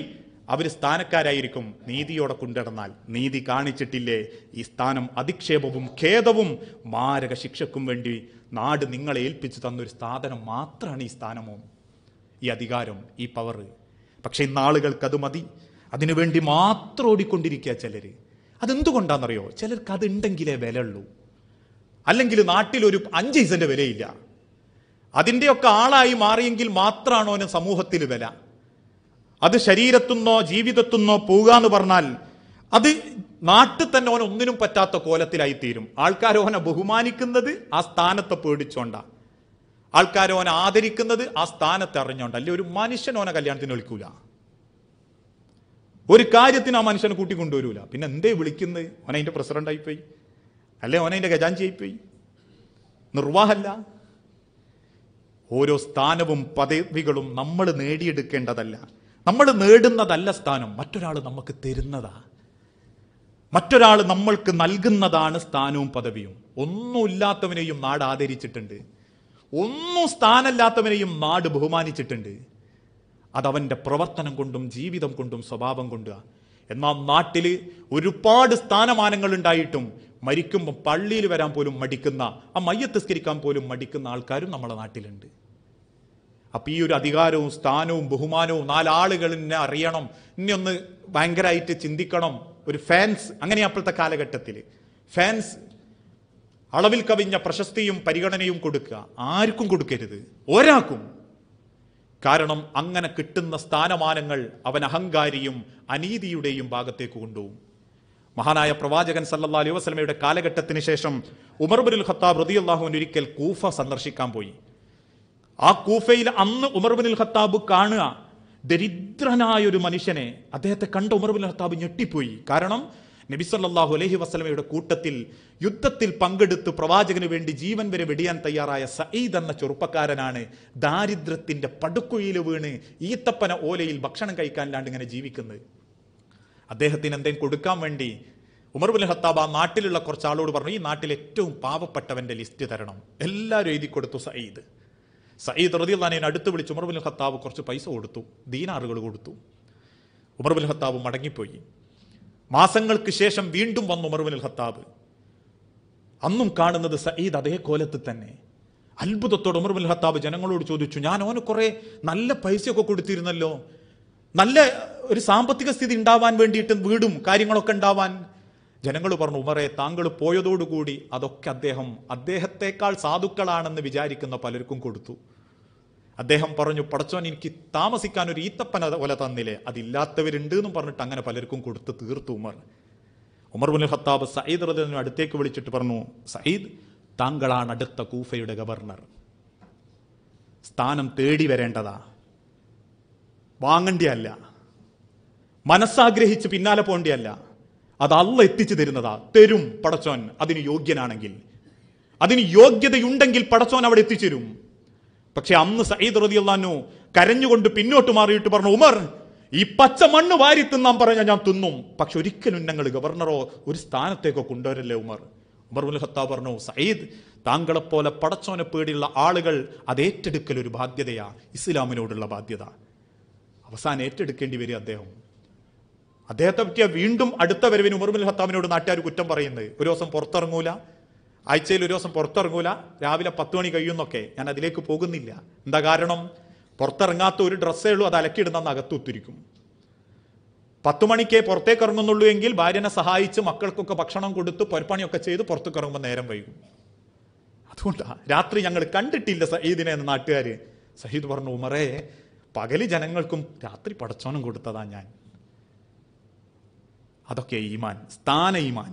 അവർ സ്ഥാനക്കാരായിരിക്കും നീതിയോടെ കൊണ്ടിടന്നാൽ നീതി കാണിച്ചിട്ടില്ലേ ഈ സ്ഥാനം അധിക്ഷേപവും ഖേദവും മാരക ശിക്ഷക്കും വേണ്ടി നാട് നിങ്ങളെ ഏൽപ്പിച്ചു തന്നൊരു സ്ഥാപനം മാത്രമാണ് ഈ സ്ഥാനമോ ഈ അധികാരം ഈ പവർ പക്ഷേ ഇന്ന് ആളുകൾക്ക് അത് മതി അതിനുവേണ്ടി മാത്രം ഓടിക്കൊണ്ടിരിക്കുക ചിലർ അതെന്തുകൊണ്ടാണെന്നറിയോ ചിലർക്ക് അത് ഉണ്ടെങ്കിലേ വില ഉള്ളൂ അല്ലെങ്കിൽ നാട്ടിലൊരു അഞ്ച് ഇസന്റെ വിലയില്ല അതിൻ്റെയൊക്കെ ആളായി മാറിയെങ്കിൽ മാത്രമാണ് ഓന് സമൂഹത്തിൽ വില അത് ശരീരത്തുനിന്നോ ജീവിതത്തുനിന്നോ പോവുക എന്ന് പറഞ്ഞാൽ അത് നാട്ടിൽ തന്നെ ഒന്നിനും പറ്റാത്ത കോലത്തിലായി തീരും ആൾക്കാർ ഓനെ ബഹുമാനിക്കുന്നത് ആ സ്ഥാനത്തെ പേടിച്ചോണ്ട ആൾക്കാർ ഓനെ ആദരിക്കുന്നത് ആ സ്ഥാനത്തെ അറിഞ്ഞോണ്ട അല്ലെ ഒരു മനുഷ്യൻ ഓനെ കല്യാണത്തിന് വിളിക്കൂല ഒരു കാര്യത്തിന് ആ മനുഷ്യനെ കൂട്ടി കൊണ്ടുവരൂല പിന്നെ എന്തേ വിളിക്കുന്നത് ഓനെ അതിൻ്റെ പ്രസിഡൻ്റായിപ്പോയി അല്ലെ ഓനെ അതിൻ്റെ ഖജാൻജിയായിപ്പോയി നിർവാഹമല്ല ഓരോ സ്ഥാനവും പദവികളും നമ്മൾ നേടിയെടുക്കേണ്ടതല്ല നമ്മൾ നേടുന്നതല്ല സ്ഥാനം മറ്റൊരാൾ നമുക്ക് തരുന്നതാ മറ്റൊരാൾ നമ്മൾക്ക് നൽകുന്നതാണ് സ്ഥാനവും പദവിയും ഒന്നുമില്ലാത്തവനെയും നാട് ആദരിച്ചിട്ടുണ്ട് ഒന്നും സ്ഥാനമില്ലാത്തവനെയും നാട് ബഹുമാനിച്ചിട്ടുണ്ട് അതവൻ്റെ പ്രവർത്തനം കൊണ്ടും ജീവിതം കൊണ്ടും സ്വഭാവം കൊണ്ടുമാണ് എന്നാൽ നാട്ടിൽ ഒരുപാട് സ്ഥാനമാനങ്ങൾ ഉണ്ടായിട്ടും മരിക്കുമ്പോൾ പള്ളിയിൽ വരാൻ പോലും മടിക്കുന്ന ആ മയ്യത്തിസ്കരിക്കാൻ പോലും മടിക്കുന്ന ആൾക്കാരും നമ്മുടെ നാട്ടിലുണ്ട് അപ്പോൾ ഈ ഒരു അധികാരവും സ്ഥാനവും ബഹുമാനവും നാലാളുകൾ എന്നെ അറിയണം ഇനി ഒന്ന് ഭയങ്കരമായിട്ട് ചിന്തിക്കണം ഒരു ഫാൻസ് അങ്ങനെ അപ്പോഴത്തെ കാലഘട്ടത്തിൽ ഫാൻസ് അളവിൽ കവിഞ്ഞ പ്രശസ്തിയും പരിഗണനയും കൊടുക്കുക ആർക്കും കൊടുക്കരുത് ഒരാൾക്കും കാരണം അങ്ങനെ കിട്ടുന്ന സ്ഥാനമാനങ്ങൾ അവൻ അഹങ്കാരിയും അനീതിയുടെയും ഭാഗത്തേക്ക് കൊണ്ടുപോകും മഹാനായ പ്രവാചകൻ സല്ലാ അലൈവസ്ലമയുടെ കാലഘട്ടത്തിന് ശേഷം ഉമർ ബുൽ ഖത്താബ് റതിയല്ലാഹുവിൻ ഒരിക്കൽ കൂഫ സന്ദർശിക്കാൻ പോയി ആ കൂഫയിൽ അന്ന് ഉമർബിൻ ഖത്താബ് കാണുക ദരിദ്രനായ ഒരു മനുഷ്യനെ അദ്ദേഹത്തെ കണ്ട ഉമർബിൻ ഖത്താബ് ഞെട്ടിപ്പോയി കാരണം നബിസല്ലാഹു അലഹി വസ്ലമയുടെ കൂട്ടത്തിൽ യുദ്ധത്തിൽ പങ്കെടുത്ത് പ്രവാചകന് വേണ്ടി ജീവൻ വരെ വെടിയാൻ തയ്യാറായ സയ്യിദ് എന്ന ചെറുപ്പക്കാരനാണ് ദാരിദ്ര്യത്തിന്റെ പടുക്കുഴിയിൽ വീണ് ഈത്തപ്പന ഓലയിൽ ഭക്ഷണം കഴിക്കാനില്ലാണ്ട് ഇങ്ങനെ ജീവിക്കുന്നത് അദ്ദേഹത്തിന് എന്തെങ്കിലും കൊടുക്കാൻ വേണ്ടി ഉമർബുൽ ഹത്താബ് ആ നാട്ടിലുള്ള കുറച്ച് ആളോട് പറഞ്ഞു ഈ നാട്ടിൽ ഏറ്റവും പാവപ്പെട്ടവന്റെ ലിസ്റ്റ് തരണം എല്ലാവരും എഴുതി കൊടുത്തു സയ്യിദ് സയ്യിദ് റദിയുള്ളാനെ അടുത്ത് വിളിച്ച് ഉമർബുൽ ഖത്താബ് കുറച്ച് പൈസ കൊടുത്തു ദീനാറുകൾ കൊടുത്തു ഉമർബുൽ ബിൻ ഖത്താബ് മടങ്ങിപ്പോയി മാസങ്ങൾക്ക് ശേഷം വീണ്ടും വന്നു ഉമർബുൽ ഖത്താബ് അന്നും കാണുന്നത് സയ്യിദ് അതേ കോലത്ത് തന്നെ അത്ഭുതത്തോട് ഉമർബുൽ ഖത്താബ് ജനങ്ങളോട് ചോദിച്ചു ഞാൻ ഓന് കുറേ നല്ല പൈസയൊക്കെ കൊടുത്തിരുന്നല്ലോ നല്ല ഒരു സാമ്പത്തിക സ്ഥിതി ഉണ്ടാവാൻ വേണ്ടിയിട്ട് വീടും കാര്യങ്ങളൊക്കെ ഉണ്ടാവാൻ ജനങ്ങൾ പറഞ്ഞു ഉമറെ താങ്കൾ പോയതോടുകൂടി അതൊക്കെ അദ്ദേഹം അദ്ദേഹത്തെക്കാൾ സാധുക്കളാണെന്ന് വിചാരിക്കുന്ന പലർക്കും കൊടുത്തു അദ്ദേഹം പറഞ്ഞു പടച്ചോൻ എനിക്ക് താമസിക്കാൻ ഒരു ഈത്തപ്പന പോലെ തന്നില്ലേ അതില്ലാത്തവരുണ്ട് എന്നും പറഞ്ഞിട്ട് അങ്ങനെ പലർക്കും കൊടുത്ത് തീർത്തു ഉമർ ഉമർ ബുൽ ഖത്താബ് സയ്യിദ് റദിനു അടുത്തേക്ക് വിളിച്ചിട്ട് പറഞ്ഞു സയ്യിദ് താങ്കളാണ് അടുത്ത കൂഫയുടെ ഗവർണർ സ്ഥാനം തേടി വരേണ്ടതാ വാങ്ങണ്ടിയല്ല മനസ്സാഗ്രഹിച്ച് പിന്നാലെ പോണ്ടിയല്ല അത് അല്ല എത്തിച്ചു തരുന്നതാ തരും പടച്ചോൻ അതിന് യോഗ്യനാണെങ്കിൽ അതിന് യോഗ്യതയുണ്ടെങ്കിൽ പടച്ചോൻ അവിടെ എത്തിച്ചേരും പക്ഷെ അന്ന് സയ്യിദ് റതി അള്ളഹാനു കരഞ്ഞുകൊണ്ട് പിന്നോട്ട് മാറിയിട്ട് പറഞ്ഞു ഉമർ ഈ പച്ച മണ്ണ് വാരി തിന്നാൻ പറഞ്ഞാൽ ഞാൻ തിന്നും പക്ഷെ ഒരിക്കലും ഞങ്ങൾ ഗവർണറോ ഒരു സ്ഥാനത്തേക്കോ കൊണ്ടുവരല്ലേ ഉമർ ഉമർ ഉൽ ഹത്താ പറഞ്ഞു സയ്യിദ് താങ്കളെപ്പോലെ പടച്ചോനെ പേടിയുള്ള ആളുകൾ അത് ഏറ്റെടുക്കൽ ഒരു ബാധ്യതയാ ഇസ്ലാമിനോടുള്ള ബാധ്യത അവസാനം ഏറ്റെടുക്കേണ്ടി വരും അദ്ദേഹം അദ്ദേഹത്തെ പറ്റിയ വീണ്ടും അടുത്ത വരവിന് ഉമർബുൽ ഹത്താമിനോട് നാട്ടുകാർ കുറ്റം പറയുന്നത് ഒരു ദിവസം പുറത്തിറങ്ങൂല ആഴ്ചയിൽ ഒരു ദിവസം പുറത്തിറങ്ങൂല രാവിലെ പത്ത് മണി കഴിയുന്നൊക്കെ ഞാൻ അതിലേക്ക് പോകുന്നില്ല എന്താ കാരണം പുറത്തിറങ്ങാത്ത ഒരു ഡ്രസ്സേ ഉള്ളൂ അത് അലക്കിയിടുന്ന അകത്ത് ഒത്തിരിക്കും പത്ത് മണിക്കേ പുറത്തേക്ക് ഇറങ്ങുന്നുള്ളൂ എങ്കിൽ ഭാര്യനെ സഹായിച്ച് മക്കൾക്കൊക്കെ ഭക്ഷണം കൊടുത്ത് പൊരപ്പണിയൊക്കെ ചെയ്ത് പുറത്തേക്ക് ഇറങ്ങുമ്പോൾ നേരം വൈകും അതുകൊണ്ടാണ് രാത്രി ഞങ്ങൾ കണ്ടിട്ടില്ല സഹീദിനെ എന്ന് നാട്ടുകാർ സഹീദ് പറഞ്ഞു ഉമറേ പകല് ജനങ്ങൾക്കും രാത്രി പടച്ചോനും കൊടുത്തതാ ഞാൻ അതൊക്കെ ഈമാൻ സ്ഥാന ഈമാൻ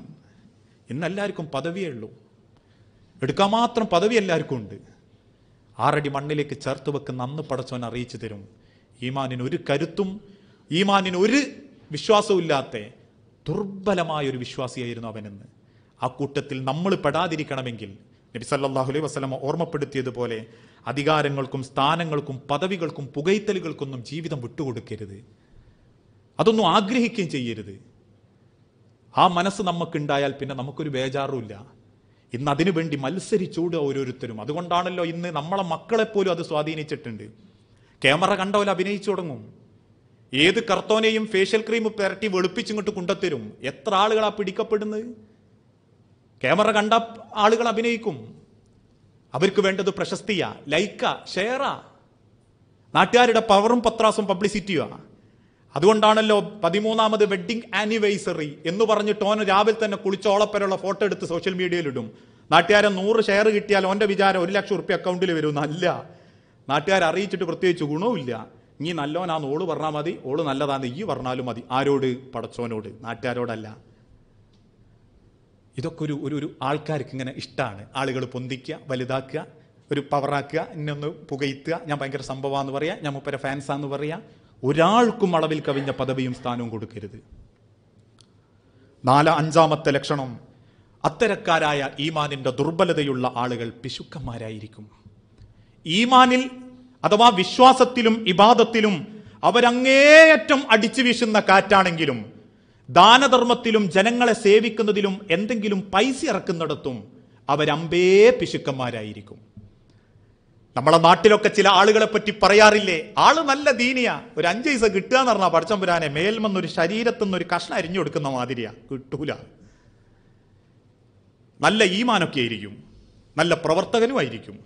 ഇന്നെല്ലാവർക്കും പദവിയേ ഉള്ളൂ എടുക്കാൻ മാത്രം പദവി എല്ലാവർക്കും ഉണ്ട് ആറടി മണ്ണിലേക്ക് ചേർത്ത് വെക്കുന്ന അന്ന് പടച്ചോൻ അറിയിച്ചു തരും ഈമാനിന് ഒരു കരുത്തും ഈമാനിന് ഒരു വിശ്വാസവും ഇല്ലാത്ത ദുർബലമായ ഒരു വിശ്വാസിയായിരുന്നു അവനെന്ന് ആ കൂട്ടത്തിൽ നമ്മൾ പെടാതിരിക്കണമെങ്കിൽ നബി സല്ലാഹു അലൈഹി വസ്ലമ ഓർമ്മപ്പെടുത്തിയതുപോലെ അധികാരങ്ങൾക്കും സ്ഥാനങ്ങൾക്കും പദവികൾക്കും പുകയ്ത്തലുകൾക്കൊന്നും ജീവിതം വിട്ടുകൊടുക്കരുത് അതൊന്നും ആഗ്രഹിക്കുകയും ചെയ്യരുത് ആ മനസ്സ് നമുക്കുണ്ടായാൽ പിന്നെ നമുക്കൊരു ബേജാറുമില്ല ഇന്ന് അതിനുവേണ്ടി മത്സരിച്ചൂടുക ഓരോരുത്തരും അതുകൊണ്ടാണല്ലോ ഇന്ന് നമ്മളെ മക്കളെപ്പോലും അത് സ്വാധീനിച്ചിട്ടുണ്ട് ക്യാമറ കണ്ടവൽ അഭിനയിച്ചു തുടങ്ങും ഏത് കർത്തോനെയും ഫേഷ്യൽ ക്രീം പുരട്ടി വെളുപ്പിച്ചിങ്ങോട്ട് കൊണ്ടത്തരും എത്ര ആളുകളാ പിടിക്കപ്പെടുന്നത് ക്യാമറ കണ്ട ആളുകൾ അഭിനയിക്കും അവർക്ക് വേണ്ടത് പ്രശസ്തിയാ ലൈക്ക ഷെയറാ നാട്ടുകാരുടെ പവറും പത്രാസും പബ്ലിസിറ്റിയുമാണ് അതുകൊണ്ടാണല്ലോ പതിമൂന്നാമത് വെഡ്ഡിംഗ് ആനിവേഴ്സറി എന്ന് പറഞ്ഞ് ഓന് രാവിലെ തന്നെ കുളിച്ച് ഫോട്ടോ എടുത്ത് സോഷ്യൽ മീഡിയയിലിടും നാട്ടുകാരൻ നൂറ് ഷെയർ കിട്ടിയാൽ ഓൻ്റെ വിചാരം ഒരു ലക്ഷം ഉറുപ്പ്യ അക്കൗണ്ടിൽ വരും അല്ല നാട്ടുകാരെ അറിയിച്ചിട്ട് പ്രത്യേകിച്ച് ഗുണവുമില്ല നീ നല്ലവനാന്ന് ഓള് പറഞ്ഞാൽ മതി ഓള് നല്ലതാന്ന് ഈ പറഞ്ഞാലും മതി ആരോട് പടച്ചോനോട് നാട്ടുകാരോടല്ല ഇതൊക്കെ ഒരു ഒരു ഒരു ആൾക്കാർക്ക് ഇങ്ങനെ ഇഷ്ടമാണ് ആളുകൾ പൊന്തിക്കുക വലുതാക്കുക ഒരു പവറാക്കുക എന്നെ ഒന്ന് പുകയത്തുക ഞാൻ ഭയങ്കര സംഭവമാണെന്ന് പറയാം ഞാൻ മുപ്പര ഫാൻസാന്ന് പറയാം ഒരാൾക്കും അളവിൽ കവിഞ്ഞ പദവിയും സ്ഥാനവും കൊടുക്കരുത് നാല അഞ്ചാമത്തെ ലക്ഷണം അത്തരക്കാരായ ഈമാനിൻ്റെ ദുർബലതയുള്ള ആളുകൾ പിശുക്കന്മാരായിരിക്കും ഈമാനിൽ അഥവാ വിശ്വാസത്തിലും ഇബാദത്തിലും അവരങ്ങേയറ്റം അടിച്ചു വീശുന്ന കാറ്റാണെങ്കിലും ദാനധർമ്മത്തിലും ജനങ്ങളെ സേവിക്കുന്നതിലും എന്തെങ്കിലും പൈസ ഇറക്കുന്നിടത്തും അവരമ്പേ പിശുക്കന്മാരായിരിക്കും നമ്മളെ നാട്ടിലൊക്കെ ചില ആളുകളെ പറ്റി പറയാറില്ലേ ആള് നല്ല ദീനിയാ ഒരു അഞ്ച് പൈസ കിട്ടുക എന്ന് പറഞ്ഞാൽ പടച്ചമ്പുരാനെ മേൽമെന്നൊരു ശരീരത്തുനിന്ന് ഒരു കഷ്ണം അരിഞ്ഞു കൊടുക്കുന്ന മാതിരിയാ കിട്ടൂല നല്ല ഈമാനൊക്കെ ആയിരിക്കും നല്ല പ്രവർത്തകനുമായിരിക്കും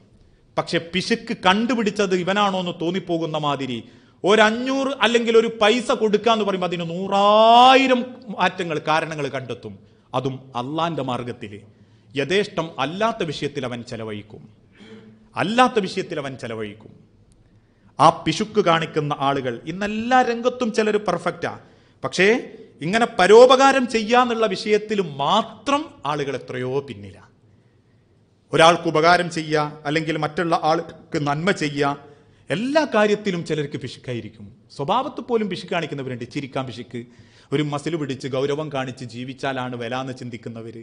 പക്ഷെ പിശുക്ക് കണ്ടുപിടിച്ചത് ഇവനാണോ എന്ന് തോന്നിപ്പോകുന്ന മാതിരി ഒരഞ്ഞൂറ് അല്ലെങ്കിൽ ഒരു പൈസ കൊടുക്കുക എന്ന് പറയുമ്പോൾ അതിന് നൂറായിരം മാറ്റങ്ങൾ കാരണങ്ങൾ കണ്ടെത്തും അതും അള്ളാന്റെ മാർഗത്തിൽ യഥേഷ്ടം അല്ലാത്ത വിഷയത്തിൽ അവൻ ചെലവഴിക്കും അല്ലാത്ത വിഷയത്തിൽ അവൻ ചെലവഴിക്കും ആ പിശുക്ക് കാണിക്കുന്ന ആളുകൾ ഇന്നെല്ലാ രംഗത്തും ചിലർ പെർഫെക്റ്റാ പക്ഷേ ഇങ്ങനെ പരോപകാരം ചെയ്യാന്നുള്ള വിഷയത്തിൽ മാത്രം ആളുകൾ എത്രയോ പിന്നില ഒരാൾക്ക് ഉപകാരം ചെയ്യുക അല്ലെങ്കിൽ മറ്റുള്ള ആൾക്ക് നന്മ ചെയ്യുക എല്ലാ കാര്യത്തിലും ചിലർക്ക് പിശുക്കായിരിക്കും സ്വഭാവത്തിൽ പോലും പിശുക്ക് കാണിക്കുന്നവരുണ്ട് ചിരിക്കാൻ പിശുക്ക് ഒരു മസിൽ പിടിച്ച് ഗൗരവം കാണിച്ച് ജീവിച്ചാലാണ് വില എന്ന് ചിന്തിക്കുന്നവർ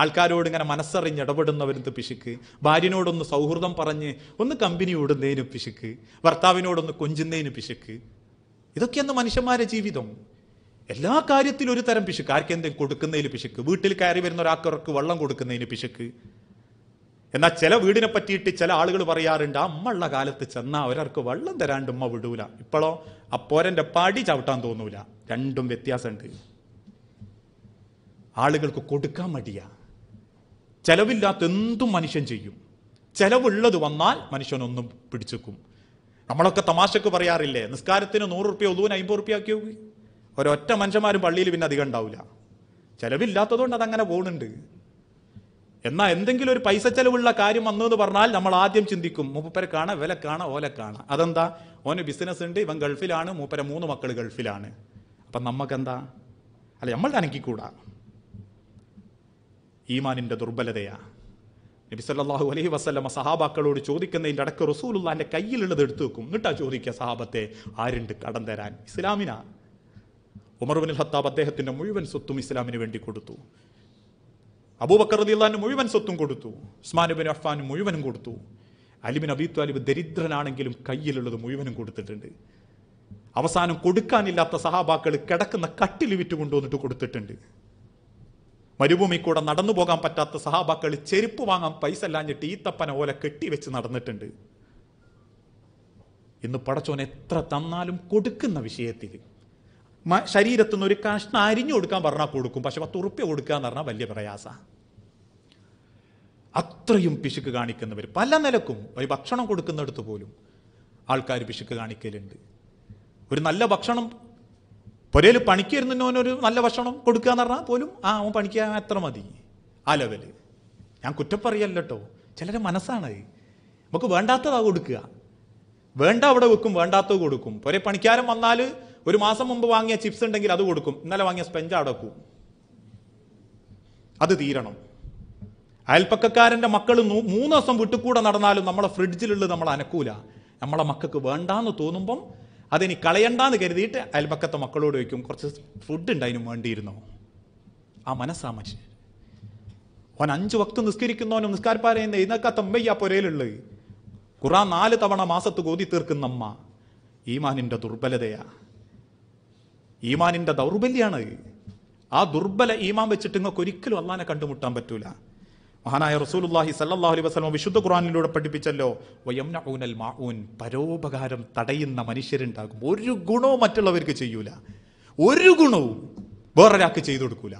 ആൾക്കാരോട് ഇങ്ങനെ മനസ്സറിഞ്ഞ് ഇടപെടുന്നവരും പിശുക്ക് ഭാര്യനോടൊന്ന് സൗഹൃദം പറഞ്ഞ് ഒന്ന് കമ്പനി ഓടുന്നതിന് പിശുക്ക് ഭർത്താവിനോടൊന്ന് കൊഞ്ചുന്നതിന് പിശുക്ക് ഇതൊക്കെയാണ് മനുഷ്യന്മാരെ ജീവിതം എല്ലാ കാര്യത്തിലും ഒരു തരം പിശുക്ക് എന്തെങ്കിലും കൊടുക്കുന്നതിന് പിശുക്ക് വീട്ടിൽ കയറി വരുന്ന ഒരാൾക്ക് വെള്ളം കൊടുക്കുന്നതിന് പിശുക്ക് എന്നാൽ ചില വീടിനെ പറ്റിയിട്ട് ചില ആളുകൾ പറയാറുണ്ട് അമ്മയുള്ള കാലത്ത് ചെന്നാൽ ഒരാൾക്ക് വെള്ളം തരാണ്ട് ഉമ്മ വിടൂല ഇപ്പോഴോ അപ്പോരൻ്റെ പാടി ചവിട്ടാൻ തോന്നൂല രണ്ടും വ്യത്യാസമുണ്ട് ആളുകൾക്ക് കൊടുക്കാൻ മടിയാ ചെലവില്ലാത്ത എന്തും മനുഷ്യൻ ചെയ്യും ചെലവുള്ളത് വന്നാൽ മനുഷ്യനൊന്നും പിടിച്ചെക്കും നമ്മളൊക്കെ തമാശക്ക് പറയാറില്ലേ നിസ്കാരത്തിന് നൂറ് റുപ്യ ഒതുവിന് അമ്പത് റുപ്യ ആക്കി നോക്കി ഒരൊറ്റ മനുഷ്യന്മാരും പള്ളിയിൽ പിന്നെ അധികം ഉണ്ടാവില്ല ചെലവില്ലാത്തതുകൊണ്ട് അതങ്ങനെ പോകുന്നുണ്ട് എന്നാൽ എന്തെങ്കിലും ഒരു പൈസ ചെലവുള്ള കാര്യം വന്നു എന്ന് പറഞ്ഞാൽ നമ്മൾ ആദ്യം ചിന്തിക്കും മൂപ്പരെ കാണാം വില കാണാം ഓല കാണാം അതെന്താ ഓന് ബിസിനസ് ഉണ്ട് ഇവൻ ഗൾഫിലാണ് മൂപ്പരെ മൂന്ന് മക്കൾ ഗൾഫിലാണ് അപ്പം നമുക്കെന്താ അല്ല നമ്മൾ തനിക്കൂടാ ഈമാനിൻ്റെ ദുർബലതയാണ് നബിസല്ലാഹു അലൈഹി വസ്ലമ സഹാബാക്കളോട് ചോദിക്കുന്നതിൻ്റെ അടക്ക റസൂലുള്ളാൻ്റെ കയ്യിലുള്ളത് എടുത്തു വെക്കും എന്നിട്ടാ ചോദിക്കുക സഹാബത്തെ ആരുണ്ട് കടം തരാൻ ഇസ്ലാമിനാ ഉമർബിൻ ഹത്താബ് അദ്ദേഹത്തിൻ്റെ മുഴുവൻ സ്വത്തും ഇസ്ലാമിന് വേണ്ടി കൊടുത്തു അബൂബക്കർ അള്ളാഹിന് മുഴുവൻ സ്വത്തും കൊടുത്തു ഉസ്മാനുബിൻ അഫ്ഫാൻ മുഴുവനും കൊടുത്തു അലിബിൻ അബീത്ത് അലിബ് ദരിദ്രനാണെങ്കിലും കയ്യിലുള്ളത് മുഴുവനും കൊടുത്തിട്ടുണ്ട് അവസാനം കൊടുക്കാനില്ലാത്ത സഹാബാക്കൾ കിടക്കുന്ന കട്ടിൽ വിറ്റ് കൊണ്ടുവന്നിട്ട് കൊടുത്തിട്ടുണ്ട് മരുഭൂമി കൂടെ നടന്നു പോകാൻ പറ്റാത്ത സഹാബാക്കൾ ചെരുപ്പ് വാങ്ങാൻ പൈസ അല്ലാഞ്ഞിട്ട് ഈത്തപ്പന ഓല കെട്ടിവെച്ച് നടന്നിട്ടുണ്ട് ഇന്ന് പടച്ചോൻ എത്ര തന്നാലും കൊടുക്കുന്ന വിഷയത്തിൽ ശരീരത്തു നിന്ന് ഒരു കഷ്ണം അരിഞ്ഞു കൊടുക്കാൻ പറഞ്ഞാൽ കൊടുക്കും പക്ഷെ പത്ത് ഉറുപ്പ്യ കൊടുക്കുക എന്ന് പറഞ്ഞാൽ വലിയ പ്രയാസ അത്രയും പിശുക്ക് കാണിക്കുന്നവർ പല നിലക്കും ഒരു ഭക്ഷണം കൊടുക്കുന്നിടത്ത് പോലും ആൾക്കാർ പിശുക്ക് കാണിക്കലുണ്ട് ഒരു നല്ല ഭക്ഷണം പുരയിൽ പണിക്ക് വരുന്നവനൊരു നല്ല ഭക്ഷണം കൊടുക്കുക എന്ന് പറഞ്ഞാൽ പോലും ആ അവൻ പണിക്ക് അത്ര മതി ആ ലെവൽ ഞാൻ കുറ്റപ്പറിയല്ലോ കേട്ടോ ചിലരെ മനസ്സാണ് നമുക്ക് വേണ്ടാത്തതാ കൊടുക്കുക വേണ്ട അവിടെ വെക്കും വേണ്ടാത്തത് കൊടുക്കും പുര പണിക്കാരൻ വന്നാൽ ഒരു മാസം മുമ്പ് വാങ്ങിയ ചിപ്സ് ഉണ്ടെങ്കിൽ അത് കൊടുക്കും ഇന്നലെ വാങ്ങിയ സ്പെഞ്ച് അവിടെ വെക്കും അത് തീരണം അയൽപ്പക്കക്കാരൻ്റെ മക്കൾ മൂന്ന് ദിവസം വിട്ടുകൂടെ നടന്നാലും നമ്മളെ ഫ്രിഡ്ജിലുള്ളത് നമ്മൾ അനക്കൂല നമ്മളെ മക്കൾക്ക് വേണ്ടാന്ന് തോന്നുമ്പം അതിനി കളയണ്ടെന്ന് കരുതിയിട്ട് അയൽപക്കത്തെ മക്കളോട് ചോദിക്കും കുറച്ച് ഫുഡ് അതിന് വേണ്ടിയിരുന്നു ആ മനസ്സാ മനുഷ്യൻ ഓൻ അഞ്ച് വക്ത് നിസ്കരിക്കുന്നവനും നിസ്കാരപ്പാരെന്ന് ഇതൊക്കെ അമ്മയ്യ പുരയിലുള്ളത് ഖുറാൻ നാല് തവണ മാസത്ത് കോതി തീർക്കുന്ന അമ്മ ഈമാനിൻ്റെ ദുർബലതയാ ഈമാനിൻ്റെ ദൗർബല്യാണ് ആ ദുർബല ഈമാൻ വെച്ചിട്ട് നിങ്ങൾക്ക് ഒരിക്കലും അള്ളാനെ കണ്ടുമുട്ടാൻ പറ്റൂല മഹാനായ റസൂലുല്ലാഹി സല്ലാഹു അലൈ വസ്ലം വിശുദ്ധ ഖുറാനിലൂടെ പഠിപ്പിച്ചല്ലോ വയംനഊനൽ മാഊൻ പരോപകാരം തടയുന്ന മനുഷ്യരുണ്ടാകും ഒരു ഗുണവും മറ്റുള്ളവർക്ക് ചെയ്യൂല ഒരു ഗുണവും വേറൊരാൾക്ക് ചെയ്തു കൊടുക്കൂല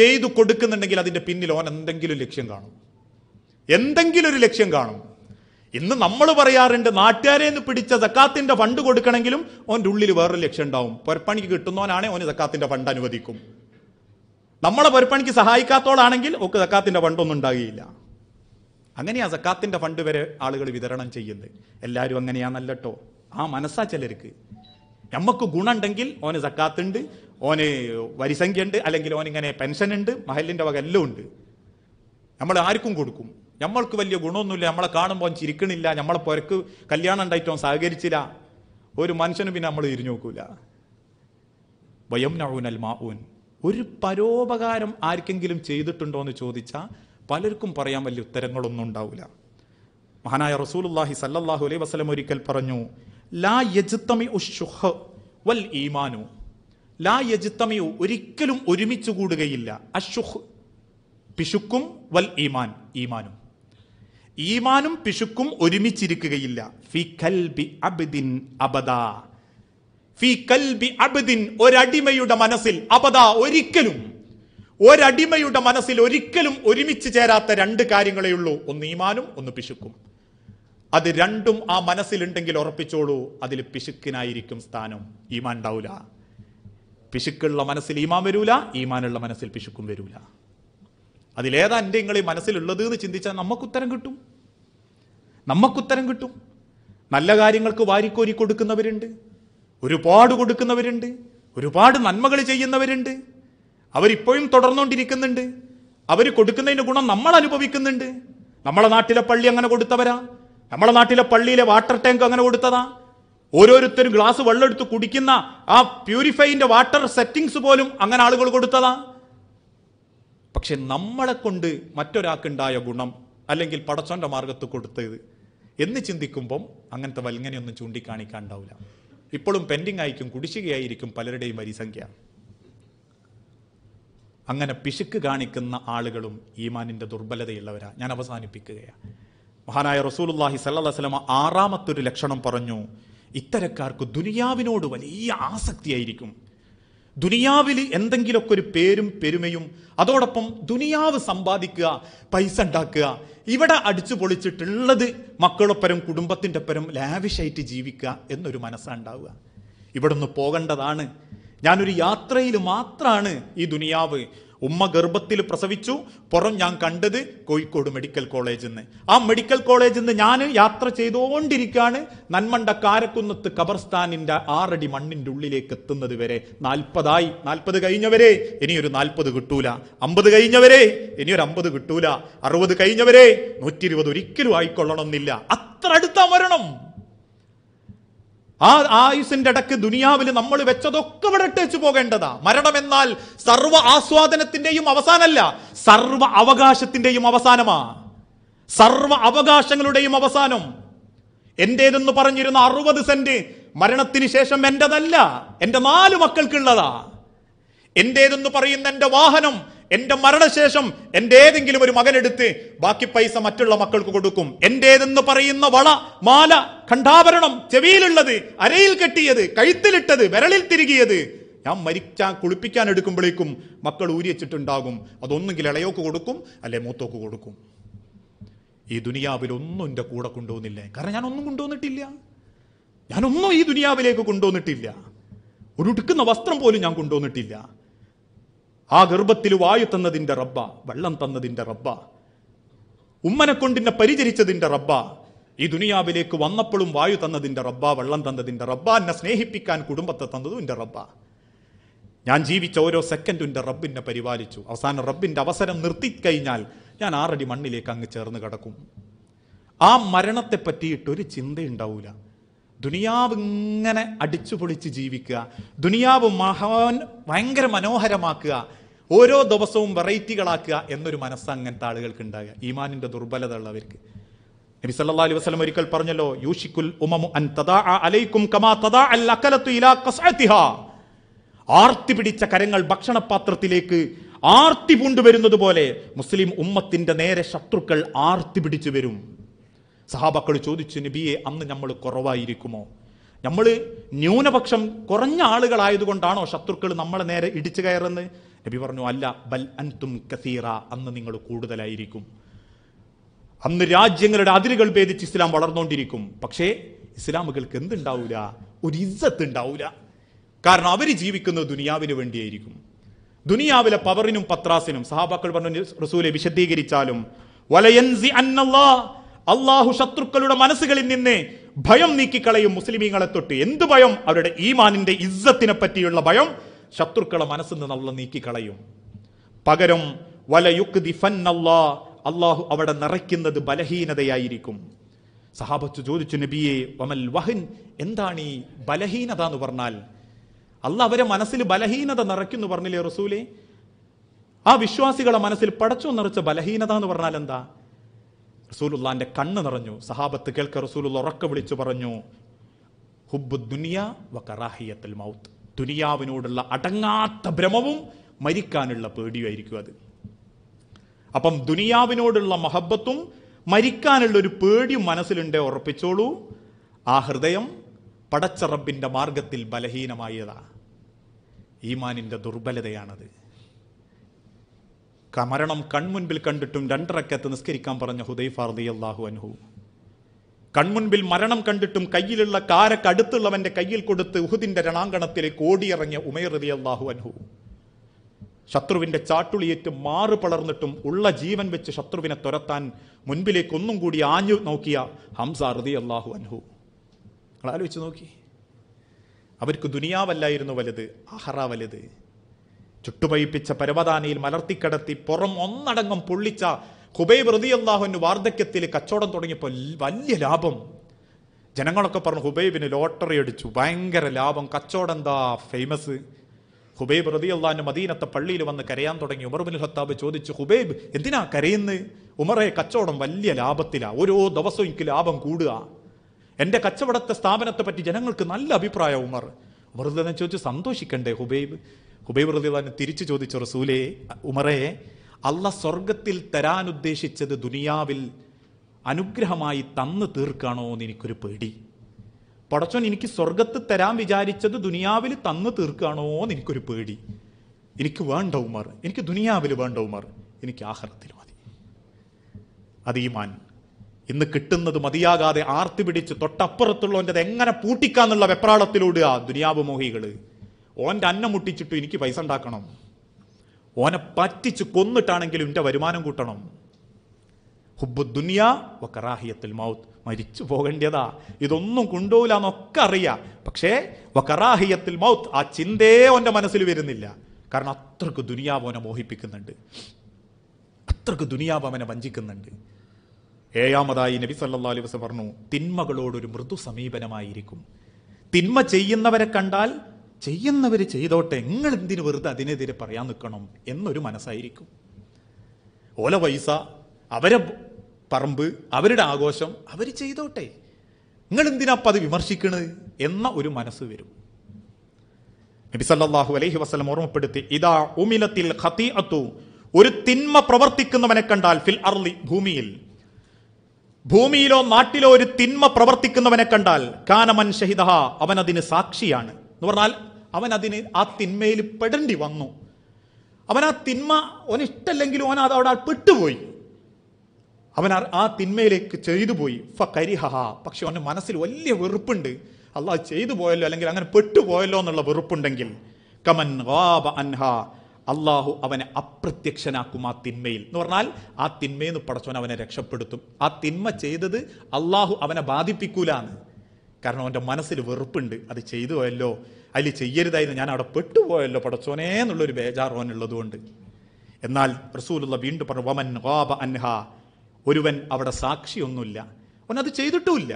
ചെയ്തു കൊടുക്കുന്നുണ്ടെങ്കിൽ അതിൻ്റെ പിന്നിൽ ഓൻ എന്തെങ്കിലും ലക്ഷ്യം കാണും എന്തെങ്കിലും ഒരു ലക്ഷ്യം കാണും ഇന്ന് നമ്മൾ പറയാറുണ്ട് നാട്ടുകാരെ നിന്ന് പിടിച്ച സക്കാത്തിന്റെ ഫണ്ട് കൊടുക്കണമെങ്കിലും ഓൻ്റെ ഉള്ളിൽ വേറൊരു ലക്ഷ്യം ഉണ്ടാവും പുരപ്പണിക്ക് കിട്ടുന്നവനാണെ ഓന് സക്കാത്തിന്റെ ഫണ്ട് അനുവദിക്കും നമ്മളെ പരിപ്പണിക്ക് സഹായിക്കാത്തോളാണെങ്കിൽ ഒക്കെ സക്കാത്തിൻ്റെ ഫണ്ടൊന്നും ഉണ്ടാകുകയില്ല അങ്ങനെയാ സക്കാത്തിൻ്റെ ഫണ്ട് വരെ ആളുകൾ വിതരണം ചെയ്യുന്നത് എല്ലാവരും അങ്ങനെയാണല്ലോ ആ മനസ്സാ ചിലർക്ക് നമുക്ക് ഗുണമുണ്ടെങ്കിൽ ഓന് സക്കാത്തുണ്ട് ഓന് വരിസംഖ്യ ഉണ്ട് അല്ലെങ്കിൽ ഓനിങ്ങനെ പെൻഷൻ ഉണ്ട് മഹലിൻ്റെ വക എല്ലാം ഉണ്ട് നമ്മൾ ആർക്കും കൊടുക്കും നമ്മൾക്ക് വലിയ ഗുണമൊന്നുമില്ല നമ്മളെ കാണുമ്പോൾ ചിരിക്കണില്ല നമ്മളെ പുരക്ക് കല്യാണം ഉണ്ടായിട്ടോ സഹകരിച്ചില്ല ഒരു മനുഷ്യനും പിന്നെ നമ്മൾ തിരിഞ്ഞു നോക്കൂല വയം നഴൂനൽ മാഊൻ ഒരു പരോപകാരം ആർക്കെങ്കിലും ചെയ്തിട്ടുണ്ടോ എന്ന് ചോദിച്ചാൽ പലർക്കും പറയാൻ വലിയ ഉത്തരങ്ങളൊന്നും ഉണ്ടാവില്ല മഹാനായ റസൂലുല്ലാഹി സല്ലാഹു അലൈ വസ്ലം ഒരിക്കൽ പറഞ്ഞു ലാ യജിത്തമി വൽ ഈമാനു ലാ യജിത്തമിയു ഒരിക്കലും ഒരുമിച്ച് കൂടുകയില്ല അഷുഹ് പിശുക്കും വൽ ഈമാൻ ഈമാനും ഈമാനും പിശുക്കും ഒരുമിച്ചിരിക്കുകയില്ല ഫി കൽബി അബദിൻ അബദാ ഫി ഒരടിമയുടെ മനസ്സിൽ അപത ഒരിക്കലും ഒരടിമയുടെ മനസ്സിൽ ഒരിക്കലും ഒരുമിച്ച് ചേരാത്ത രണ്ട് കാര്യങ്ങളേ ഉള്ളൂ ഒന്ന് ഈമാനും ഒന്ന് പിശുക്കും അത് രണ്ടും ആ മനസ്സിലുണ്ടെങ്കിൽ ഉറപ്പിച്ചോളൂ അതിൽ പിശുക്കിനായിരിക്കും സ്ഥാനം ഈമാൻ ഉണ്ടാവൂല പിശുക്കുള്ള മനസ്സിൽ ഈമാൻ വരൂല ഈമാനുള്ള മനസ്സിൽ പിശുക്കും വരൂല അതിലേതാ എൻ്റെ നിങ്ങൾ മനസ്സിലുള്ളത് എന്ന് ചിന്തിച്ചാൽ നമുക്കുത്തരം കിട്ടും നമുക്കുത്തരം കിട്ടും നല്ല കാര്യങ്ങൾക്ക് വാരിക്കോരി കൊടുക്കുന്നവരുണ്ട് ഒരുപാട് കൊടുക്കുന്നവരുണ്ട് ഒരുപാട് നന്മകൾ ചെയ്യുന്നവരുണ്ട് അവരിപ്പോഴും തുടർന്നുകൊണ്ടിരിക്കുന്നുണ്ട് അവർ കൊടുക്കുന്നതിൻ്റെ ഗുണം നമ്മൾ അനുഭവിക്കുന്നുണ്ട് നമ്മളെ നാട്ടിലെ പള്ളി അങ്ങനെ കൊടുത്തവരാ നമ്മളെ നാട്ടിലെ പള്ളിയിലെ വാട്ടർ ടാങ്ക് അങ്ങനെ കൊടുത്തതാ ഓരോരുത്തരും ഗ്ലാസ് വെള്ളം എടുത്ത് കുടിക്കുന്ന ആ പ്യൂരിഫൈൻ്റെ വാട്ടർ സെറ്റിങ്സ് പോലും അങ്ങനെ ആളുകൾ കൊടുത്തതാ പക്ഷെ നമ്മളെ കൊണ്ട് മറ്റൊരാൾക്കുണ്ടായ ഗുണം അല്ലെങ്കിൽ പടച്ചോൻ്റെ മാർഗത്ത് കൊടുത്തത് എന്ന് ചിന്തിക്കുമ്പം അങ്ങനത്തെ വലിങ്ങനെയൊന്നും ചൂണ്ടിക്കാണിക്കാൻ ഉണ്ടാവില്ല ഇപ്പോഴും പെൻഡിങ് ആയിരിക്കും കുടിശ്ശികയായിരിക്കും പലരുടെയും വരിസംഖ്യ അങ്ങനെ പിശുക്ക് കാണിക്കുന്ന ആളുകളും ഈമാനിൻ്റെ ദുർബലതയുള്ളവരാണ് ഞാൻ അവസാനിപ്പിക്കുകയാണ് മഹാനായ റസൂലുല്ലാഹി സല്ലാസ്ലമ ആറാമത്തൊരു ലക്ഷണം പറഞ്ഞു ഇത്തരക്കാർക്ക് ദുനിയാവിനോട് വലിയ ആസക്തിയായിരിക്കും ദുനിയാവിൽ എന്തെങ്കിലുമൊക്കെ ഒരു പേരും പെരുമയും അതോടൊപ്പം ദുനിയാവ് സമ്പാദിക്കുക പൈസ ഉണ്ടാക്കുക ഇവിടെ അടിച്ചു പൊളിച്ചിട്ടുള്ളത് മക്കളൊപ്പരം കുടുംബത്തിൻ്റെ ഒപ്പരം ലാവിഷായിട്ട് ജീവിക്കുക എന്നൊരു മനസ്സാണ്ടാവുക ഇവിടെ നിന്ന് പോകേണ്ടതാണ് ഞാനൊരു യാത്രയിൽ മാത്രമാണ് ഈ ദുനിയാവ് ഉമ്മ ഗർഭത്തിൽ പ്രസവിച്ചു പുറം ഞാൻ കണ്ടത് കോഴിക്കോട് മെഡിക്കൽ കോളേജിൽ നിന്ന് ആ മെഡിക്കൽ കോളേജിൽ നിന്ന് ഞാൻ യാത്ര ചെയ്തുകൊണ്ടിരിക്കുകയാണ് നന്മണ്ട കാരക്കുന്നത്ത് ഖബർസ്ഥാനിൻ്റെ ആറടി മണ്ണിൻ്റെ ഉള്ളിലേക്ക് എത്തുന്നത് വരെ നാൽപ്പതായി നാൽപ്പത് കഴിഞ്ഞവരെ ഇനിയൊരു നാൽപ്പത് കിട്ടൂല അമ്പത് കഴിഞ്ഞവരെ ഇനിയൊരു അമ്പത് കിട്ടൂല അറുപത് കഴിഞ്ഞവരെ നൂറ്റി ഇരുപത് ഒരിക്കലും ആയിക്കൊള്ളണമെന്നില്ല അത്ര അടുത്ത മരണം ആ ആയുസിന്റെ ഇടക്ക് ദുനിയാവിൽ നമ്മൾ വെച്ചതൊക്കെ ഇവിടെ ഇട്ടേച്ചു പോകേണ്ടതാ മരണമെന്നാൽ സർവ്വ ആസ്വാദനത്തിന്റെയും അവസാനമല്ല സർവ്വ അവകാശത്തിന്റെയും അവസാനമാ സർവ അവകാശങ്ങളുടെയും അവസാനം എന്റേതെന്ന് പറഞ്ഞിരുന്ന അറുപത് സെന്റ് മരണത്തിന് ശേഷം എന്റേതല്ല എൻ്റെ നാല് മക്കൾക്കുള്ളതാ എന്റേതെന്ന് പറയുന്ന എൻ്റെ വാഹനം എൻ്റെ മരണശേഷം എന്റെ ഏതെങ്കിലും ഒരു മകനെടുത്ത് ബാക്കി പൈസ മറ്റുള്ള മക്കൾക്ക് കൊടുക്കും എന്റേതെന്ന് പറയുന്ന വള മാല കണ്ഠാഭരണം ചെവിയിലുള്ളത് അരയിൽ കെട്ടിയത് കഴുത്തിലിട്ടത് വിരളിൽ തിരികിയത് ഞാൻ മരിച്ചാൽ കുളിപ്പിക്കാൻ എടുക്കുമ്പോഴേക്കും മക്കൾ ഊരിയച്ചിട്ടുണ്ടാകും അതൊന്നുകിൽ ഇളയോക്ക് കൊടുക്കും അല്ലെ മൂത്തോക്ക് കൊടുക്കും ഈ ദുനിയാവിൽ ഒന്നും എൻ്റെ കൂടെ കൊണ്ടുവന്നില്ലേ കാരണം ഞാനൊന്നും കൊണ്ടുവന്നിട്ടില്ല ഞാനൊന്നും ഈ ദുനിയാവിലേക്ക് കൊണ്ടുവന്നിട്ടില്ല ഒരു ഉടുക്കുന്ന വസ്ത്രം പോലും ഞാൻ കൊണ്ടുവന്നിട്ടില്ല ആ ഗർഭത്തിൽ വായു തന്നതിൻ്റെ റബ്ബ വെള്ളം തന്നതിൻ്റെ റബ്ബ ഉമ്മനെ കൊണ്ടിന്നെ പരിചരിച്ചതിൻ്റെ റബ്ബ ഈ ദുനിയാവിലേക്ക് വന്നപ്പോഴും വായു തന്നതിൻ്റെ റബ്ബ വെള്ളം തന്നതിൻ്റെ റബ്ബ എന്നെ സ്നേഹിപ്പിക്കാൻ കുടുംബത്തെ തന്നതും എൻ്റെ റബ്ബ ഞാൻ ജീവിച്ച ഓരോ സെക്കൻഡും എൻ്റെ റബ്ബിനെ പരിപാലിച്ചു അവസാനം റബ്ബിൻ്റെ അവസരം നിർത്തിക്കഴിഞ്ഞാൽ ഞാൻ ആറടി മണ്ണിലേക്ക് അങ്ങ് ചേർന്ന് കിടക്കും ആ മരണത്തെ പറ്റിയിട്ടൊരു ചിന്തയുണ്ടാവൂല ദുനിയാവ് ഇങ്ങനെ അടിച്ചു പൊളിച്ച് ജീവിക്കുക ദുനിയാവ് മഹാൻ ഭയങ്കര മനോഹരമാക്കുക ഓരോ ദിവസവും വെറൈറ്റികളാക്കുക എന്നൊരു മനസ്സ് അങ്ങനത്തെ ആളുകൾക്ക് ഉണ്ടാകുക ഈമാനിൻ്റെ ദുർബലത ഉള്ളവർക്ക് നബി സല്ലല്ലാഹു അലൈഹി വസല്ലം ഒരിക്കൽ പറഞ്ഞല്ലോ യൂഷിക്കുൽ ഉമമു അൻ അലൈക്കും കമാ അൽ ഇലാ ആർത്തി പിടിച്ച കരങ്ങൾ ഭക്ഷണപാത്രത്തിലേക്ക് ആർത്തി പൂണ്ടു വരുന്നത് പോലെ മുസ്ലിം ഉമ്മത്തിന്റെ നേരെ ശത്രുക്കൾ ആർത്തി പിടിച്ചു വരും സഹാബാക്കൾ ചോദിച്ചു നബിയെ അന്ന് നമ്മൾ കുറവായിരിക്കുമോ നമ്മൾ ന്യൂനപക്ഷം കുറഞ്ഞ ആളുകളായതുകൊണ്ടാണോ ശത്രുക്കൾ നമ്മളെ നേരെ ഇടിച്ചു കയറുന്നത് നബി പറഞ്ഞു അല്ല ബൽ അൻതും കസീറ അന്ന് നിങ്ങൾ കൂടുതലായിരിക്കും അന്ന് രാജ്യങ്ങളുടെ അതിരുകൾ ഭേദിച്ച് ഇസ്ലാം വളർന്നുകൊണ്ടിരിക്കും പക്ഷേ ഇസ്ലാമുകൾക്ക് എന്തുണ്ടാവില്ല ഒരു ഇജ്ജത്ത് ഉണ്ടാവില്ല കാരണം അവർ ജീവിക്കുന്നത് ദുനിയാവിന് വേണ്ടിയായിരിക്കും ദുനിയാവിലെ പവറിനും പത്രാസിനും സഹാബാക്കൾ പറഞ്ഞു റസൂലെ വിശദീകരിച്ചാലും അള്ളാഹു ശത്രുക്കളുടെ മനസ്സുകളിൽ നിന്ന് ഭയം നീക്കിക്കളയും മുസ്ലിമീങ്ങളെ തൊട്ട് എന്ത് ഭയം അവരുടെ ഈമാനിന്റെ ഇസ്സത്തിനെ പറ്റിയുള്ള ഭയം ശത്രുക്കളെ മനസ്സിൽ നിന്ന് നല്ല നീക്കിക്കളയും പകരം വലയുക്തി അള്ളാഹു അവിടെ നിറയ്ക്കുന്നത് ബലഹീനതയായിരിക്കും സഹാബത്ത് ചോദിച്ചു നബിയെ വമൽ വഹൻ എന്താണ് ഈ ബലഹീനത എന്ന് പറഞ്ഞാൽ അല്ല അവരെ മനസ്സിൽ ബലഹീനത നിറയ്ക്കുന്നു പറഞ്ഞില്ലേ റസൂലെ ആ വിശ്വാസികളെ മനസ്സിൽ പടച്ചു നിറച്ച ബലഹീനത എന്ന് പറഞ്ഞാൽ എന്താ റസൂലുല്ലാന്റെ കണ്ണ് നിറഞ്ഞു സഹാബത്ത് കേൾക്ക റസൂലുള്ള ഉറക്ക വിളിച്ചു പറഞ്ഞു ഹുബ്ബു ദുനിയ വറാഹിയത്തിൽ മൗത്ത് ദുനിയാവിനോടുള്ള അടങ്ങാത്ത ഭ്രമവും മരിക്കാനുള്ള പേടിയായിരിക്കും അത് അപ്പം ദുനിയാവിനോടുള്ള മഹബത്തും മരിക്കാനുള്ള ഒരു പേടിയും മനസ്സിലുണ്ടേ ഉറപ്പിച്ചോളൂ ആ ഹൃദയം പടച്ചറബിന്റെ മാർഗത്തിൽ ബലഹീനമായതാ ഈമാനിന്റെ ദുർബലതയാണത് കമരണം കൺമുൻപിൽ കണ്ടിട്ടും രണ്ടരക്കത്ത് നിസ്കരിക്കാൻ പറഞ്ഞ ഹുദൈഫാർദി അള്ളാഹു അനുഹു കൺമുൻപിൽ മരണം കണ്ടിട്ടും കയ്യിലുള്ള കാരക്കടുത്തുള്ളവന്റെ കയ്യിൽ കൊടുത്ത് ഉഹുദിന്റെ രണാങ്കണത്തിലേക്ക് ഓടിയിറങ്ങിയ ഉമേർ റളിയല്ലാഹു അൻഹു ശത്രുവിൻ്റെ ചാട്ടുളിയേറ്റ് മാറു പളർന്നിട്ടും ഉള്ള ജീവൻ വെച്ച് ശത്രുവിനെ തുരത്താൻ മുൻപിലേക്ക് ഒന്നും കൂടി ആഞ്ഞു നോക്കിയ ഹംസ ഹൃദി അള്ളാഹു അൻഹു നിങ്ങൾ ആലോചിച്ച് നോക്കി അവർക്ക് ദുനിയാവല്ലായിരുന്നു വലുത് അഹറ വലുത് ചുട്ടുപയിപ്പിച്ച പരവതാനയിൽ മലർത്തിക്കടത്തി പുറം ഒന്നടങ്കം പൊള്ളിച്ച ഹുബൈബ് റതി അള്ളാഹുവിൻ്റെ വാർദ്ധക്യത്തിൽ കച്ചവടം തുടങ്ങിയപ്പോൾ വലിയ ലാഭം ജനങ്ങളൊക്കെ പറഞ്ഞു ഹുബൈബിന് ലോട്ടറി അടിച്ചു ഭയങ്കര ലാഭം കച്ചവടം എന്താ ഫേമസ് ഹുബൈബ് റതി അള്ളാഹു മദീനത്തെ പള്ളിയിൽ വന്ന് കരയാൻ തുടങ്ങി ഉമർ ബിൻ ഖത്താബ് ചോദിച്ചു ഹുബൈബ് എന്തിനാ കരയുന്നത് ഉമറെ കച്ചവടം വലിയ ലാഭത്തിലാണ് ഓരോ ദിവസവും എനിക്ക് ലാഭം കൂടുക എൻ്റെ കച്ചവടത്തെ സ്ഥാപനത്തെ പറ്റി ജനങ്ങൾക്ക് നല്ല അഭിപ്രായം ഉമർ ഉമർ ചോദിച്ചു സന്തോഷിക്കണ്ടേ ഹുബൈബ് ഹുബൈബ് അള്ളാൻ തിരിച്ചു ചോദിച്ചു റസൂലേ ഉമറെ അല്ല സ്വർഗത്തിൽ തരാൻ ഉദ്ദേശിച്ചത് ദുനിയാവിൽ അനുഗ്രഹമായി തന്നു തീർക്കാണോ എന്ന് എനിക്കൊരു പേടി പടച്ചോൻ എനിക്ക് സ്വർഗത്ത് തരാൻ വിചാരിച്ചത് ദുനിയാവിൽ തന്നു തീർക്കുകയാണോ എന്ന് എനിക്കൊരു പേടി എനിക്ക് വേണ്ട ഉമർ എനിക്ക് ദുനിയാവിൽ വേണ്ട ഉമർ എനിക്ക് ആഹാരത്തിൽ മതി അത് മാൻ ഇന്ന് കിട്ടുന്നത് മതിയാകാതെ ആർത്തി പിടിച്ച് തൊട്ടപ്പുറത്തുള്ളവൻ്റെ എങ്ങനെ പൂട്ടിക്കാന്നുള്ള ആ ദുനിയാവ് മോഹികൾ ഓൻ്റെ അന്നം മുട്ടിച്ചിട്ട് എനിക്ക് പൈസ ഉണ്ടാക്കണം ഓനെ പറ്റിച്ച് കൊന്നിട്ടാണെങ്കിലും എൻ്റെ വരുമാനം കൂട്ടണം ഹുബ്ബു ദുനിയ വ കറാഹിയത്തിൽ മൗത്ത് മരിച്ചു പോകേണ്ടതാ ഇതൊന്നും കൊണ്ടുപോകില്ല എന്നൊക്കെ അറിയാം പക്ഷേ വക്കറാഹിയത്തിൽ മൗത്ത് ആ ചിന്തയെ ഓൻ്റെ മനസ്സിൽ വരുന്നില്ല കാരണം അത്രക്ക് ദുനിയാവ് മോഹിപ്പിക്കുന്നുണ്ട് അത്രക്ക് ദുനിയാവ് അവനെ വഞ്ചിക്കുന്നുണ്ട് ഏഴാമതായി നബി സല്ലാ അലൈഹി പറഞ്ഞു തിന്മകളോടൊരു മൃദു സമീപനമായിരിക്കും തിന്മ ചെയ്യുന്നവരെ കണ്ടാൽ ചെയ്യുന്നവർ ചെയ്തോട്ടെ നിങ്ങൾ എന്തിനു വെറുതെ അതിനെതിരെ പറയാൻ നിൽക്കണം എന്നൊരു മനസ്സായിരിക്കും ഓല പൈസ അവരെ പറമ്പ് അവരുടെ ആഘോഷം അവർ ചെയ്തോട്ടെ നിങ്ങൾ എന്തിനാപ്പം അത് വിമർശിക്കണത് എന്ന ഒരു മനസ്സ് വരും നബി സല്ലാഹു അലൈഹി വസ്ലം ഓർമ്മപ്പെടുത്തി ഇതാ ഉമിലത്തിൽ ഖത്തി അത്തു ഒരു തിന്മ പ്രവർത്തിക്കുന്നവനെ കണ്ടാൽ ഫിൽ അർലി ഭൂമിയിൽ ഭൂമിയിലോ നാട്ടിലോ ഒരു തിന്മ പ്രവർത്തിക്കുന്നവനെ കണ്ടാൽ കാനമൻ ഷഹിദഹ അവൻ അതിന് സാക്ഷിയാണ് എന്ന് പറഞ്ഞാൽ അവൻ അതിന് ആ തിന്മയിൽ പെടേണ്ടി വന്നു അവൻ ആ തിന്മ ഓനിഷ്ടല്ലെങ്കിലും ഓൻ അത് അവിടെ പെട്ടുപോയി അവൻ ആ തിന്മയിലേക്ക് ചെയ്തു പോയി ഫ കരിഹഹ പക്ഷെ അവൻ്റെ മനസ്സിൽ വലിയ വെറുപ്പുണ്ട് അള്ളാഹ് ചെയ്തു പോയല്ലോ അല്ലെങ്കിൽ അങ്ങനെ പെട്ടുപോയല്ലോ എന്നുള്ള വെറുപ്പുണ്ടെങ്കിൽ കമൻ വാബ അൻഹ അള്ളാഹു അവനെ അപ്രത്യക്ഷനാക്കും ആ തിന്മയിൽ എന്ന് പറഞ്ഞാൽ ആ തിന്മയിൽ നിന്ന് പടച്ചവൻ അവനെ രക്ഷപ്പെടുത്തും ആ തിന്മ ചെയ്തത് അള്ളാഹു അവനെ ബാധിപ്പിക്കൂലാന്ന് കാരണം അവൻ്റെ മനസ്സിൽ വെറുപ്പുണ്ട് അത് ചെയ്തു പോയല്ലോ അതിൽ ചെയ്യരുതായിരുന്നു ഞാൻ അവിടെ പെട്ടുപോയല്ലോ പടച്ചോനെ എന്നുള്ളൊരു ബേജാർ അവനുള്ളതുകൊണ്ട് എന്നാൽ റസൂലുള്ള വീണ്ടും പറഞ്ഞു വമൻ വാബ അൻഹ ഒരുവൻ അവിടെ സാക്ഷിയൊന്നുമില്ല അവൻ അത് ചെയ്തിട്ടുമില്ല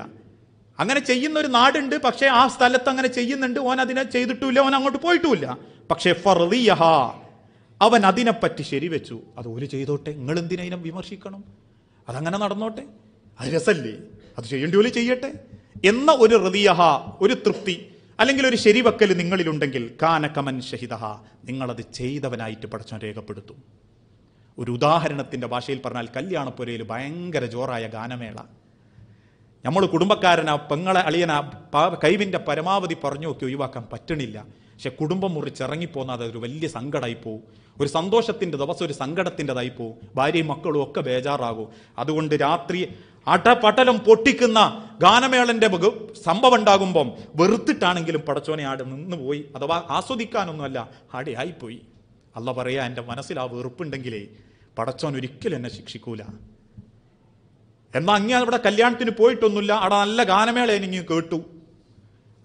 അങ്ങനെ ചെയ്യുന്ന ഒരു നാടുണ്ട് പക്ഷേ ആ സ്ഥലത്ത് അങ്ങനെ ചെയ്യുന്നുണ്ട് ഓൻ അതിനെ ചെയ്തിട്ടുമില്ല ഓൻ അങ്ങോട്ട് പോയിട്ടുമില്ല പക്ഷേ ഫർദിയഹ അവൻ അതിനെപ്പറ്റി ശരിവെച്ചു അത് ഒരു ചെയ്തോട്ടെ നിങ്ങൾ എന്തിനും വിമർശിക്കണം അതങ്ങനെ നടന്നോട്ടെ അത് രസല്ലേ അത് ചെയ്യേണ്ടി പോലെ ചെയ്യട്ടെ എന്ന ഒരു ഹൃദിയഹ ഒരു തൃപ്തി അല്ലെങ്കിൽ ഒരു ശരിവക്കൽ നിങ്ങളിലുണ്ടെങ്കിൽ കാനകമൻ ഷഹിദഹ നിങ്ങളത് ചെയ്തവനായിട്ട് പടച്ചോൻ രേഖപ്പെടുത്തും ഒരു ഉദാഹരണത്തിൻ്റെ ഭാഷയിൽ പറഞ്ഞാൽ കല്യാണപ്പുരയിൽ ഭയങ്കര ജോറായ ഗാനമേള നമ്മൾ കുടുംബക്കാരനാ പെങ്ങളെ അളിയന കൈവിൻ്റെ പരമാവധി പറഞ്ഞു നോക്കി ഒഴിവാക്കാൻ പറ്റണില്ല പക്ഷെ കുടുംബം മുറിച്ചിറങ്ങിപ്പോന്നാൽ അതൊരു വലിയ സങ്കടമായി പോകും ഒരു സന്തോഷത്തിൻ്റെ ദിവസം ഒരു സങ്കടത്തിൻ്റെതായി പോകും ഭാര്യയും മക്കളും ഒക്കെ ബേജാറാകും അതുകൊണ്ട് രാത്രി അടപടലം പൊട്ടിക്കുന്ന ഗാനമേളൻ്റെ സംഭവം ഉണ്ടാകുമ്പം വെറുത്തിട്ടാണെങ്കിലും പടച്ചോനെ ആടെ നിന്ന് പോയി അഥവാ ആസ്വദിക്കാനൊന്നുമല്ല ആടെ ആയിപ്പോയി അല്ല പറയാ എൻ്റെ മനസ്സിൽ ആ വെറുപ്പുണ്ടെങ്കിലേ പടച്ചോൻ ഒരിക്കലും എന്നെ ശിക്ഷിക്കൂല എന്നാ അങ്ങേ ഇവിടെ കല്യാണത്തിന് പോയിട്ടൊന്നുമില്ല അവിടെ നല്ല ഗാനമേള എനിക്ക് കേട്ടു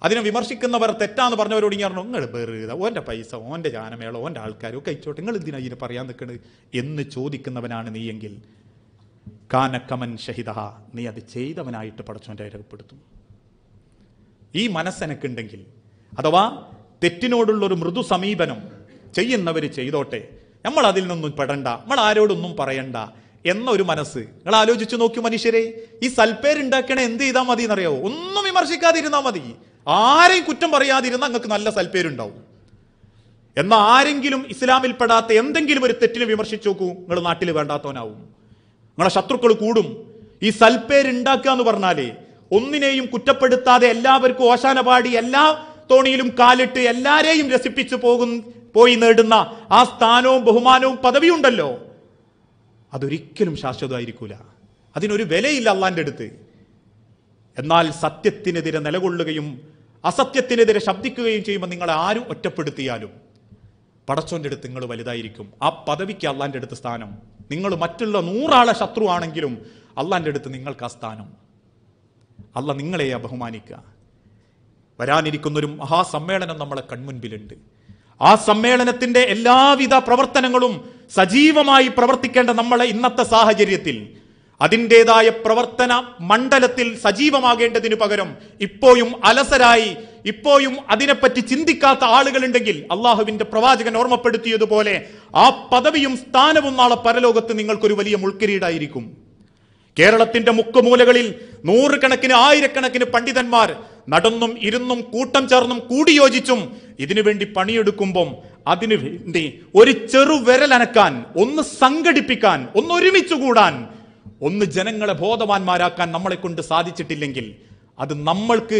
അതിനെ വിമർശിക്കുന്നവർ തെറ്റാന്ന് പറഞ്ഞവരോട് ഇങ്ങനെ പറഞ്ഞു നിങ്ങൾ വെറുതെ ഓൻ്റെ പൈസ ഓൻ്റെ ഗാനമേള ഓൻ്റെ ആൾക്കാരും ഒക്കെ അയച്ചോട്ടെ നിങ്ങൾ എന്തിനാ ഇതിനെ പറയാൻ നിൽക്കണത് എന്ന് ചോദിക്കുന്നവനാണ് നീയെങ്കിൽ കാനക്കമൻ ഷഹിദഹ നീ അത് ചെയ്തവനായിട്ട് പടച്ചോൻ്റെ രേഖപ്പെടുത്തും ഈ മനസ്സെനക്കുണ്ടെങ്കിൽ അഥവാ തെറ്റിനോടുള്ളൊരു മൃദു സമീപനം ചെയ്യുന്നവർ ചെയ്തോട്ടെ നമ്മൾ അതിൽ നിന്നും പെടണ്ട നമ്മൾ ആരോടൊന്നും പറയണ്ട എന്നൊരു മനസ്സ് നിങ്ങൾ ആലോചിച്ചു നോക്കൂ മനുഷ്യരെ ഈ സൽപ്പേരുണ്ടാക്കണേ എന്ത് ചെയ്താൽ മതി എന്നറിയാവോ ഒന്നും വിമർശിക്കാതിരുന്നാൽ മതി ആരെയും കുറ്റം പറയാതിരുന്നാൽ നിങ്ങൾക്ക് നല്ല സൽപ്പേരുണ്ടാവും എന്നാൽ ആരെങ്കിലും ഇസ്ലാമിൽ പെടാത്ത എന്തെങ്കിലും ഒരു തെറ്റിനെ വിമർശിച്ചു നോക്കൂ നിങ്ങൾ നാട്ടിൽ വേണ്ടാത്തവനാവും നിങ്ങളെ ശത്രുക്കൾ കൂടും ഈ സൽപ്പേരുണ്ടാക്കുക എന്ന് പറഞ്ഞാലേ ഒന്നിനെയും കുറ്റപ്പെടുത്താതെ എല്ലാവർക്കും ഓശാന പാടി എല്ലാ തോണിയിലും കാലിട്ട് എല്ലാരെയും രസിപ്പിച്ചു പോകും പോയി നേടുന്ന ആ സ്ഥാനവും ബഹുമാനവും പദവിയും ഉണ്ടല്ലോ അതൊരിക്കലും ശാശ്വതമായിരിക്കൂല അതിനൊരു വിലയില്ല അള്ളാന്റെ അടുത്ത് എന്നാൽ സത്യത്തിനെതിരെ നിലകൊള്ളുകയും അസത്യത്തിനെതിരെ ശബ്ദിക്കുകയും ചെയ്യുമ്പോൾ നിങ്ങളെ ആരും ഒറ്റപ്പെടുത്തിയാലും പടച്ചോൻ്റെ അടുത്ത് നിങ്ങൾ വലുതായിരിക്കും ആ പദവിക്ക് അള്ളാൻ്റെ അടുത്ത് സ്ഥാനം നിങ്ങൾ മറ്റുള്ള നൂറാളെ ശത്രു ആണെങ്കിലും അള്ളാൻ്റെ അടുത്ത് നിങ്ങൾക്ക് ആ സ്ഥാനം അല്ല നിങ്ങളെയാ ബഹുമാനിക്കുക വരാനിരിക്കുന്നൊരു മഹാസമ്മേളനം നമ്മളെ കൺമുൻപിലുണ്ട് ആ സമ്മേളനത്തിന്റെ എല്ലാവിധ പ്രവർത്തനങ്ങളും സജീവമായി പ്രവർത്തിക്കേണ്ട നമ്മളെ ഇന്നത്തെ സാഹചര്യത്തിൽ അതിൻ്റെതായ പ്രവർത്തന മണ്ഡലത്തിൽ സജീവമാകേണ്ടതിനു പകരം ഇപ്പോഴും അലസരായി ഇപ്പോഴും അതിനെപ്പറ്റി ചിന്തിക്കാത്ത ആളുകളുണ്ടെങ്കിൽ അള്ളാഹുവിന്റെ പ്രവാചകൻ ഓർമ്മപ്പെടുത്തിയതുപോലെ ആ പദവിയും സ്ഥാനവും നാളെ പരലോകത്ത് നിങ്ങൾക്കൊരു വലിയ മുൾക്കിരീടായിരിക്കും കേരളത്തിന്റെ മുക്കുമൂലകളിൽ നൂറുകണക്കിന് ആയിരക്കണക്കിന് പണ്ഡിതന്മാർ നടന്നും ഇരുന്നും കൂട്ടം ചേർന്നും കൂടിയോജിച്ചും ഇതിനുവേണ്ടി പണിയെടുക്കുമ്പം അതിനു വേണ്ടി ഒരു ചെറു വിരലനക്കാൻ ഒന്ന് സംഘടിപ്പിക്കാൻ ഒന്ന് ഒരുമിച്ച് കൂടാൻ ഒന്ന് ജനങ്ങളെ ബോധവാന്മാരാക്കാൻ നമ്മളെ കൊണ്ട് സാധിച്ചിട്ടില്ലെങ്കിൽ അത് നമ്മൾക്ക്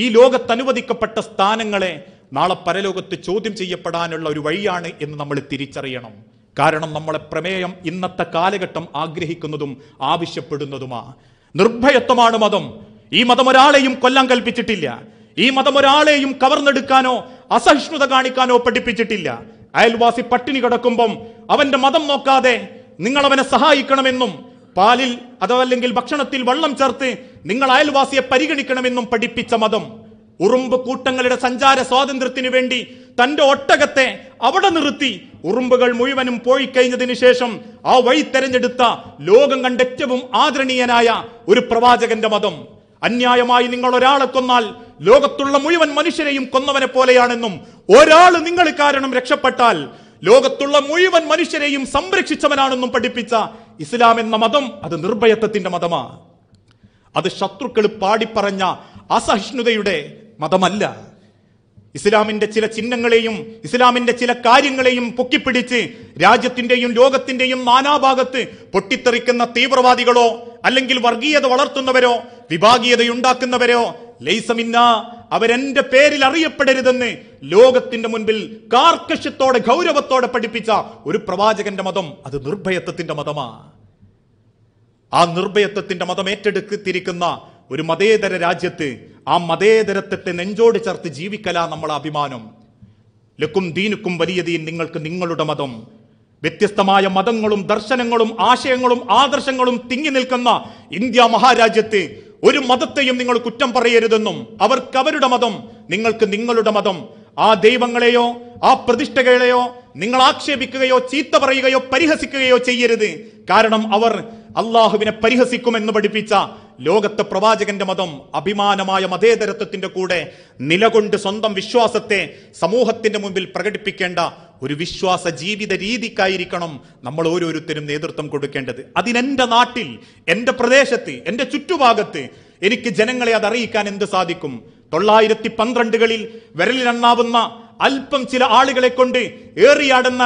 ഈ ലോകത്ത് അനുവദിക്കപ്പെട്ട സ്ഥാനങ്ങളെ നാളെ പരലോകത്ത് ചോദ്യം ചെയ്യപ്പെടാനുള്ള ഒരു വഴിയാണ് എന്ന് നമ്മൾ തിരിച്ചറിയണം കാരണം നമ്മളെ പ്രമേയം ഇന്നത്തെ കാലഘട്ടം ആഗ്രഹിക്കുന്നതും ആവശ്യപ്പെടുന്നതുമാ നിർഭയത്വമാണ് മതം ഈ മതം ഒരാളെയും കൊല്ലാൻ കൽപ്പിച്ചിട്ടില്ല ഈ മതം ഒരാളെയും കവർന്നെടുക്കാനോ അസഹിഷ്ണുത കാണിക്കാനോ പഠിപ്പിച്ചിട്ടില്ല അയൽവാസി പട്ടിണി കിടക്കുമ്പം അവന്റെ മതം നോക്കാതെ നിങ്ങൾ അവനെ സഹായിക്കണമെന്നും പാലിൽ അതോ അല്ലെങ്കിൽ ഭക്ഷണത്തിൽ വെള്ളം ചേർത്ത് നിങ്ങൾ അയൽവാസിയെ പരിഗണിക്കണമെന്നും പഠിപ്പിച്ച മതം ഉറുമ്പ് കൂട്ടങ്ങളുടെ സഞ്ചാര സ്വാതന്ത്ര്യത്തിന് വേണ്ടി തന്റെ ഒട്ടകത്തെ അവിടെ നിർത്തി ഉറുമ്പുകൾ മുഴുവനും പോയി കഴിഞ്ഞതിന് ശേഷം ആ വഴി തെരഞ്ഞെടുത്ത ലോകം കണ്ട ഏറ്റവും ആദരണീയനായ ഒരു പ്രവാചകന്റെ മതം അന്യായമായി നിങ്ങൾ ഒരാളെ കൊന്നാൽ ലോകത്തുള്ള മുഴുവൻ മനുഷ്യരെയും കൊന്നവനെ പോലെയാണെന്നും ഒരാൾ നിങ്ങൾ കാരണം രക്ഷപ്പെട്ടാൽ ലോകത്തുള്ള മുഴുവൻ മനുഷ്യരെയും സംരക്ഷിച്ചവനാണെന്നും പഠിപ്പിച്ച ഇസ്ലാം എന്ന മതം അത് നിർഭയത്വത്തിന്റെ മതമാണ് അത് ശത്രുക്കൾ പാടിപ്പറഞ്ഞ അസഹിഷ്ണുതയുടെ മതമല്ല ഇസ്ലാമിന്റെ ചില ചിഹ്നങ്ങളെയും ഇസ്ലാമിന്റെ ചില കാര്യങ്ങളെയും പൊക്കിപ്പിടിച്ച് രാജ്യത്തിന്റെയും ലോകത്തിന്റെയും നാനാഭാഗത്ത് പൊട്ടിത്തെറിക്കുന്ന തീവ്രവാദികളോ അല്ലെങ്കിൽ വർഗീയത വളർത്തുന്നവരോ വിഭാഗീയതയുണ്ടാക്കുന്നവരോ ലൈസമിന്ന അവരെന്റെ പേരിൽ അറിയപ്പെടരുതെന്ന് ലോകത്തിന്റെ മുൻപിൽ കാർക്കശ്യത്തോടെ ഗൗരവത്തോടെ പഠിപ്പിച്ച ഒരു പ്രവാചകന്റെ മതം അത് നിർഭയത്വത്തിന്റെ മതമാണ് ആ നിർഭയത്വത്തിന്റെ മതം ഏറ്റെടുത്തിരിക്കുന്ന ഒരു മതേതര രാജ്യത്ത് ആ മതേതരത്വത്തെ നെഞ്ചോട് ചേർത്ത് ജീവിക്കല നമ്മളെ അഭിമാനം ലക്കും ദീനുക്കും വലിയ ദീൻ നിങ്ങൾക്ക് നിങ്ങളുടെ മതം വ്യത്യസ്തമായ മതങ്ങളും ദർശനങ്ങളും ആശയങ്ങളും ആദർശങ്ങളും തിങ്ങി നിൽക്കുന്ന ഇന്ത്യ മഹാരാജ്യത്ത് ഒരു മതത്തെയും നിങ്ങൾ കുറ്റം പറയരുതെന്നും അവർക്ക് അവരുടെ മതം നിങ്ങൾക്ക് നിങ്ങളുടെ മതം ആ ദൈവങ്ങളെയോ ആ പ്രതിഷ്ഠകളെയോ നിങ്ങൾ ആക്ഷേപിക്കുകയോ ചീത്ത പറയുകയോ പരിഹസിക്കുകയോ ചെയ്യരുത് കാരണം അവർ അള്ളാഹുവിനെ പരിഹസിക്കുമെന്ന് പഠിപ്പിച്ച ലോകത്തെ പ്രവാചകന്റെ മതം അഭിമാനമായ മതേതരത്വത്തിന്റെ കൂടെ നിലകൊണ്ട് സ്വന്തം വിശ്വാസത്തെ സമൂഹത്തിന്റെ മുമ്പിൽ പ്രകടിപ്പിക്കേണ്ട ഒരു വിശ്വാസ ജീവിത രീതിക്കായിരിക്കണം നമ്മൾ ഓരോരുത്തരും നേതൃത്വം കൊടുക്കേണ്ടത് അതിനെന്റെ നാട്ടിൽ എൻ്റെ പ്രദേശത്ത് എൻ്റെ ചുറ്റുഭാഗത്ത് എനിക്ക് ജനങ്ങളെ അത് അറിയിക്കാൻ എന്ത് സാധിക്കും തൊള്ളായിരത്തി പന്ത്രണ്ടുകളിൽ വിരലിലെണ്ണാവുന്ന അല്പം ചില ആളുകളെ കൊണ്ട് ഏറിയാടുന്ന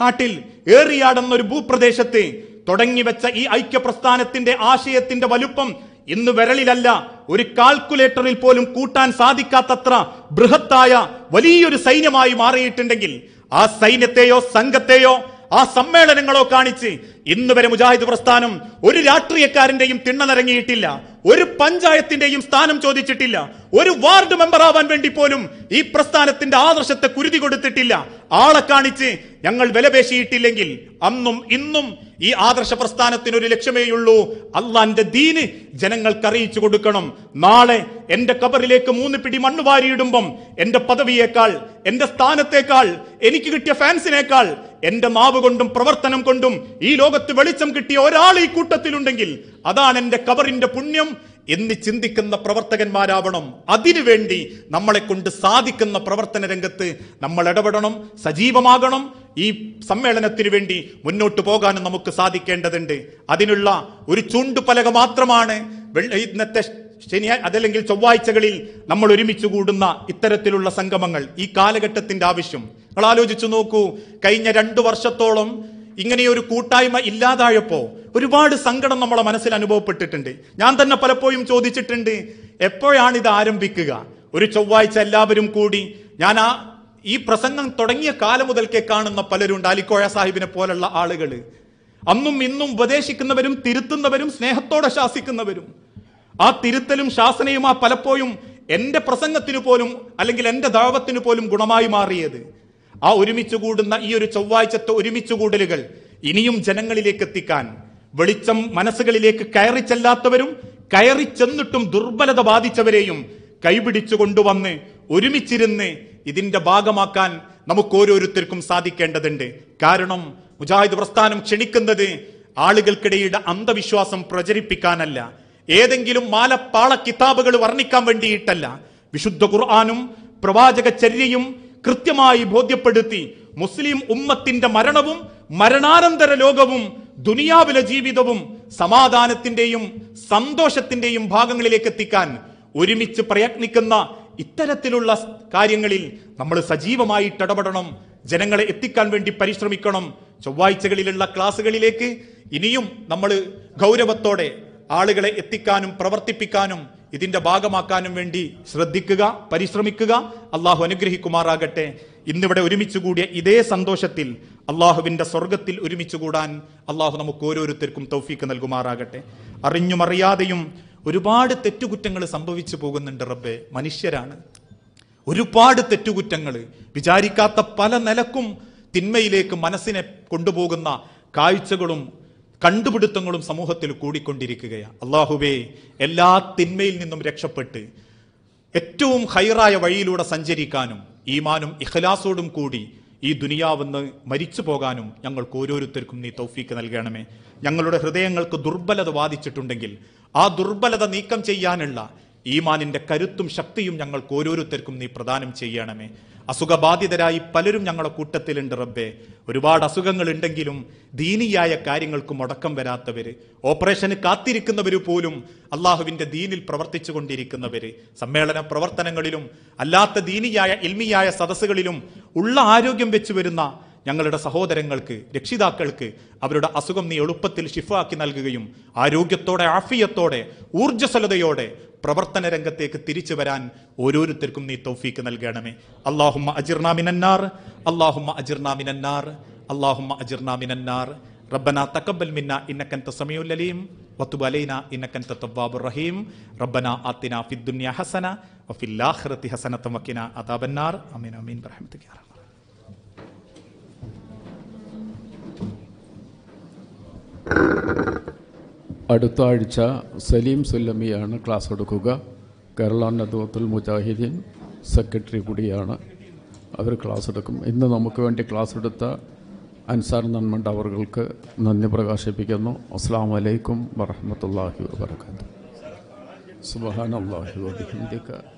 നാട്ടിൽ ഏറിയാടുന്ന ഒരു ഭൂപ്രദേശത്ത് തുടങ്ങിവെച്ച ഈ ഐക്യപ്രസ്ഥാനത്തിന്റെ ആശയത്തിന്റെ വലുപ്പം ഇന്ന് വിരളിലല്ല ഒരു കാൽക്കുലേറ്ററിൽ പോലും കൂട്ടാൻ സാധിക്കാത്തത്ര ബൃഹത്തായ വലിയൊരു സൈന്യമായി മാറിയിട്ടുണ്ടെങ്കിൽ ആ സൈന്യത്തെയോ സംഘത്തെയോ ആ സമ്മേളനങ്ങളോ കാണിച്ച് ഇന്ന് വരെ മുജാഹിദ് പ്രസ്ഥാനം ഒരു രാഷ്ട്രീയക്കാരന്റെയും തിണ്ണ നിറങ്ങിയിട്ടില്ല ഒരു പഞ്ചായത്തിന്റെയും സ്ഥാനം ചോദിച്ചിട്ടില്ല ഒരു വാർഡ് മെമ്പർ ആവാൻ വേണ്ടി പോലും ഈ പ്രസ്ഥാനത്തിന്റെ ആദർശത്തെ കുരുതി കൊടുത്തിട്ടില്ല ആളെ കാണിച്ച് ഞങ്ങൾ വിലപേശിയിട്ടില്ലെങ്കിൽ അന്നും ഇന്നും ഈ ആദർശ പ്രസ്ഥാനത്തിന് ഒരു ലക്ഷ്യമേയുള്ളൂ അള്ളാന്റെ ദീന് ജനങ്ങൾക്ക് അറിയിച്ചു കൊടുക്കണം നാളെ എന്റെ കബറിലേക്ക് മൂന്ന് പിടി മണ്ണ് വാരിയിടുമ്പം എന്റെ പദവിയേക്കാൾ എന്റെ സ്ഥാനത്തേക്കാൾ എനിക്ക് കിട്ടിയ ഫാൻസിനേക്കാൾ എന്റെ മാവ് കൊണ്ടും പ്രവർത്തനം കൊണ്ടും ഈ ലോക ലോകത്ത് വെളിച്ചം കിട്ടിയ ഒരാൾ ഈ കൂട്ടത്തിലുണ്ടെങ്കിൽ അതാണ് എൻ്റെ കബറിന്റെ പുണ്യം എന്ന് ചിന്തിക്കുന്ന പ്രവർത്തകന്മാരാവണം അതിനുവേണ്ടി നമ്മളെ കൊണ്ട് സാധിക്കുന്ന പ്രവർത്തന രംഗത്ത് നമ്മൾ ഇടപെടണം സജീവമാകണം ഈ സമ്മേളനത്തിന് വേണ്ടി മുന്നോട്ട് പോകാനും നമുക്ക് സാധിക്കേണ്ടതുണ്ട് അതിനുള്ള ഒരു ചൂണ്ടുപലക മാത്രമാണ് ഇന്നത്തെ ശനിയാ അതല്ലെങ്കിൽ ചൊവ്വാഴ്ചകളിൽ നമ്മൾ ഒരുമിച്ച് കൂടുന്ന ഇത്തരത്തിലുള്ള സംഗമങ്ങൾ ഈ കാലഘട്ടത്തിന്റെ ആവശ്യം നിങ്ങൾ ആലോചിച്ചു നോക്കൂ കഴിഞ്ഞ രണ്ടു വർഷത്തോളം ഇങ്ങനെയൊരു കൂട്ടായ്മ ഇല്ലാതായപ്പോൾ ഒരുപാട് സങ്കടം നമ്മളെ മനസ്സിൽ അനുഭവപ്പെട്ടിട്ടുണ്ട് ഞാൻ തന്നെ പലപ്പോഴും ചോദിച്ചിട്ടുണ്ട് എപ്പോഴാണ് ഇത് ആരംഭിക്കുക ഒരു ചൊവ്വാഴ്ച എല്ലാവരും കൂടി ഞാൻ ആ ഈ പ്രസംഗം തുടങ്ങിയ കാലം മുതൽക്കേ കാണുന്ന പലരുണ്ട് അലിക്കോഴ സാഹിബിനെ പോലുള്ള ആളുകൾ അന്നും ഇന്നും ഉപദേശിക്കുന്നവരും തിരുത്തുന്നവരും സ്നേഹത്തോടെ ശാസിക്കുന്നവരും ആ തിരുത്തലും ശാസനയും ആ പലപ്പോഴും എൻ്റെ പ്രസംഗത്തിന് പോലും അല്ലെങ്കിൽ എൻ്റെ ദാവത്തിന് പോലും ഗുണമായി മാറിയത് ആ ഒരുമിച്ച് കൂടുന്ന ഈ ഒരു ചൊവ്വാഴ്ചത്തെ ഒരുമിച്ച് കൂടലുകൾ ഇനിയും ജനങ്ങളിലേക്ക് എത്തിക്കാൻ വെളിച്ചം മനസ്സുകളിലേക്ക് കയറി ചെല്ലാത്തവരും കയറി ചെന്നിട്ടും ദുർബലത ബാധിച്ചവരെയും കൈപിടിച്ചു കൊണ്ടുവന്ന് ഒരുമിച്ചിരുന്ന് ഇതിന്റെ ഭാഗമാക്കാൻ നമുക്ക് ഓരോരുത്തർക്കും സാധിക്കേണ്ടതുണ്ട് കാരണം മുജാഹിദ് പ്രസ്ഥാനം ക്ഷണിക്കുന്നത് ആളുകൾക്കിടയുടെ അന്ധവിശ്വാസം പ്രചരിപ്പിക്കാനല്ല ഏതെങ്കിലും മാലപ്പാള കിതാബുകൾ വർണ്ണിക്കാൻ വേണ്ടിയിട്ടല്ല വിശുദ്ധ ഖുർആാനും പ്രവാചക ചര്യയും കൃത്യമായി ബോധ്യപ്പെടുത്തി മുസ്ലിം ഉമ്മത്തിന്റെ മരണവും മരണാനന്തര ലോകവും ദുനിയാവിലെ ജീവിതവും സമാധാനത്തിന്റെയും സന്തോഷത്തിന്റെയും ഭാഗങ്ങളിലേക്ക് എത്തിക്കാൻ ഒരുമിച്ച് പ്രയത്നിക്കുന്ന ഇത്തരത്തിലുള്ള കാര്യങ്ങളിൽ നമ്മൾ സജീവമായിട്ട് ഇടപെടണം ജനങ്ങളെ എത്തിക്കാൻ വേണ്ടി പരിശ്രമിക്കണം ചൊവ്വാഴ്ചകളിലുള്ള ക്ലാസ്സുകളിലേക്ക് ഇനിയും നമ്മൾ ഗൗരവത്തോടെ ആളുകളെ എത്തിക്കാനും പ്രവർത്തിപ്പിക്കാനും ഇതിൻ്റെ ഭാഗമാക്കാനും വേണ്ടി ശ്രദ്ധിക്കുക പരിശ്രമിക്കുക അള്ളാഹു അനുഗ്രഹിക്കുമാറാകട്ടെ ഇന്നിവിടെ ഒരുമിച്ച് കൂടിയ ഇതേ സന്തോഷത്തിൽ അള്ളാഹുവിൻ്റെ സ്വർഗത്തിൽ ഒരുമിച്ച് കൂടാൻ അള്ളാഹു നമുക്ക് ഓരോരുത്തർക്കും തൗഫീക്ക് നൽകുമാറാകട്ടെ അറിയാതെയും ഒരുപാട് തെറ്റുകുറ്റങ്ങൾ സംഭവിച്ചു പോകുന്നുണ്ട് റബ്ബെ മനുഷ്യരാണ് ഒരുപാട് തെറ്റുകുറ്റങ്ങൾ വിചാരിക്കാത്ത പല നിലക്കും തിന്മയിലേക്ക് മനസ്സിനെ കൊണ്ടുപോകുന്ന കാഴ്ചകളും കണ്ടുപിടുത്തങ്ങളും സമൂഹത്തിൽ കൂടിക്കൊണ്ടിരിക്കുകയാണ് അള്ളാഹുബേ എല്ലാ തിന്മയിൽ നിന്നും രക്ഷപ്പെട്ട് ഏറ്റവും ഹൈറായ വഴിയിലൂടെ സഞ്ചരിക്കാനും ഈമാനും ഇഖലാസോടും കൂടി ഈ ദുനിയാവെന്ന് മരിച്ചു പോകാനും ഞങ്ങൾക്ക് ഓരോരുത്തർക്കും നീ തൗഫീക്ക് നൽകണമേ ഞങ്ങളുടെ ഹൃദയങ്ങൾക്ക് ദുർബലത വാദിച്ചിട്ടുണ്ടെങ്കിൽ ആ ദുർബലത നീക്കം ചെയ്യാനുള്ള ഈമാനിന്റെ കരുത്തും ശക്തിയും ഞങ്ങൾക്ക് ഓരോരുത്തർക്കും നീ പ്രദാനം ചെയ്യണമേ അസുഖബാധിതരായി പലരും ഞങ്ങളുടെ കൂട്ടത്തിലുണ്ട് റബ്ബെ ഒരുപാട് ഉണ്ടെങ്കിലും ദീനിയായ കാര്യങ്ങൾക്ക് മുടക്കം വരാത്തവർ ഓപ്പറേഷന് കാത്തിരിക്കുന്നവർ പോലും അള്ളാഹുവിൻ്റെ ദീനിൽ പ്രവർത്തിച്ചു കൊണ്ടിരിക്കുന്നവർ സമ്മേളന പ്രവർത്തനങ്ങളിലും അല്ലാത്ത ദീനിയായ ഇൽമിയായ സദസ്സുകളിലും ഉള്ള ആരോഗ്യം വെച്ചു വരുന്ന ഞങ്ങളുടെ സഹോദരങ്ങൾക്ക് രക്ഷിതാക്കൾക്ക് അവരുടെ അസുഖം നീ എളുപ്പത്തിൽ ഷിഫാക്കി നൽകുകയും ആരോഗ്യത്തോടെ ആഫിയത്തോടെ ഊർജ്ജസ്വലതയോടെ പ്രവർത്തന രംഗത്തേക്ക് തിരിച്ചു വരാൻ ഓരോരുത്തർക്കും നീ തൗഫീക്ക് നൽകണമേ അള്ളാഹുമ്മ അജിർനാമിനന്നാർ അള്ളാഹുമ്മ അജിർനാമിനന്നാർ അള്ളാഹുമ്മ അജിർനാമിനന്നാർ ربنا تقبل منا انك انت السميع العليم وتب علينا انك انت التواب الرحيم ربنا آتنا في الدنيا حسنه وفي الاخره حسنه وقنا عذاب النار امين امين برحمتك يا رب അടുത്ത ആഴ്ച സലീം സുല്ലമിയാണ് ക്ലാസ് എടുക്കുക കേരള നദോത്തുൽ മുജാഹിദീൻ സെക്രട്ടറി കൂടിയാണ് അവർ ക്ലാസ് എടുക്കും ഇന്ന് നമുക്ക് വേണ്ടി ക്ലാസ് എടുത്ത അൻസാർ നന്മണ്ട് അവർക്ക് നന്ദി പ്രകാശിപ്പിക്കുന്നു അസ്സാം വലൈക്കും വറഹമത്തല്ലാഹി വാബർക്കാത്തു സുബാനല്ലാഹി